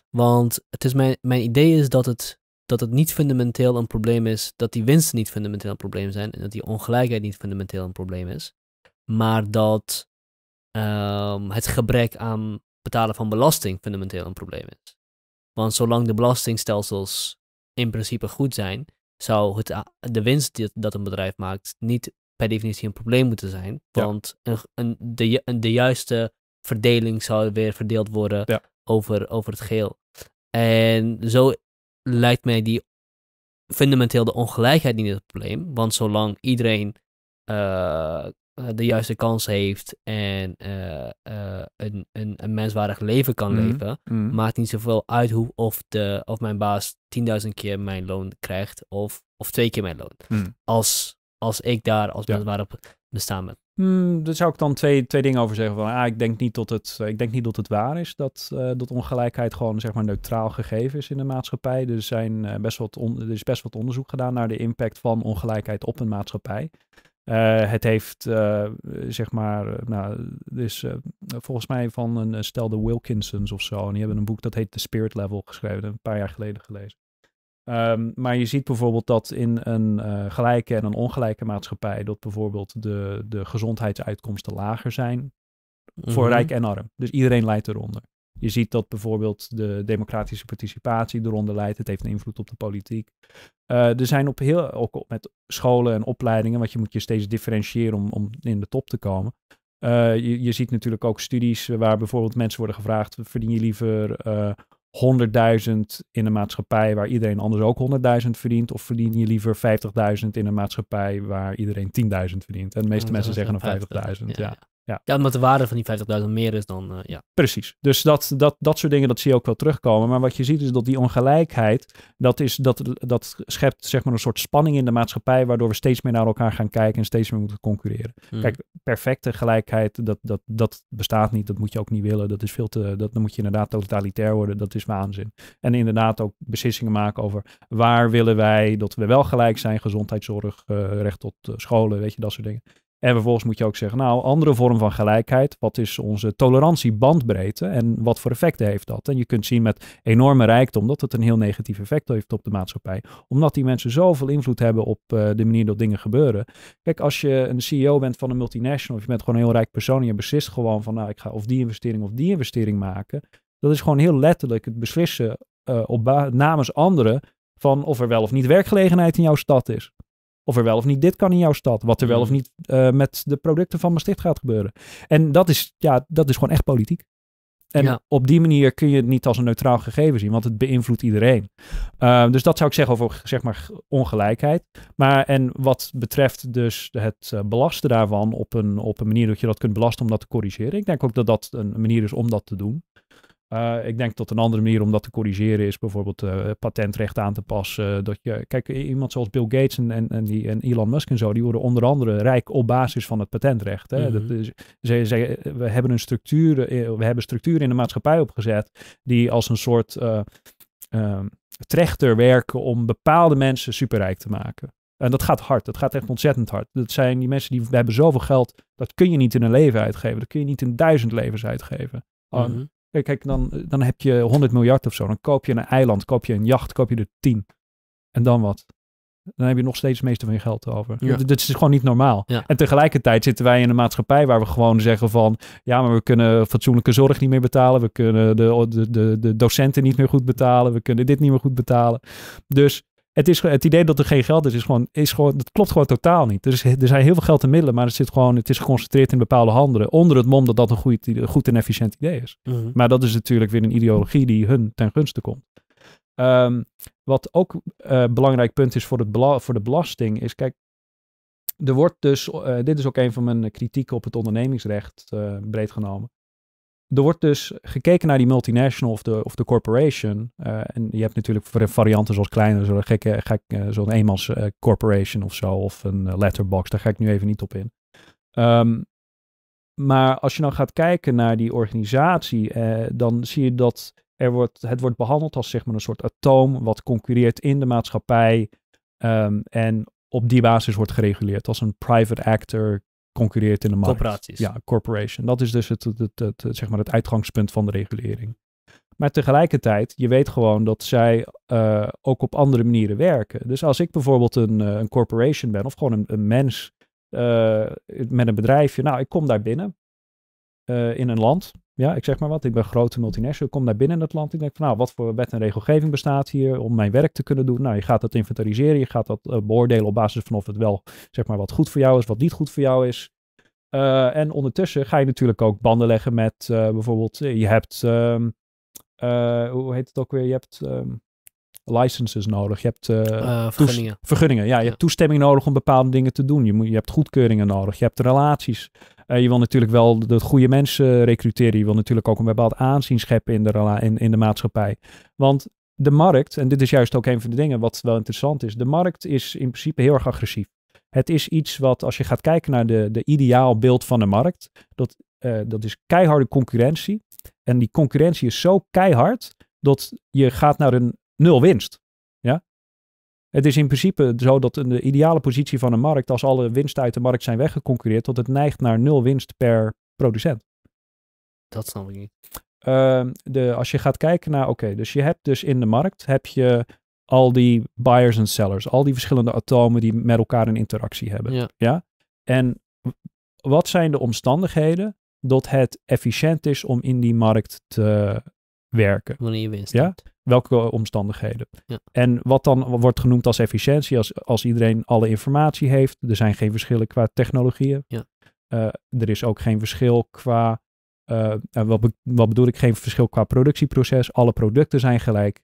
Want het is mijn, mijn idee is dat het, dat het niet fundamenteel een probleem is... dat die winsten niet fundamenteel een probleem zijn... en dat die ongelijkheid niet fundamenteel een probleem is. Maar dat ehm, het gebrek aan betalen van belasting fundamenteel een probleem is. Want zolang de belastingstelsels in principe goed zijn, zou het, de winst dat een bedrijf maakt niet per definitie een probleem moeten zijn. Want een, een, de, juiste verdeling zou weer verdeeld worden over, over het geheel. En zo lijkt mij die fundamenteel de ongelijkheid niet het probleem. Want zolang iedereen uh, eh, de juiste kans heeft en eh, eh, een, een, een menswaardig leven kan mhm. leven, mhm. maakt niet zoveel uit hoe, of, de, of mijn baas 10.000 keer mijn loon krijgt of, of twee keer mijn loon. Mhm. Als, als ik daar als ja. menswaardig bestaan ben. Hmm, daar zou ik dan twee, twee dingen over zeggen. Van, ah, ik, denk niet dat het, ik denk niet dat het waar is dat, dat ongelijkheid gewoon zeg maar, neutraal gegeven is in de maatschappij. Er, zijn, best wat on, er is best wat onderzoek gedaan naar de impact van ongelijkheid op een maatschappij. Eh, het heeft, eh, zeg maar, eh, nou, dus volgens mij van een stel de Wilkinsons of zo. En die hebben een boek dat heet The Spirit Level geschreven, een paar jaar geleden gelezen. Ehm, maar je ziet bijvoorbeeld dat in een gelijke en een ongelijke maatschappij, dat bijvoorbeeld de, de gezondheidsuitkomsten lager zijn voor mhm. rijk en arm. Dus iedereen leidt eronder. Je ziet dat bijvoorbeeld de democratische participatie eronder leidt. Het heeft een invloed op de politiek. Eh, er zijn op heel, ook met scholen en opleidingen, want je moet je steeds differentiëren om, om in de top te komen. Eh, je, je, ziet natuurlijk ook studies waar bijvoorbeeld mensen worden gevraagd: verdien je liever 100.000 eh, in een maatschappij waar iedereen anders ook 100.000 verdient? Of verdien je liever 50.000 in een maatschappij waar iedereen 10.000 verdient? En de meeste mensen zeggen dan 50.000. ja. Ja. omdat de waarde van die 50.000 meer is dan, eh, ja. Precies. Dus dat, dat, dat soort dingen, dat zie je ook wel terugkomen. Maar wat je ziet is dat die ongelijkheid, dat, is, dat, dat schept zeg maar een soort spanning in de maatschappij, waardoor we steeds meer naar elkaar gaan kijken en steeds meer moeten concurreren. Hmm. Kijk, perfecte gelijkheid, dat, dat, dat bestaat niet. Dat moet je ook niet willen. Dat is veel te, dat, dan moet je inderdaad totalitair worden. Dat is waanzin. En inderdaad ook beslissingen maken over waar willen wij dat we wel gelijk zijn, gezondheidszorg, eh, recht tot eh, scholen, weet je, dat soort dingen. En vervolgens moet je ook zeggen, nou, andere vorm van gelijkheid, wat is onze tolerantiebandbreedte en wat voor effecten heeft dat? En je kunt zien met enorme rijkdom dat het een heel negatief effect heeft op de maatschappij, omdat die mensen zoveel invloed hebben op eh, de manier dat dingen gebeuren. Kijk, als je een CEO bent van een multinational of je bent gewoon een heel rijk persoon en je beslist gewoon van, nou, ik ga of die investering of die investering maken, dat is gewoon heel letterlijk het beslissen uh, op namens anderen van of er wel of niet werkgelegenheid in jouw stad is. Of er wel of niet dit kan in jouw stad. Wat er wel of mm. niet eh, met de producten van mijn sticht gaat gebeuren. En dat is, ja, dat is gewoon echt politiek. En op die manier kun je het niet als een neutraal gegeven zien, want het beïnvloedt iedereen. Ehm, dus dat zou ik zeggen over zeg maar, ongelijkheid. Maar en wat betreft dus het eh, belasten daarvan op een, op een manier dat je dat kunt belasten om dat te corrigeren. Ik denk ook dat dat een manier is om dat te doen. Eh, ik denk dat een andere manier om dat te corrigeren is bijvoorbeeld eh, patentrecht aan te passen. Eh, dat je, kijk, iemand zoals Bill Gates en, en, en, die, en Elon Musk en zo, die worden onder andere rijk op basis van het patentrecht. Hè? dat mhm. is, ze, ze, we hebben een structuur, we hebben structuren in de maatschappij opgezet die als een soort ehm, trechter werken om bepaalde mensen superrijk te maken. En dat gaat hard. Dat gaat echt ontzettend hard. Dat zijn die mensen die hebben zoveel geld. Dat kun je niet in een leven uitgeven. Dat kun je niet in duizend levens uitgeven. Ehm, mhm. Eh, kijk, dan, eh, dan heb je 100 miljard of zo. Dan koop je een eiland, koop je een jacht, koop je er 10. En dan wat? Dan heb je nog steeds het meeste van je geld over. Ja. Dat, is gewoon niet normaal. En tegelijkertijd zitten wij in een maatschappij waar we gewoon zeggen van... ja, maar we kunnen fatsoenlijke zorg niet meer betalen. We kunnen de, de, de docenten niet meer goed betalen. We kunnen dit niet meer goed betalen. Dus het, is, het idee dat er geen geld is, is gewoon, is gewoon, dat klopt gewoon totaal niet. Er, er zijn heel veel geld en middelen, maar het, zit gewoon, het is geconcentreerd in bepaalde handen. Onder het mom dat dat een goed, goed en efficiënt idee is. Mhm. Maar dat is natuurlijk weer een ideologie die hun ten gunste komt. Ehm, wat ook een eh, belangrijk punt is voor, het voor de belasting, is kijk, er wordt dus, eh, dit is ook een van mijn kritieken op het ondernemingsrecht eh, breed genomen er wordt dus gekeken naar die multinational of de, of de corporation. Eh, en je hebt natuurlijk varianten zoals kleine, zo'n gekke, gek, eh, zo'n eenmans eh, corporation of zo, of een letterbox. Daar ga ik nu even niet op in. Ehm, maar als je dan nou gaat kijken naar die organisatie, dan zie je dat er wordt, het wordt behandeld als zeg maar een soort atoom wat concurreert in de maatschappij. Ehm, en op die basis wordt gereguleerd als een private actor concurreert in de markt. Corporaties. Ja, corporation. Dat is dus het, het, het, zeg maar het uitgangspunt van de regulering. Maar tegelijkertijd, je weet gewoon dat zij eh, ook op andere manieren werken. Dus als ik bijvoorbeeld een, eh, een corporation ben of gewoon een, een mens eh, met een bedrijfje, nou, ik kom daar binnen in een land ja, ik zeg maar wat. Ik ben grote multinational. kom naar binnen in het land. Ik denk van nou, wat voor wet en regelgeving bestaat hier om mijn werk te kunnen doen? Nou, je gaat dat inventariseren. Je gaat dat eh, beoordelen op basis van of het wel, zeg maar, wat goed voor jou is, wat niet goed voor jou is. Eh, en ondertussen ga je natuurlijk ook banden leggen met eh, bijvoorbeeld, je hebt, ehm, hoe heet het ook weer? Je hebt ehm, licenses nodig. Je hebt eh, eh, vergunningen. vergunningen. Ja, je hebt toestemming nodig om bepaalde dingen te doen. Je, moet, je hebt goedkeuringen nodig. Je hebt relaties. Eh, je wil natuurlijk wel de, goede mensen recruteren. Je wil natuurlijk ook een bepaald aanzien scheppen in de, in, in de maatschappij. Want de markt, en dit is juist ook een van de dingen wat wel interessant is. De markt is in principe heel erg agressief. Het is iets wat, als je gaat kijken naar de, de ideaal beeld van de markt, dat, dat is keiharde concurrentie. En die concurrentie is zo keihard dat je gaat naar een nul winst. Ja? Het is in principe zo dat de ideale positie van een markt, als alle winsten uit de markt zijn weggeconcureerd, dat het neigt naar nul winst per producent. Dat snap ik niet. Ehm, de, als je gaat kijken naar, oké, dus je hebt dus in de markt, heb je al die buyers en sellers, al die verschillende atomen die met elkaar een interactie hebben. Ja. ja? En wat zijn de omstandigheden dat het efficiënt is om in die markt te werken? Wanneer je winst ja? welke omstandigheden. Ja. En wat dan wordt genoemd als efficiëntie, als, als iedereen alle informatie heeft, er zijn geen verschillen qua technologieën. Ja. Eh, er is ook geen verschil qua, eh, wat, wat bedoel ik, geen verschil qua productieproces. Alle producten zijn gelijk.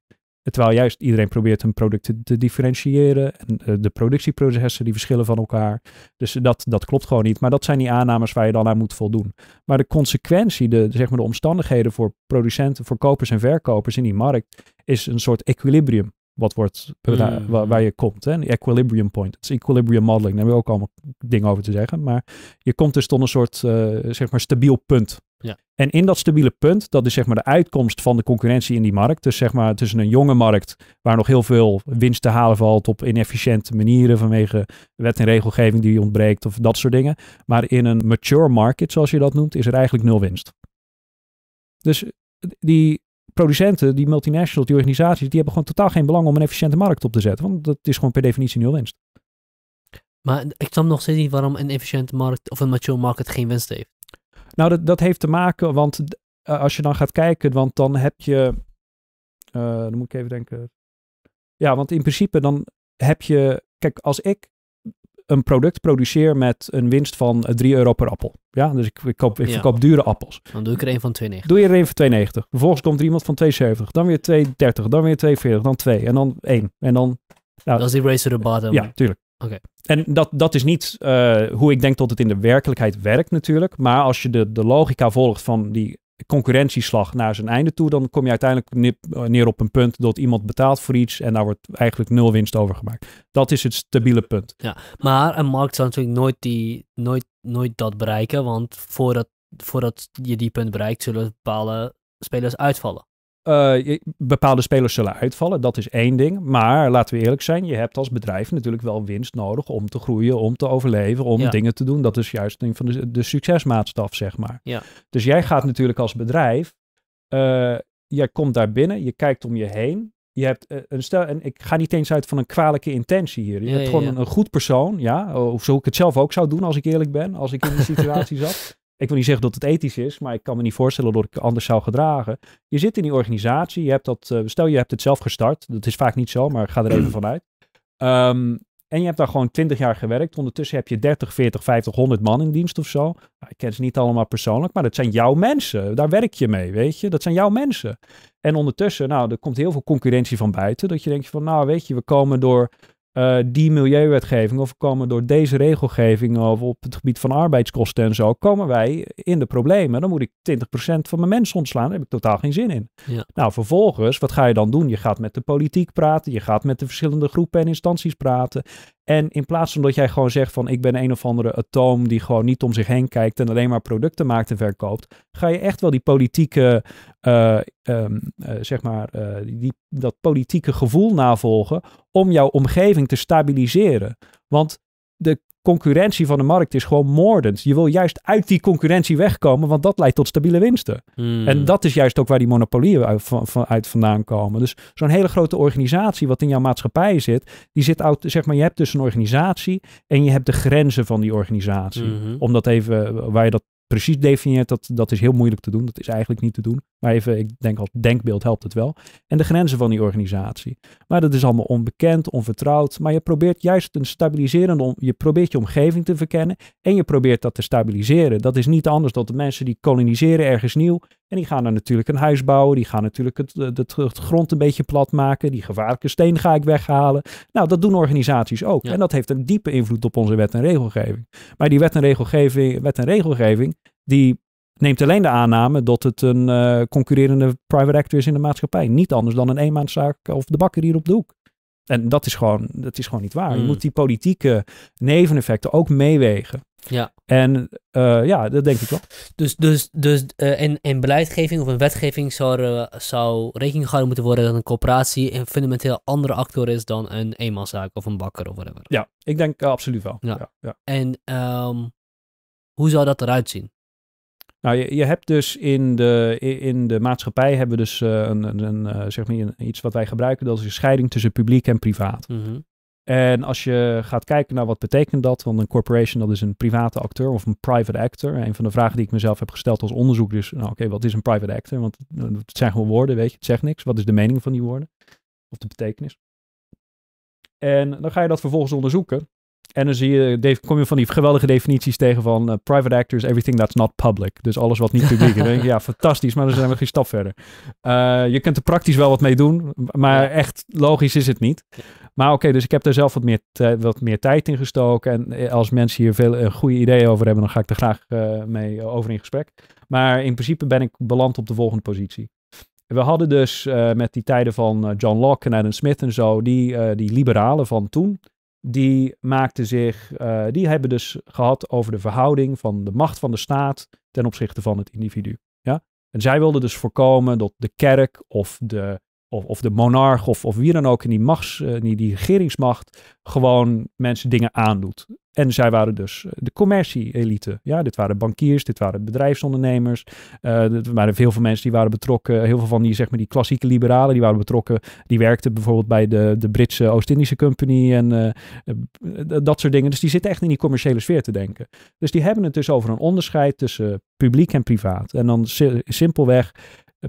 Terwijl juist iedereen probeert hun producten te differentiëren. En eh, de productieprocessen die verschillen van elkaar. Dus dat, dat klopt gewoon niet. Maar dat zijn die aannames waar je dan aan moet voldoen. Maar de consequentie, de, zeg maar de omstandigheden voor producenten, voor kopers en verkopers in die markt, is een soort equilibrium wat wordt, mm. waar, je komt. Hè? equilibrium point. Het is equilibrium modeling. Daar hebben we ook allemaal dingen over te zeggen. Maar je komt dus tot een soort, eh, zeg maar, stabiel punt. Ja. En in dat stabiele punt, dat is zeg maar de uitkomst van de concurrentie in die markt. Dus zeg maar tussen een jonge markt, waar nog heel veel winst te halen valt op inefficiënte manieren vanwege wet en regelgeving die ontbreekt of dat soort dingen. Maar in een mature market, zoals je dat noemt, is er eigenlijk nul winst. Dus eh, die, producenten, die multinationals, die organisaties, die hebben gewoon totaal geen belang om een efficiënte markt op te zetten. Want dat is gewoon per definitie nul winst. Maar ik snap nog steeds niet waarom een efficiënte markt of een mature market geen winst heeft. Nou, dat, dat heeft te maken, want eh, als je dan gaat kijken, want dan heb je. Eh, dan moet ik even denken. Ja, want in principe dan heb je. Kijk, als ik een product produceer met een winst van 3 eh, euro per appel. Ja, dus ik, ik, koop, ik ja. verkoop dure appels. Dan doe ik er een van 2,90. Doe je er een van 2,90. Vervolgens komt er iemand van 2,70. Dan weer 2,30. Dan weer 2,40. Dan 2. En dan 1. En dan... Nou, dat is die race to the bottom. Ja, tuurlijk. Oké. En dat, dat is niet eh, hoe ik denk dat het in de werkelijkheid werkt natuurlijk. Maar als je de, de logica volgt van die concurrentieslag naar zijn einde toe, dan kom je uiteindelijk eh, neer op een punt dat iemand betaalt voor iets en daar wordt eigenlijk nul winst over gemaakt. Dat is het stabiele punt. Ja, maar een markt zal natuurlijk nooit, die, nooit, nooit dat bereiken, want voordat, voordat je die punt bereikt, zullen bepaalde spelers uitvallen. Eh, bepaalde spelers zullen uitvallen, dat is één ding. Maar laten we eerlijk zijn, je hebt als bedrijf natuurlijk wel winst nodig om te groeien, om te overleven, om dingen te doen. Dat is juist een van de, de succesmaatstaf, zeg maar. Ja. Dus jij gaat natuurlijk als bedrijf, uh, jij komt daar binnen, je kijkt om je heen. Je hebt eh, een stel, en ik ga niet eens uit van een kwalijke intentie hier. Je ja, hebt gewoon een, een, goed persoon, ja. Of zo ik het zelf ook zou doen, als ik eerlijk ben, als ik in die (laughs) situatie zat. Ik wil niet zeggen dat het ethisch is, maar ik kan me niet voorstellen dat ik anders zou gedragen. Je zit in die organisatie, je hebt dat, eh, stel je hebt het zelf gestart, dat is vaak niet zo, maar ga er even (clears throat) vanuit. Ehm, en je hebt daar gewoon twintig jaar gewerkt. Ondertussen heb je 30, 40, 50, 100 man in dienst of zo. Nou, ik ken ze niet allemaal persoonlijk, maar dat zijn jouw mensen. Daar werk je mee, weet je. Dat zijn jouw mensen. En ondertussen, nou, er komt heel veel concurrentie van buiten. Dat je denkt van, nou, weet je, we komen door eh, die milieuwetgeving of komen door deze regelgeving of op het gebied van arbeidskosten en zo, komen wij in de problemen. Dan moet ik 20% van mijn mensen ontslaan. Daar heb ik totaal geen zin in. Ja. Nou, vervolgens, wat ga je dan doen? Je gaat met de politiek praten, je gaat met de verschillende groepen en instanties praten. En in plaats van dat jij gewoon zegt van ik ben een of andere atoom die gewoon niet om zich heen kijkt en alleen maar producten maakt en verkoopt, ga je echt wel die politieke, eh, ehm, eh, zeg maar, eh, die, dat politieke gevoel navolgen om jouw omgeving te stabiliseren. Want de concurrentie van de markt is gewoon moordend. Je wil juist uit die concurrentie wegkomen, want dat leidt tot stabiele winsten. Hmm. En dat is juist ook waar die monopolieën uit, van, uit vandaan komen. Dus zo'n hele grote organisatie wat in jouw maatschappij zit, die zit oud, zeg maar, je hebt dus een organisatie en je hebt de grenzen van die organisatie. Mhm. Om dat even, waar je dat precies definieert, dat, dat is heel moeilijk te doen. Dat is eigenlijk niet te doen. Maar even, ik denk als denkbeeld helpt het wel. En de grenzen van die organisatie. Maar dat is allemaal onbekend, onvertrouwd. Maar je probeert juist een stabiliserende, je probeert je omgeving te verkennen. En je probeert dat te stabiliseren. Dat is niet anders dan de mensen die koloniseren ergens nieuw. En die gaan er natuurlijk een huis bouwen. Die gaan natuurlijk het, de het, grond een beetje plat maken. Die gevaarlijke steen ga ik weghalen. Nou, dat doen organisaties ook. En dat heeft een diepe invloed op onze wet en regelgeving. Maar die wet en regelgeving, wet en regelgeving die neemt alleen de aanname dat het een eh, concurrerende private actor is in de maatschappij. Niet anders dan een eenmanszaak of de bakker hier op de hoek. En dat is gewoon, dat is gewoon niet waar. Je hmm. moet die politieke neveneffecten ook meewegen. Ja. En eh, ja, dat denk ik wel. Dus, dus, dus eh, in, in beleidgeving of in wetgeving zou, eh, zou rekening gehouden moeten worden dat een coöperatie een fundamenteel andere actor is dan een eenmanszaak of een bakker of whatever. Ja, ik denk absoluut wel. Ja. Ja, En ehm, hoe zou dat eruit zien? Nou, je, je, hebt dus in de, in de maatschappij hebben we dus een, een, zeg maar iets wat wij gebruiken, dat is een scheiding tussen publiek en privaat. Mm en als je gaat kijken naar wat betekent dat, want een corporation dat is een private acteur of een private actor. Een van de vragen die ik mezelf heb gesteld als onderzoek is, nou oké, wat is een private actor? Want eh, het zijn gewoon woorden, weet je, het zegt niks. Wat is de mening van die woorden? Of de betekenis? En dan ga je dat vervolgens onderzoeken. En dan zie je, kom je van die geweldige definities tegen van eh, private actors, everything that's not public. Dus alles wat niet publiek is. ja, (laughs) fantastisch, maar dan zijn we geen stap verder. Eh, je kunt er praktisch wel wat mee doen, maar echt logisch is het niet. Maar oké, dus ik heb daar zelf wat meer, wat meer tijd in gestoken. En eh, als mensen hier veel goede ideeën over hebben, dan ga ik er graag mee over in gesprek. Maar in principe ben ik beland op de volgende positie. We hadden dus met die tijden van John Locke en Adam Smith en zo, die, die liberalen van toen, die maakten zich, eh, die hebben dus gehad over de verhouding van de macht van de staat ten opzichte van het individu. Ja? En zij wilden dus voorkomen dat de kerk of de, of, of de monarch of, of wie dan ook in die, machts, eh, die, die regeringsmacht gewoon mensen dingen aandoet. En zij waren dus eh, de commercie-elite. Ja, dit waren bankiers, dit waren bedrijfsondernemers. er eh, waren veel veel mensen die waren betrokken. Heel veel van die, zeg maar, die klassieke liberalen, die waren betrokken. Die werkten bijvoorbeeld bij de, de Britse Oost-Indische Company en eh, dat soort dingen. Dus die zitten echt in die commerciële sfeer te denken. Dus die hebben het dus over een onderscheid tussen publiek en privaat. En dan simpelweg,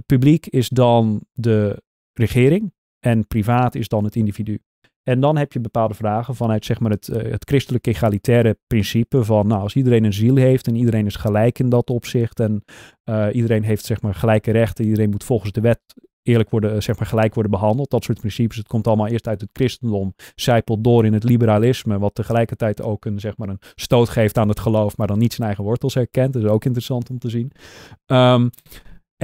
publiek is dan de regering en privaat is dan het individu. En dan heb je bepaalde vragen vanuit zeg maar, het, eh, het christelijk egalitaire principe van nou, als iedereen een ziel heeft en iedereen is gelijk in dat opzicht en eh, iedereen heeft zeg maar, gelijke rechten, iedereen moet volgens de wet eerlijk worden, eh, zeg maar, gelijk worden behandeld. Dat soort principes. Het komt allemaal eerst uit het christendom, zijpelt door in het liberalisme, wat tegelijkertijd ook een, zeg maar, een stoot geeft aan het geloof, maar dan niet zijn eigen wortels herkent. Dat is ook interessant om te zien. Um,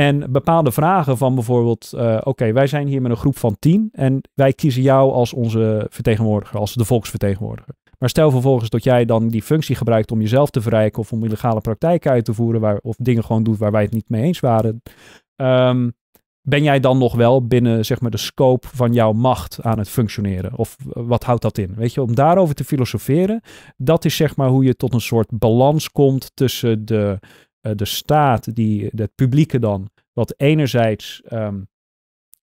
en bepaalde vragen van bijvoorbeeld, eh, oké, wij zijn hier met een groep van tien en wij kiezen jou als onze vertegenwoordiger, als de volksvertegenwoordiger. Maar stel vervolgens dat jij dan die functie gebruikt om jezelf te verrijken of om illegale praktijken uit te voeren waar, of dingen gewoon doet waar wij het niet mee eens waren. Ehm, ben jij dan nog wel binnen zeg maar, de scope van jouw macht aan het functioneren? Of eh, wat houdt dat in? Weet je, om daarover te filosoferen, dat is zeg maar hoe je tot een soort balans komt tussen de, eh, de staat, die, het publieke dan, wat enerzijds ehm,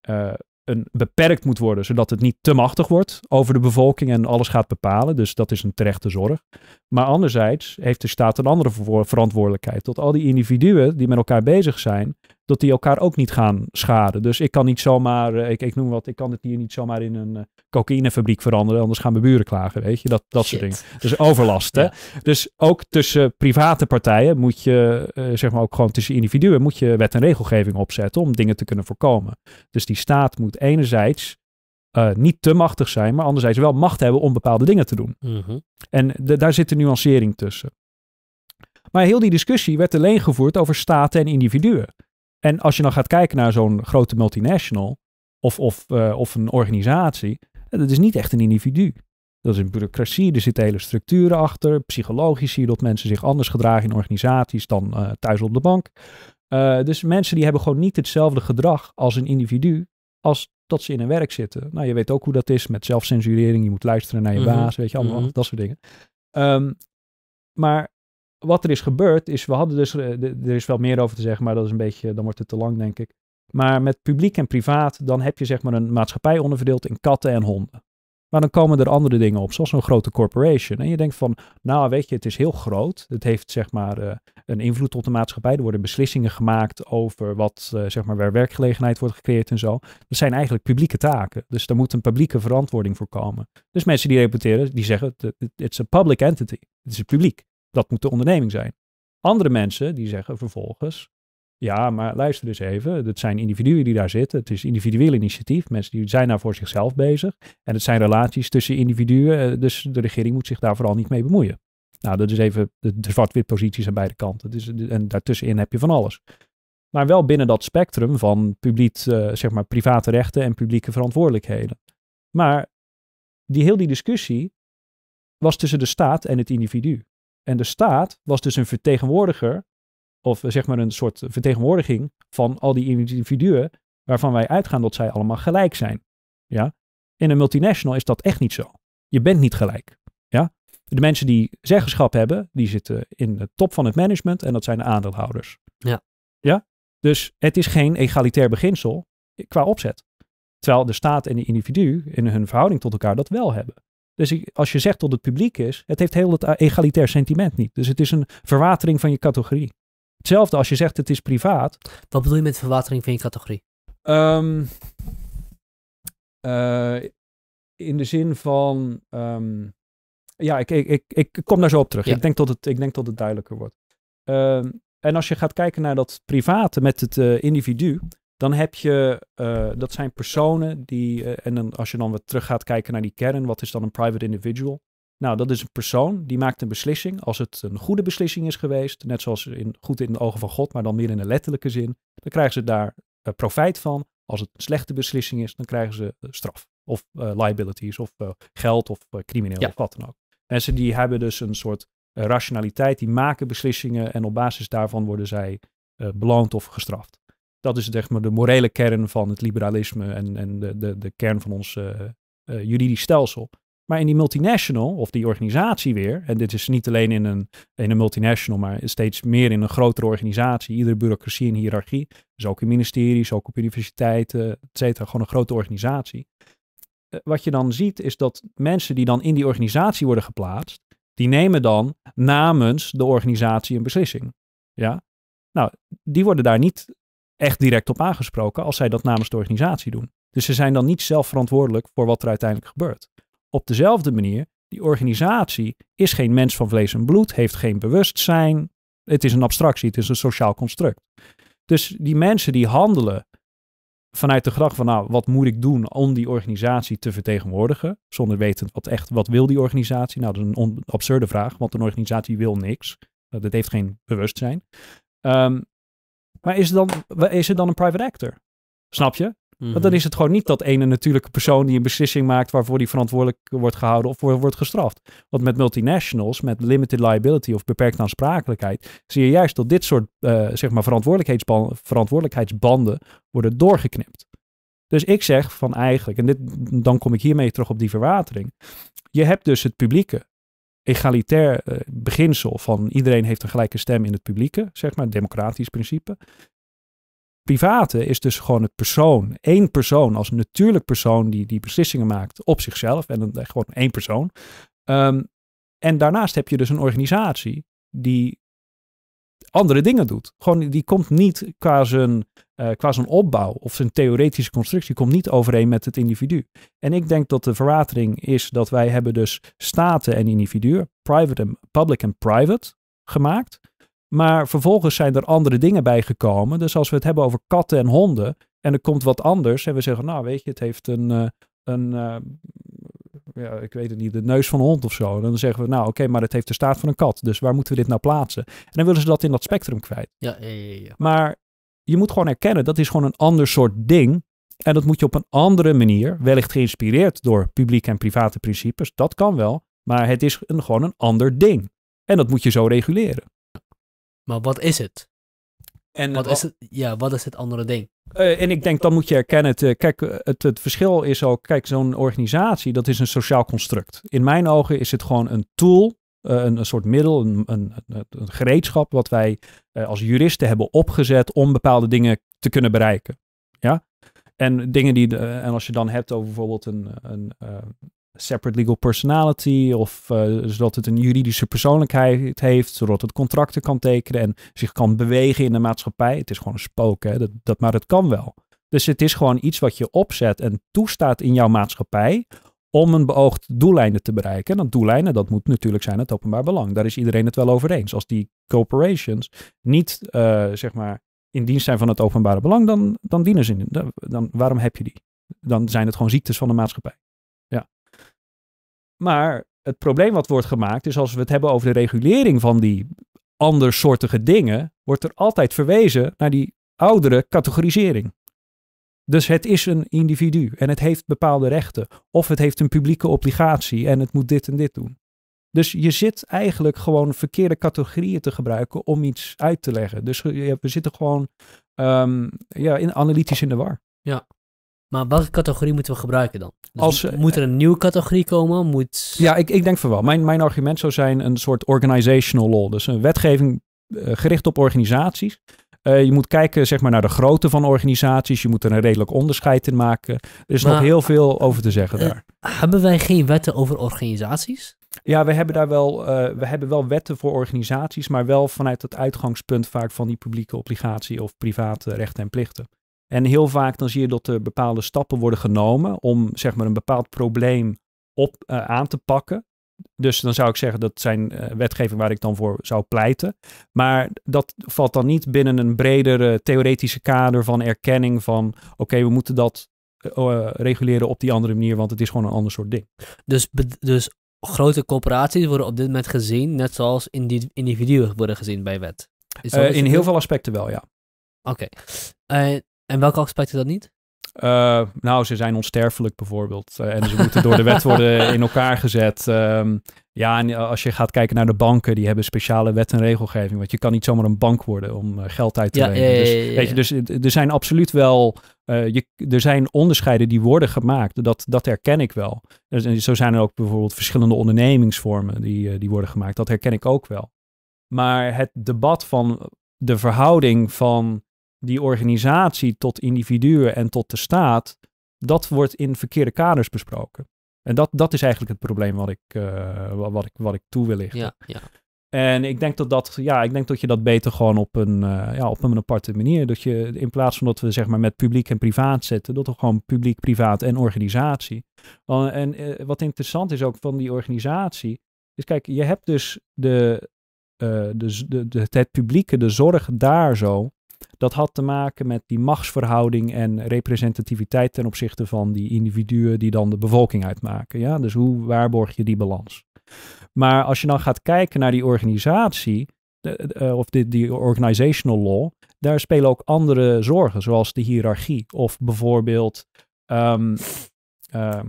eh, een, beperkt moet worden, zodat het niet te machtig wordt over de bevolking en alles gaat bepalen. Dus dat is een terechte zorg. Maar anderzijds heeft de staat een andere verantwoordelijkheid. Tot al die individuen die met elkaar bezig zijn, dat die elkaar ook niet gaan schaden. Dus ik kan niet zomaar, eh, ik, ik noem wat, ik kan het hier niet zomaar in een eh, cocaïnefabriek veranderen, anders gaan mijn buren klagen, weet je, dat, dat soort dingen. Dus overlast, hè. (laughs) Dus ook tussen private partijen moet je, eh, zeg maar ook gewoon tussen individuen, moet je wet en regelgeving opzetten om dingen te kunnen voorkomen. Dus die staat moet enerzijds niet te machtig zijn, maar anderzijds wel macht hebben om bepaalde dingen te doen. Mhm. En daar zit de nuancering tussen. Maar heel die discussie werd alleen gevoerd over staten en individuen. En als je dan gaat kijken naar zo'n grote multinational of, of, eh, of een organisatie, dat is niet echt een individu. Dat is een bureaucratie, er zitten hele structuren achter. Psychologisch zie je dat mensen zich anders gedragen in organisaties dan eh, thuis op de bank. Eh, dus mensen die hebben gewoon niet hetzelfde gedrag als een individu als dat ze in een werk zitten. Nou, je weet ook hoe dat is met zelfcensurering. Je moet luisteren naar je mhm. baas, weet je, allemaal mhm. dat soort dingen. Ehm, maar wat er is gebeurd is, we hadden dus, eh, er is wel meer over te zeggen, maar dat is een beetje, dan wordt het te lang denk ik. Maar met publiek en privaat, dan heb je zeg maar een maatschappij onderverdeeld in katten en honden. Maar dan komen er andere dingen op, zoals een grote corporation. En je denkt van, nou weet je, het is heel groot. Het heeft zeg maar eh, een invloed op de maatschappij. Er worden beslissingen gemaakt over wat, eh, zeg maar, waar werkgelegenheid wordt gecreëerd en zo. Dat zijn eigenlijk publieke taken. Dus daar moet een publieke verantwoording voor komen. Dus mensen die reporteren, die zeggen, it's a public entity. Het is het publiek. Dat moet de onderneming zijn. Andere mensen die zeggen vervolgens, ja, maar luister eens even, dat zijn individuen die daar zitten. Het is individueel initiatief. Mensen die zijn daar voor zichzelf bezig. En het zijn relaties tussen individuen, eh, dus de regering moet zich daar vooral niet mee bemoeien. Nou, dat is even de, zwart-wit posities aan beide kanten. Dus, en daartussenin heb je van alles. Maar wel binnen dat spectrum van publiek, eh, zeg maar, private rechten en publieke verantwoordelijkheden. Maar die heel die discussie was tussen de staat en het individu. En de staat was dus een vertegenwoordiger, of eh, zeg maar een soort vertegenwoordiging van al die individuen, waarvan wij uitgaan dat zij allemaal gelijk zijn. Ja? In een multinational is dat echt niet zo. Je bent niet gelijk. Ja? De mensen die zeggenschap hebben, die zitten in de top van het management en dat zijn de aandeelhouders. Ja. Ja? Dus het is geen egalitair beginsel qua opzet. Terwijl de staat en de individu in hun verhouding tot elkaar dat wel hebben. Dus als je zegt dat het publiek is, het heeft heel het egalitair sentiment niet. Dus het is een verwatering van je categorie. Hetzelfde als je zegt het is privaat. Wat bedoel je met verwatering van je categorie? Ehm, eh, in de zin van. Ehm, ja, ik, ik, ik, kom daar zo op terug. Ik, denk dat het, ik denk dat het duidelijker wordt. Ehm, en als je gaat kijken naar dat private met het eh, individu, dan heb je, eh, dat zijn personen die, eh, en dan, als je dan weer terug gaat kijken naar die kern, wat is dan een private individual? Nou, dat is een persoon die maakt een beslissing. Als het een goede beslissing is geweest, net zoals in, goed in de ogen van God, maar dan meer in de letterlijke zin, dan krijgen ze daar eh, profijt van. Als het een slechte beslissing is, dan krijgen ze straf of liabilities of geld of crimineel ja. of wat dan ook. Mensen die hebben dus een soort rationaliteit, die maken beslissingen en op basis daarvan worden zij beloond of gestraft. Dat is zeg maar de morele kern van het liberalisme en, en de, de, de kern van ons eh, eh, juridisch stelsel. Maar in die multinational, of die organisatie weer, en dit is niet alleen in een, in een multinational, maar steeds meer in een grotere organisatie, iedere bureaucratie en hiërarchie, dus ook in ministeries, ook op universiteiten, et cetera, gewoon een grote organisatie. Eh, wat je dan ziet is dat mensen die dan in die organisatie worden geplaatst, die nemen dan namens de organisatie een beslissing. Ja? Nou, die worden daar niet echt direct op aangesproken als zij dat namens de organisatie doen. Dus ze zijn dan niet zelf verantwoordelijk voor wat er uiteindelijk gebeurt. Op dezelfde manier, die organisatie is geen mens van vlees en bloed, heeft geen bewustzijn. Het is een abstractie, het is een sociaal construct. Dus die mensen die handelen vanuit de gracht van, nou, wat moet ik doen om die organisatie te vertegenwoordigen? Zonder wetend wat echt, wat wil die organisatie? Nou, dat is een absurde vraag, want een organisatie wil niks. Dat heeft geen bewustzijn. Um, maar is het dan, is er dan een private actor? Snap je? Want dan mhm. is het gewoon niet dat ene natuurlijke persoon die een beslissing maakt waarvoor die verantwoordelijk wordt gehouden of wordt gestraft. Want met multinationals, met limited liability of beperkte aansprakelijkheid, zie je juist dat dit soort eh, zeg maar verantwoordelijkheidsbanden, verantwoordelijkheidsbanden worden doorgeknipt. Dus ik zeg van eigenlijk, en dit, dan kom ik hiermee terug op die verwatering. Je hebt dus het publieke, egalitair eh, beginsel van iedereen heeft een gelijke stem in het publieke, zeg maar, democratisch principe. Private is dus gewoon het persoon, één persoon als natuurlijk persoon die die beslissingen maakt op zichzelf en dan eh, gewoon één persoon. Ehm, en daarnaast heb je dus een organisatie die andere dingen doet. Gewoon, die komt niet qua zijn, eh, qua zijn opbouw of zijn theoretische constructie, komt niet overeen met het individu. En ik denk dat de verwatering is dat wij hebben dus staten en individuen, private en public en private, gemaakt. Maar vervolgens zijn er andere dingen bij gekomen. Dus als we het hebben over katten en honden en er komt wat anders en we zeggen, nou weet je, het heeft een, eh, een eh, ja, ik weet het niet, de neus van een hond of zo. En dan zeggen we, nou oké, maar het heeft de staat van een kat. Dus waar moeten we dit nou plaatsen? En dan willen ze dat in dat spectrum kwijt. Ja, Maar je moet gewoon erkennen, dat is gewoon een ander soort ding. En dat moet je op een andere manier, wellicht geïnspireerd door publieke en private principes, dat kan wel. Maar het is gewoon een ander ding. En dat moet je zo reguleren. Maar wat is het? wat, is het, ja, wat is het andere ding? Eh, en ik denk, dat moet je erkennen. Het, eh, kijk, eh, het, het verschil is ook, kijk, zo'n organisatie, dat is een sociaal construct. In mijn ogen is het gewoon een tool, een, een, soort middel, een, een, een gereedschap wat wij als juristen hebben opgezet om bepaalde dingen te kunnen bereiken. Ja? En dingen die, en als je dan hebt over bijvoorbeeld een, een separate legal personality, of eh, zodat het een juridische persoonlijkheid heeft, zodat het contracten kan tekenen en zich kan bewegen in de maatschappij. Het is gewoon een spook, hè? Dat, maar het kan wel. Dus het is gewoon iets wat je opzet en toestaat in jouw maatschappij om een beoogd doeleinde te bereiken. En dat doeleinde, dat moet natuurlijk zijn het openbaar belang. Daar is iedereen het wel over eens. Als die corporations niet, eh, zeg maar, in dienst zijn van het openbare belang, dan, dan dienen ze in. Dan, waarom heb je die? Dan zijn het gewoon ziektes van de maatschappij. Maar het probleem wat wordt gemaakt is als we het hebben over de regulering van die andersoortige dingen, wordt er altijd verwezen naar die oudere categorisering. Dus het is een individu en het heeft bepaalde rechten. Of het heeft een publieke obligatie en het moet dit en dit doen. Dus je zit eigenlijk gewoon verkeerde categorieën te gebruiken om iets uit te leggen. Dus we zitten gewoon ehm, ja, in, analytisch in de war. Ja, maar welke categorie moeten we gebruiken dan? Dus eh, moet, er een nieuwe categorie komen? Moet... Ja, ik, ik denk van wel. Mijn, mijn argument zou zijn een soort organizational law. Dus een wetgeving eh, gericht op organisaties. Eh, je moet kijken zeg maar, naar de grootte van organisaties. Je moet er een redelijk onderscheid in maken. Er is nog heel veel over te zeggen daar. Hebben wij geen wetten over organisaties? Ja, we hebben daar wel, we hebben wel wetten voor organisaties, maar wel vanuit het uitgangspunt vaak van die publieke obligatie of private rechten en plichten. En heel vaak dan zie je dat er bepaalde stappen worden genomen om zeg maar een bepaald probleem op, eh, aan te pakken. Dus dan zou ik zeggen, dat zijn uh, wetgeving waar ik dan voor zou pleiten. Maar dat valt dan niet binnen een bredere eh, theoretische kader van erkenning van oké, we moeten dat reguleren op die andere manier, want het is gewoon een ander soort ding. Dus, dus grote corporaties worden op dit moment gezien, net zoals individuen worden gezien bij wet. in heel veel aspecten wel, ja. Oké. En welke aspecten dat niet? Eh, nou, ze zijn onsterfelijk bijvoorbeeld. Eh, en ze moeten door de wet worden (laughs) in elkaar gezet. Ehm, ja, en eh, als je gaat kijken naar de banken, die hebben speciale wet en regelgeving. Want je kan niet zomaar een bank worden om geld uit te lenen. dus, weet je, dus er zijn absoluut wel. Je, er zijn onderscheiden die worden gemaakt. Dat, dat herken ik wel. Dus, zo zijn er ook bijvoorbeeld verschillende ondernemingsvormen die, die worden gemaakt. Dat herken ik ook wel. Maar het debat van de verhouding van die organisatie tot individuen en tot de staat, dat wordt in verkeerde kaders besproken. En dat, dat is eigenlijk het probleem wat ik, eh, wat ik, wat ik toe wil lichten. Ja, ja. En ik denk dat, dat, ja, ik denk dat je dat beter gewoon op een, eh, ja, op een aparte manier. Dat je in plaats van dat we zeg maar met publiek en privaat zetten, dat toch gewoon publiek, privaat en organisatie. en eh, wat interessant is ook van die organisatie, is kijk, je hebt dus de, de, de, de, het publieke, de zorg daar zo. Dat had te maken met die machtsverhouding en representativiteit ten opzichte van die individuen die dan de bevolking uitmaken. Ja? Dus hoe waarborg je die balans? Maar als je dan gaat kijken naar die organisatie, eh, of die, die organizational law, daar spelen ook andere zorgen, zoals de hiërarchie of bijvoorbeeld ehm, eh,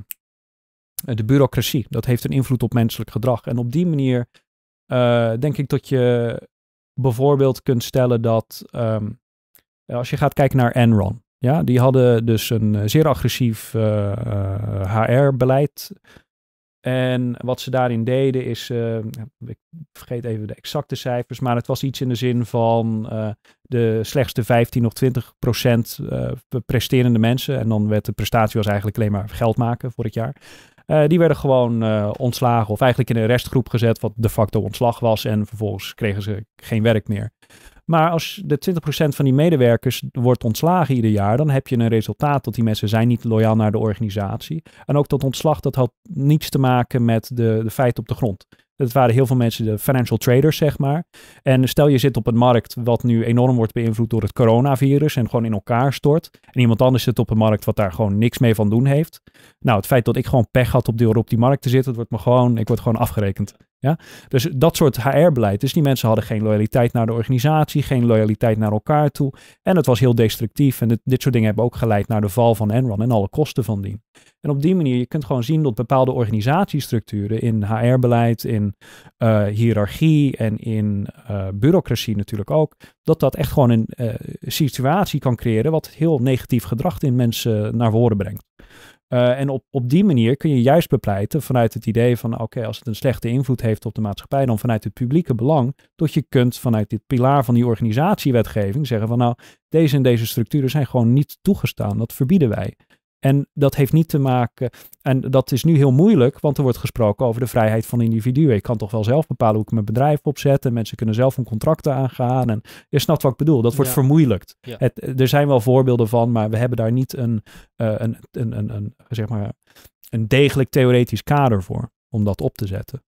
de bureaucratie. Dat heeft een invloed op menselijk gedrag. En op die manier eh, denk ik dat je bijvoorbeeld kunt stellen dat ehm, eh, als je gaat kijken naar Enron. Ja, die hadden dus een eh, zeer agressief HR-beleid. Eh, en wat ze daarin deden is, ik vergeet even de exacte cijfers, maar het was iets in de zin van uh, de slechtste 15 of 20 procent presterende mensen. En dan werd de prestatie was eigenlijk alleen maar geld maken voor het jaar. die werden gewoon ontslagen of eigenlijk in een restgroep gezet, wat de facto ontslag was. En vervolgens kregen ze geen werk meer. Maar als de 20% van die medewerkers wordt ontslagen ieder jaar, dan heb je een resultaat dat die mensen zijn niet loyaal naar de organisatie. En ook dat ontslag, dat had niets te maken met de, de feiten op de grond. Dat waren heel veel mensen de financial traders, zeg maar. En stel je zit op een markt wat nu enorm wordt beïnvloed door het coronavirus en gewoon in elkaar stort. En iemand anders zit op een markt wat daar gewoon niks mee van doen heeft. Nou, het feit dat ik gewoon pech had op die, op die markt te zitten, dat wordt me gewoon, ik word gewoon afgerekend. Ja? Dus dat soort HR-beleid. Dus die mensen hadden geen loyaliteit naar de organisatie, geen loyaliteit naar elkaar toe. En het was heel destructief. En dit, soort dingen hebben ook geleid naar de val van Enron en alle kosten van die. En op die manier, je kunt gewoon zien dat bepaalde organisatiestructuren in HR-beleid, in eh, hiërarchie en in eh, bureaucratie natuurlijk ook, dat dat echt gewoon een eh, situatie kan creëren wat heel negatief gedrag in mensen naar voren brengt. Eh, en op, op die manier kun je juist bepleiten vanuit het idee van oké, als het een slechte invloed heeft op de maatschappij, dan vanuit het publieke belang, dat je kunt vanuit dit pilaar van die organisatiewetgeving zeggen van nou, deze en deze structuren zijn gewoon niet toegestaan, dat verbieden wij. En dat heeft niet te maken. En dat is nu heel moeilijk, want er wordt gesproken over de vrijheid van individuen. Ik kan toch wel zelf bepalen hoe ik mijn bedrijf opzet. En mensen kunnen zelf hun contracten aangaan. En je snapt wat ik bedoel. Dat wordt ja. vermoeilijkt. Het, er zijn wel voorbeelden van, maar we hebben daar niet een, eh, een, een, een, een, zeg maar, een degelijk theoretisch kader voor om dat op te zetten.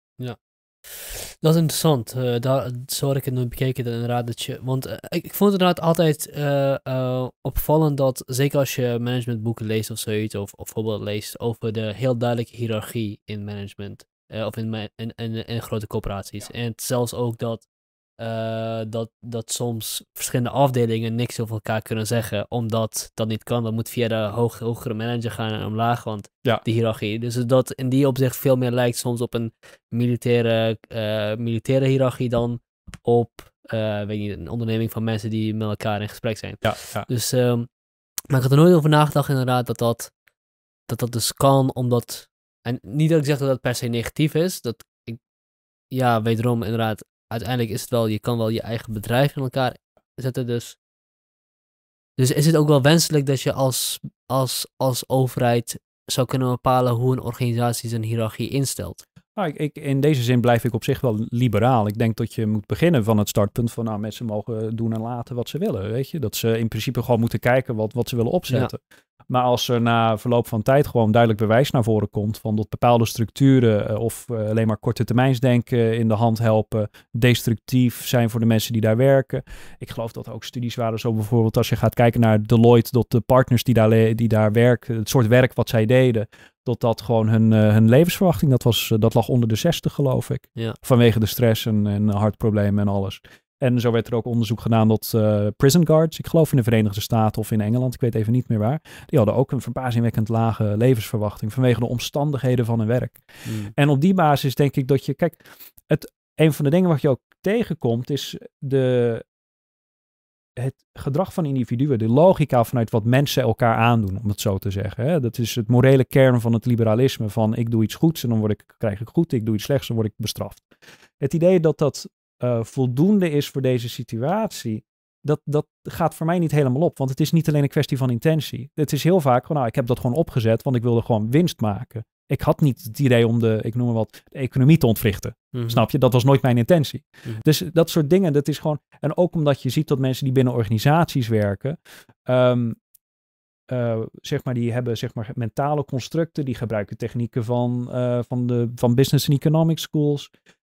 Dat is interessant. Uh, daar zou ik het nu bekeken, inderdaad. Dat je, want eh, ik, vond het inderdaad altijd eh, opvallend dat, zeker als je managementboeken leest of zoiets, of, of bijvoorbeeld leest over de heel duidelijke hiërarchie in management, of in, in, in, grote corporaties. En zelfs ook dat eh, dat, dat soms verschillende afdelingen niks over elkaar kunnen zeggen, omdat dat niet kan. Dat moet via de hoog, hogere manager gaan en omlaag, want ja. de hiërarchie. Dus dat in die opzicht veel meer lijkt soms op een militaire, eh, militaire hiërarchie dan op eh, weet niet, een onderneming van mensen die met elkaar in gesprek zijn. Ja, ja. Dus, um, maar ik had er nooit over nagedacht inderdaad dat dat, dat, dat dus kan, omdat... En niet dat ik zeg dat dat per se negatief is, dat ik, ja, wederom inderdaad, uiteindelijk is het wel, je kan wel je eigen bedrijf in elkaar zetten. Dus, dus is het ook wel wenselijk dat je als, als, als overheid zou kunnen bepalen hoe een organisatie zijn hiërarchie instelt? Nou, ik, in deze zin blijf ik op zich wel liberaal. Ik denk dat je moet beginnen van het startpunt van nou, mensen mogen doen en laten wat ze willen. Weet je? Dat ze in principe gewoon moeten kijken wat, wat ze willen opzetten. Ja. Maar als er na verloop van tijd gewoon duidelijk bewijs naar voren komt van dat bepaalde structuren eh, of eh, alleen maar korte termijnsdenken eh, in de hand helpen, destructief zijn voor de mensen die daar werken. Ik geloof dat ook studies waren zo bijvoorbeeld als je gaat kijken naar Deloitte, dat de partners die daar, die daar werken, het soort werk wat zij deden, dat dat gewoon hun, hun levensverwachting, dat, was, dat lag onder de 60 geloof ik. Vanwege de stress en, en hartproblemen en alles. En zo werd er ook onderzoek gedaan tot uh, eh, prison guards, ik geloof in de Verenigde Staten of in Engeland, ik weet even niet meer waar, die hadden ook een verbazingwekkend lage levensverwachting vanwege de omstandigheden van hun werk. Hmm. En op die basis denk ik dat je, kijk, het, een van de dingen wat je ook tegenkomt is de, het gedrag van individuen, de logica vanuit wat mensen elkaar aandoen, om het zo te zeggen. Hè? Dat is het morele kern van het liberalisme, van ik doe iets goeds en dan word ik, krijg ik goed, ik doe iets slechts en word ik bestraft. Het idee dat dat eh, voldoende is voor deze situatie. Dat, dat gaat voor mij niet helemaal op. Want het is niet alleen een kwestie van intentie. Het is heel vaak, nou, ik heb dat gewoon opgezet, want ik wilde gewoon winst maken. Ik had niet het idee om de, ik noem maar wat, de economie te ontwrichten. Mhm. Snap je? Dat was nooit mijn intentie. Mhm. Dus dat soort dingen, dat is gewoon. En ook omdat je ziet dat mensen die binnen organisaties werken, ehm, eh, zeg maar, die hebben zeg maar, mentale constructen, die gebruiken technieken van, eh, van, de, van business en economic schools.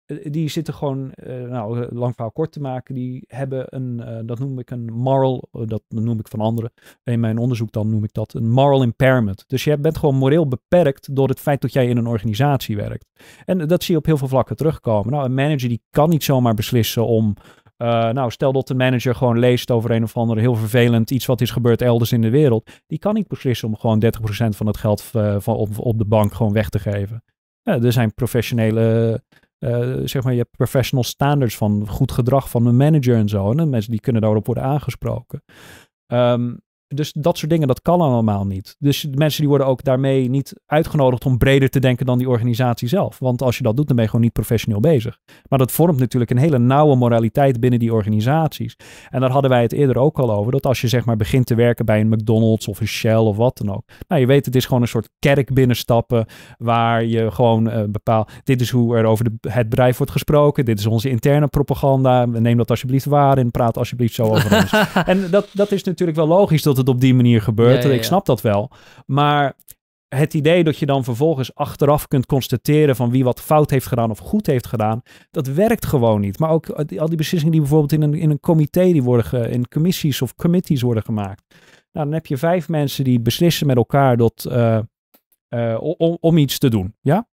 Eh, die zitten gewoon, eh, nou, lang verhaal kort te maken, die hebben een, eh, dat noem ik een moral, dat noem ik van anderen, in mijn onderzoek dan noem ik dat een moral impairment. Dus je bent gewoon moreel beperkt door het feit dat jij in een organisatie werkt. En dat zie je op heel veel vlakken terugkomen. Nou, een manager die kan niet zomaar beslissen om nou, stel dat de manager gewoon leest over een of andere heel vervelend iets wat is gebeurd elders in de wereld. Die kan niet beslissen om gewoon 30% van het geld van op, op, de bank gewoon weg te geven. er zijn professionele uh, zeg maar, je hebt professional standards van goed gedrag van een manager en zo. En mensen die kunnen daarop worden aangesproken. Ehm, dus dat soort dingen, dat kan allemaal niet. Dus mensen die worden ook daarmee niet uitgenodigd om breder te denken dan die organisatie zelf. Want als je dat doet, dan ben je gewoon niet professioneel bezig. Maar dat vormt natuurlijk een hele nauwe moraliteit binnen die organisaties. En daar hadden wij het eerder ook al over. Dat als je zeg maar begint te werken bij een McDonald's of een Shell of wat dan ook. Nou, je weet, het is gewoon een soort kerk binnenstappen waar je gewoon uh, eh, bepaalt, dit is hoe er over de, het bedrijf wordt gesproken. Dit is onze interne propaganda. Neem dat alsjeblieft waar en praat alsjeblieft zo over ons. (laughs) en dat, dat is natuurlijk wel logisch dat dat het op die manier gebeurt. Ja, ik snap dat wel. Maar het idee dat je dan vervolgens achteraf kunt constateren van wie wat fout heeft gedaan of goed heeft gedaan, dat werkt gewoon niet. Maar ook eh, al die beslissingen die bijvoorbeeld in een, in een comité die worden in commissies of committees worden gemaakt. Nou, dan heb je vijf mensen die beslissen met elkaar dat, eh, eh, om, om iets te doen. Ja?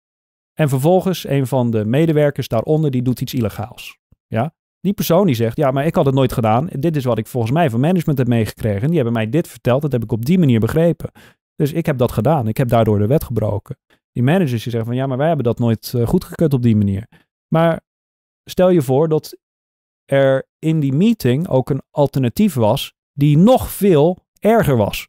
En vervolgens een van de medewerkers daaronder die doet iets illegaals. Ja? Die persoon die zegt, ja, maar ik had het nooit gedaan. Dit is wat ik volgens mij van management heb meegekregen. Die hebben mij dit verteld. Dat heb ik op die manier begrepen. Dus ik heb dat gedaan. Ik heb daardoor de wet gebroken. Die managers die zeggen van, ja, maar wij hebben dat nooit eh, goedgekeurd op die manier. Maar stel je voor dat er in die meeting ook een alternatief was die nog veel erger was.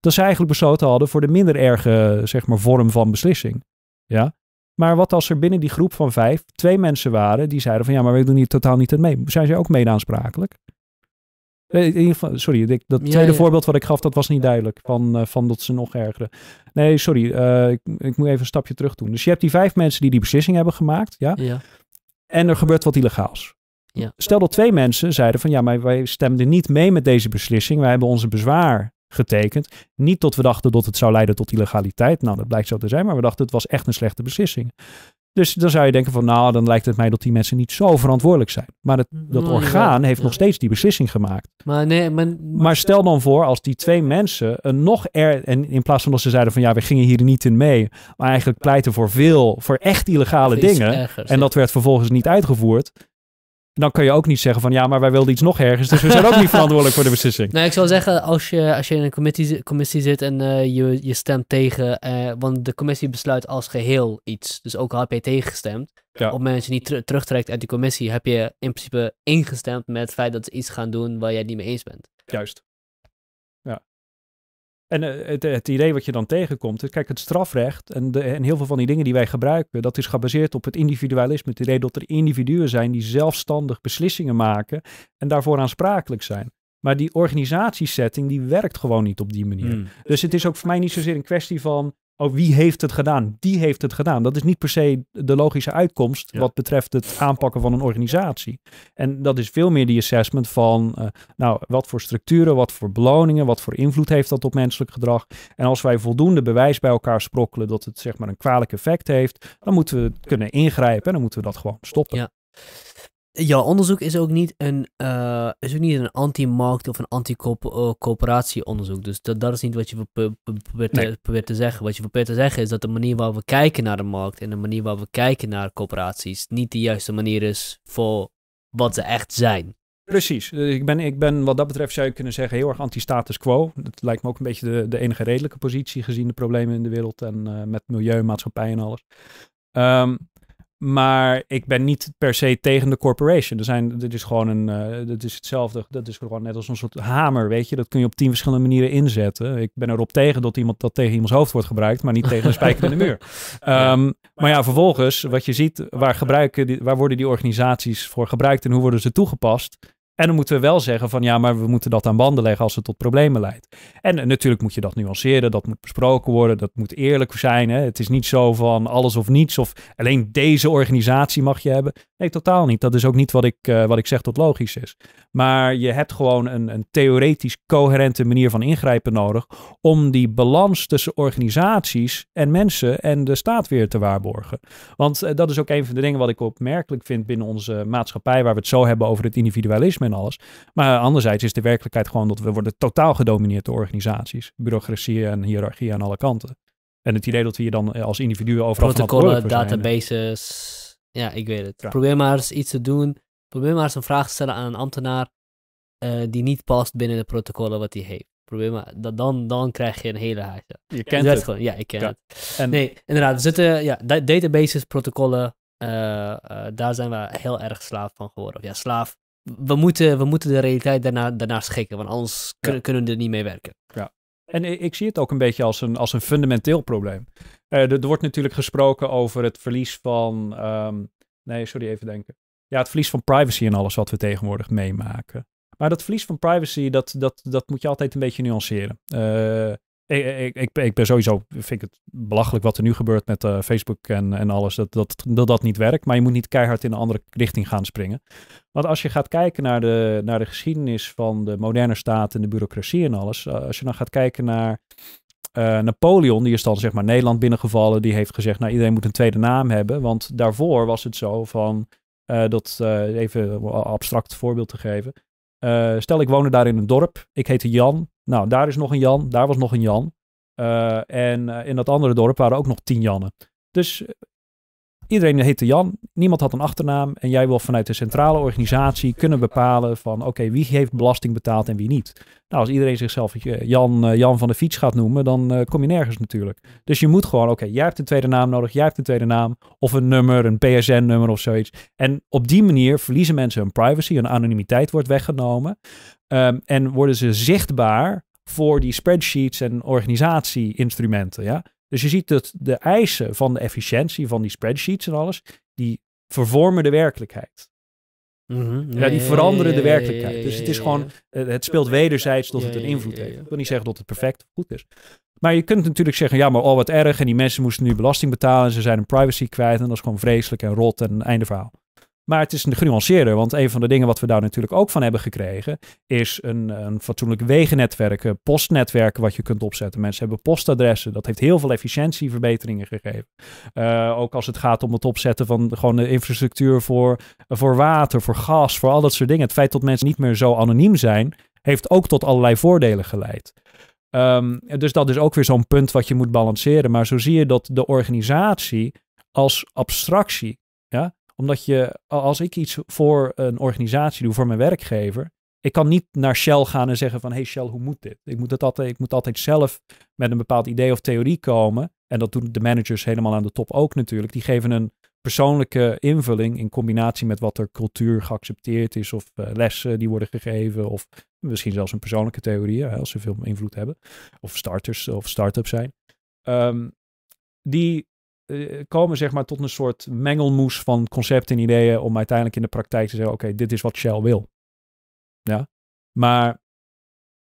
Dat ze eigenlijk besloten hadden voor de minder erge zeg maar, vorm van beslissing. Ja? Maar wat als er binnen die groep van vijf twee mensen waren die zeiden van ja, maar we doen hier totaal niet aan mee. Zijn zij ook mede aansprakelijk? Eh, in ieder geval, sorry, dat tweede voorbeeld wat ik gaf, dat was niet duidelijk. Van, eh, van dat ze nog ergeren. Nee, sorry, eh, ik, ik, moet even een stapje terug doen. Dus je hebt die vijf mensen die die beslissing hebben gemaakt. Ja? ja. En er gebeurt wat illegaals. Ja. Stel dat twee mensen zeiden van ja, maar wij stemden niet mee met deze beslissing. Wij hebben onze bezwaar getekend. Niet tot we dachten dat het zou leiden tot illegaliteit. Nou, dat blijkt zo te zijn, maar we dachten het was echt een slechte beslissing. Dus dan zou je denken van, nou, dan lijkt het mij dat die mensen niet zo verantwoordelijk zijn. Maar het, mm, dat nou, orgaan heeft nog steeds die beslissing gemaakt. Maar, nee, maar, maar, stel dan voor als die twee mensen een nog er... En in plaats van dat ze zeiden van, ja, we gingen hier niet in mee. Maar eigenlijk pleiten voor veel, voor echt illegale dingen. en dat werd vervolgens niet uitgevoerd dan kan je ook niet zeggen van ja, maar wij wilden iets nog ergens. Dus we zijn ook niet verantwoordelijk voor de beslissing. Nou, ik zou zeggen, als je, als je in een commissie, commissie zit en eh, je, je stemt tegen, eh, want de commissie besluit als geheel iets. Dus ook al heb je tegengestemd. Op het moment dat je niet terugtrekt uit die commissie, heb je in principe ingestemd met het feit dat ze iets gaan doen waar jij het niet mee eens bent. Juist. En eh, het, het, idee wat je dan tegenkomt, eh, kijk, het strafrecht en, de, en heel veel van die dingen die wij gebruiken, dat is gebaseerd op het individualisme. Het idee dat er individuen zijn die zelfstandig beslissingen maken en daarvoor aansprakelijk zijn. Maar die organisatiesetting, die werkt gewoon niet op die manier. Hmm. Dus het is ook voor mij niet zozeer een kwestie van oh, wie heeft het gedaan? Die heeft het gedaan. Dat is niet per se de logische uitkomst wat betreft het aanpakken van een organisatie. En dat is veel meer die assessment van, eh, nou, wat voor structuren, wat voor beloningen, wat voor invloed heeft dat op menselijk gedrag? En als wij voldoende bewijs bij elkaar sprokkelen dat het zeg maar een kwalijk effect heeft, dan moeten we kunnen ingrijpen en dan moeten we dat gewoon stoppen. Ja. Jouw onderzoek is ook niet een, uh, is ook niet een anti-markt of een anti-coöperatie eh, onderzoek. Dus dat, dat is niet wat je probeert, te, probeert te zeggen. Wat je probeert te zeggen is dat de manier waarop we kijken naar de markt en de manier waarop we kijken naar coöperaties niet de juiste manier is voor wat ze echt zijn. Precies. Eh, ik ben, ik ben wat dat betreft zou je kunnen zeggen heel erg anti-status quo. Dat lijkt me ook een beetje de, de enige redelijke positie gezien de problemen in de wereld en met milieu, maatschappij en alles. Um, maar ik ben niet per se tegen de corporation. Er zijn, dit is gewoon een, eh, dat is hetzelfde. Dat is gewoon net als een soort hamer, weet je. Dat kun je op tien verschillende manieren inzetten. Ik ben erop tegen dat iemand dat tegen iemands hoofd wordt gebruikt, maar niet tegen een spijker in de muur. (laughs) Ehm, maar ja, vervolgens, wat je ziet, waar, gebruiken die, waar worden die organisaties voor gebruikt en hoe worden ze toegepast? En dan moeten we wel zeggen van ja, maar we moeten dat aan banden leggen als het tot problemen leidt. En eh, natuurlijk moet je dat nuanceren, dat moet besproken worden, dat moet eerlijk zijn. Hè? Het is niet zo van alles of niets of alleen deze organisatie mag je hebben. Nee, totaal niet. Dat is ook niet wat ik, eh, wat ik zeg dat logisch is. Maar je hebt gewoon een, een theoretisch coherente manier van ingrijpen nodig om die balans tussen organisaties en mensen en de staat weer te waarborgen. Want eh, dat is ook een van de dingen wat ik opmerkelijk vind binnen onze maatschappij, waar we het zo hebben over het individualisme en alles. Maar anderzijds is de werkelijkheid gewoon dat we worden totaal gedomineerd door organisaties, bureaucratie en hiërarchie aan alle kanten. En het idee dat we hier dan eh, als individuen overal protocollen, databases ja, ik weet het. Probeer maar eens iets te doen. Probeer maar eens een vraag te stellen aan een ambtenaar eh, die niet past binnen de protocollen wat hij heeft. Probeer maar, dan, dan krijg je een hele haakje. Je kent het. Gewoon, ja, ik ken het. Nee, inderdaad. Er zitten ja, databases, protocollen. Eh, eh, daar zijn we heel erg slaaf van geworden. Of ja, slaaf. We moeten, we moeten de realiteit daarna, daarnaar schikken, want anders kunnen we er niet mee werken. Ja. En ik zie het ook een beetje als een, als een fundamenteel probleem. Eh, er, wordt natuurlijk gesproken over het verlies van. Ehm, nee, sorry, even denken. Ja, het verlies van privacy en alles wat we tegenwoordig meemaken. Maar dat verlies van privacy, dat, dat, dat moet je altijd een beetje nuanceren. Uh, ik, ik, ik, ben sowieso, vind ik het belachelijk wat er nu gebeurt met eh, Facebook en, en alles, dat dat, dat dat niet werkt. Maar je moet niet keihard in een andere richting gaan springen. Want als je gaat kijken naar de, naar de geschiedenis van de moderne staat en de bureaucratie en alles, eh, als je dan gaat kijken naar eh, Napoleon, die is dan zeg maar Nederland binnengevallen, die heeft gezegd, nou iedereen moet een tweede naam hebben. Want daarvoor was het zo van, dat even abstract voorbeeld te geven. stel ik woonde daar in een dorp, ik heette Jan, nou, daar is nog een Jan, daar was nog een Jan. Eh, en eh, in dat andere dorp waren ook nog tien Jannen. Dus Iedereen heette Jan, niemand had een achternaam en jij wil vanuit de centrale organisatie kunnen bepalen van oké, wie heeft belasting betaald en wie niet. Nou, als iedereen zichzelf eh, Jan, eh, Jan van de Fiets gaat noemen, dan eh, kom je nergens natuurlijk. Dus je moet gewoon, oké, jij hebt een tweede naam nodig, jij hebt een tweede naam of een nummer, een PSN-nummer of zoiets. En op die manier verliezen mensen hun privacy, hun anonimiteit wordt weggenomen ehm, en worden ze zichtbaar voor die spreadsheets en organisatie-instrumenten. Ja? Dus je ziet dat de eisen van de efficiëntie van die spreadsheets en alles, die vervormen de werkelijkheid. Mhm. ja, die veranderen de werkelijkheid. Dus het is gewoon, eh, het speelt wederzijds dat het een invloed heeft. Ik wil niet zeggen dat het perfect goed is. Maar je kunt natuurlijk zeggen, ja, maar al oh, wat erg. En die mensen moesten nu belasting betalen en ze zijn hun privacy kwijt. En dat is gewoon vreselijk en rot en einde verhaal. Maar het is genuanceerder, want een van de dingen wat we daar natuurlijk ook van hebben gekregen, is een, een fatsoenlijk wegennetwerk, eh, postnetwerken wat je kunt opzetten. Mensen hebben postadressen, dat heeft heel veel efficiëntieverbeteringen gegeven. Eh, ook als het gaat om het opzetten van gewoon de infrastructuur voor, voor water, voor gas, voor al dat soort dingen. Het feit dat mensen niet meer zo anoniem zijn, heeft ook tot allerlei voordelen geleid. Ehm, dus dat is ook weer zo'n punt wat je moet balanceren. Maar zo zie je dat de organisatie als abstractie omdat je, als ik iets voor een organisatie doe, voor mijn werkgever, ik kan niet naar Shell gaan en zeggen van, hey Shell, hoe moet dit? Ik moet, dat altijd, ik moet altijd zelf met een bepaald idee of theorie komen. En dat doen de managers helemaal aan de top ook natuurlijk. Die geven een persoonlijke invulling in combinatie met wat er cultuur geaccepteerd is of eh, lessen die worden gegeven of misschien zelfs een persoonlijke theorie hè, als ze veel invloed hebben of starters of start-up zijn. Ehm, die eh, komen zeg maar tot een soort mengelmoes van concepten en ideeën om uiteindelijk in de praktijk te zeggen, oké, dit is wat Shell wil. Ja. Maar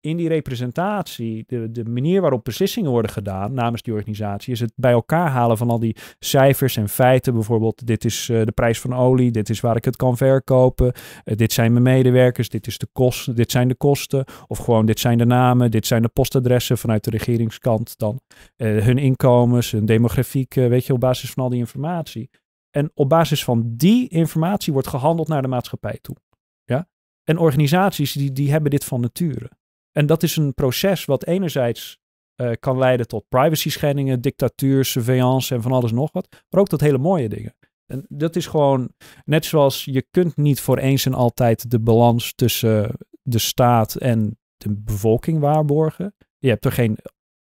in die representatie, de, de manier waarop beslissingen worden gedaan namens die organisatie, is het bij elkaar halen van al die cijfers en feiten. Bijvoorbeeld, dit is eh, de prijs van olie, dit is waar ik het kan verkopen, eh, dit zijn mijn medewerkers, dit, is de kost, dit zijn de kosten. Of gewoon, dit zijn de namen, dit zijn de postadressen vanuit de regeringskant dan. Eh, hun inkomens, hun demografiek, weet je, op basis van al die informatie. En op basis van die informatie wordt gehandeld naar de maatschappij toe. Ja? En organisaties die, die hebben dit van nature. En dat is een proces wat enerzijds eh, kan leiden tot privacy schendingen, dictatuur, surveillance en van alles nog wat. Maar ook tot hele mooie dingen. En dat is gewoon net zoals je kunt niet voor eens en altijd de balans tussen de staat en de bevolking waarborgen. Je hebt er geen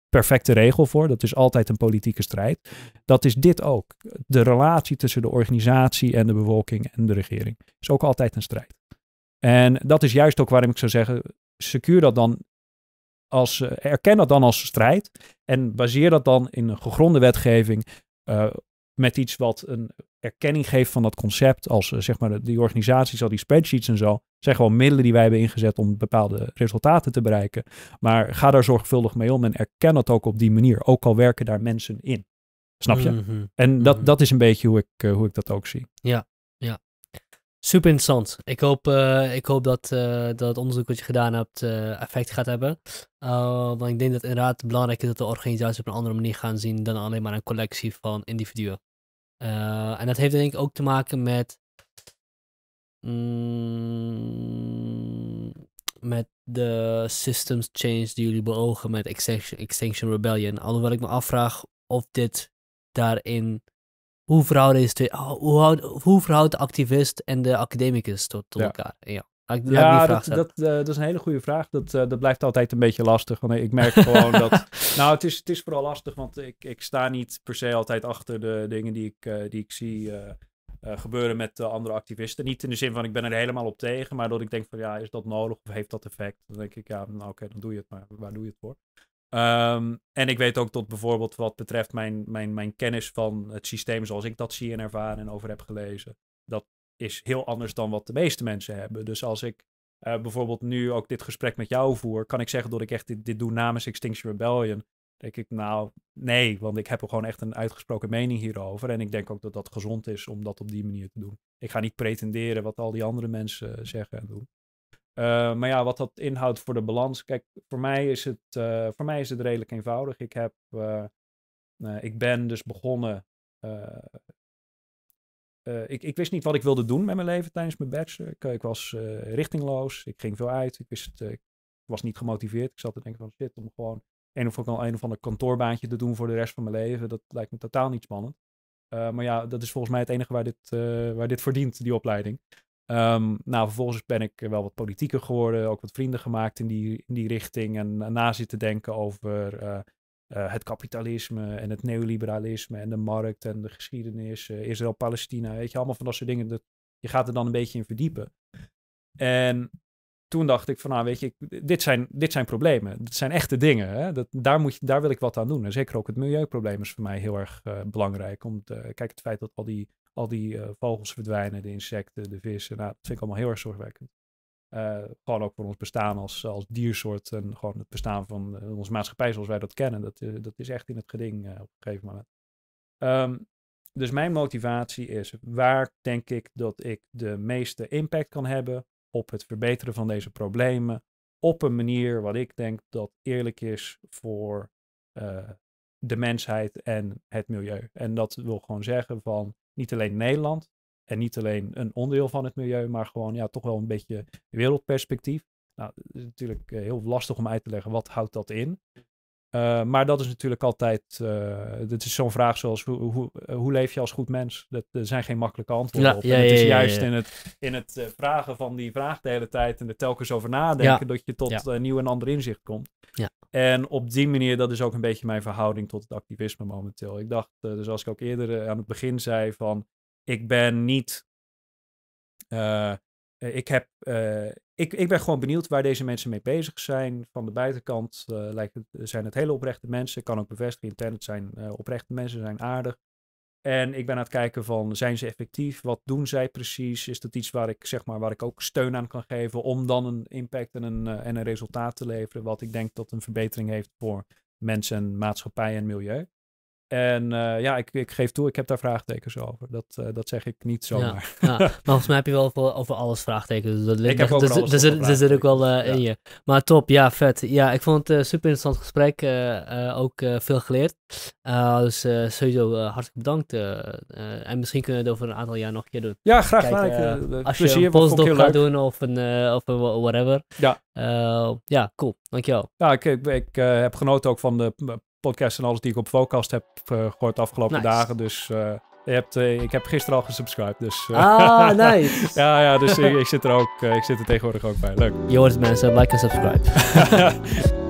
perfecte regel voor. Dat is altijd een politieke strijd. Dat is dit ook. De relatie tussen de organisatie en de bevolking en de regering is ook altijd een strijd. En dat is juist ook waarom ik zou zeggen, secuur dat dan als, uh, erken dat dan als strijd en baseer dat dan in een gegronde wetgeving eh, met iets wat een erkenning geeft van dat concept. Als eh, zeg maar die organisaties, al die spreadsheets en zo, zijn gewoon middelen die wij hebben ingezet om bepaalde resultaten te bereiken. Maar ga daar zorgvuldig mee om en erken dat ook op die manier, ook al werken daar mensen in. Snap je? Mhm. En dat, mhm. dat is een beetje hoe ik, hoe ik dat ook zie. Ja, Super interessant. Ik hoop, eh, ik hoop dat, eh, dat het onderzoek wat je gedaan hebt eh, effect gaat hebben. want ik denk dat het inderdaad belangrijk is dat de organisaties op een andere manier gaan zien dan alleen maar een collectie van individuen. en dat heeft denk ik ook te maken met. Mm, met de systems change die jullie beogen met Extinction Rebellion. Alhoewel ik me afvraag of dit daarin hoe verhouden is oh, hoe, hoe verhoudt de activist en de academicus tot, ja. elkaar? Ja. ja, dat, dat, eh, dat, is een hele goede vraag. Dat, eh, dat blijft altijd een beetje lastig. Want ik merk gewoon dat. (laughs) Nou, het is, het is vooral lastig, want ik, ik sta niet per se altijd achter de dingen die ik, eh, die ik zie gebeuren met andere activisten. Niet in de zin van ik ben er helemaal op tegen, maar dat ik denk van ja, is dat nodig of heeft dat effect? Dan denk ik ja, nou oké, dan doe je het, maar waar doe je het voor? Ehm, en ik weet ook dat bijvoorbeeld wat betreft mijn, mijn, mijn kennis van het systeem zoals ik dat zie en ervaren en over heb gelezen, dat is heel anders dan wat de meeste mensen hebben. Dus als ik eh, bijvoorbeeld nu ook dit gesprek met jou voer, kan ik zeggen dat ik echt dit, dit doe namens Extinction Rebellion. Denk ik, nou nee, want ik heb gewoon echt een uitgesproken mening hierover. En ik denk ook dat dat gezond is om dat op die manier te doen. Ik ga niet pretenderen wat al die andere mensen zeggen en doen. Eh, maar ja, wat dat inhoudt voor de balans. Kijk, voor mij is het, eh, voor mij is het redelijk eenvoudig. Ik, heb, eh, ik ben dus begonnen. ik, ik wist niet wat ik wilde doen met mijn leven tijdens mijn bachelor. Ik, ik was richtingloos. Ik ging veel uit. Ik, wist, ik was niet gemotiveerd. Ik zat te denken van shit, om gewoon een of, ander, een of ander kantoorbaantje te doen voor de rest van mijn leven. Dat lijkt me totaal niet spannend. maar ja, dat is volgens mij het enige waar dit, waar dit verdient, die opleiding. Um, nou, vervolgens ben ik wel wat politieker geworden, ook wat vrienden gemaakt in die, in die richting. En eh, na zitten denken over eh, eh, het kapitalisme en het neoliberalisme en de markt en de geschiedenis, Israël-Palestina, weet je, allemaal van dat soort dingen. Dat, je gaat er dan een beetje in verdiepen. En toen dacht ik van, nou weet je, dit, zijn, dit zijn problemen. Dit zijn echte dingen. Hè? Dat, daar, moet je, daar wil ik wat aan doen. En zeker ook het milieuprobleem is voor mij heel erg belangrijk. Om te, kijk, het feit dat al die al die eh, vogels verdwijnen, de insecten, de vissen. Nou, dat vind ik allemaal heel erg zorgwekkend. Eh, gewoon ook voor ons bestaan als, als diersoort en gewoon het bestaan van uh, onze maatschappij zoals wij dat kennen. Dat, dat is echt in het geding op een gegeven moment. Ehm, dus mijn motivatie is waar denk ik dat ik de meeste impact kan hebben op het verbeteren van deze problemen. Op een manier wat ik denk dat eerlijk is voor de mensheid en het milieu. En dat wil gewoon zeggen van niet alleen Nederland en niet alleen een onderdeel van het milieu, maar gewoon ja, toch wel een beetje wereldperspectief. Nou, het is natuurlijk eh, heel lastig om uit te leggen wat houdt dat in. Eh, maar dat is natuurlijk altijd, uh, is zo'n vraag zoals hoe, hoe, eh, hoe, leef je als goed mens? Dat, er zijn geen makkelijke antwoorden ja, op. het is juist in het, in het vragen van die vraag de hele tijd en er telkens over nadenken dat je tot nieuw en ander inzicht komt. En op die manier, dat is ook een beetje mijn verhouding tot het activisme momenteel. Ik dacht, dus zoals ik ook eerder aan het begin zei, van ik ben niet, ik heb ik, ik ben gewoon benieuwd waar deze mensen mee bezig zijn. Van de buitenkant eh, lijkt het, eh, zijn het hele oprechte mensen. Ik kan ook bevestigen, internet zijn uh, oprechte mensen, zijn aardig. En ik ben aan het kijken van, zijn ze effectief? Wat doen zij precies? Is dat iets waar ik, zeg maar, waar ik ook steun aan kan geven om dan een impact en een, en een resultaat te leveren? Wat ik denk dat een verbetering heeft voor mensen, maatschappij en milieu. En eh, ja, ik, ik, geef toe, ik heb daar vraagtekens over. Dat, eh, dat zeg ik niet zomaar. Ja, (laughs) Maar volgens mij heb je wel over, over alles vraagtekens. Dus dat ik heb ook er zit ook wel eh, ja. in je. Maar top, ja, vet. Ja, ik vond het een super interessant gesprek. ook veel geleerd. dus sowieso hartelijk bedankt. en misschien kunnen we het over een aantal jaar nog een keer doen. Ja, graag gedaan. als je een postdoc gaat doen of een, of een whatever. Ja. ja, cool. Dankjewel. Ja, ik, ik, ik heb genoten ook van de podcasts en alles die ik op Vocast heb eh, gehoord de afgelopen dagen. Dus eh, je hebt, eh, ik heb gisteren al gesubscribed, dus... ah, (laughs) nice! ja, ja, dus ik, zit er ook, ik zit er tegenwoordig ook bij. Leuk. Je hoort het mensen, like en subscribe. (laughs)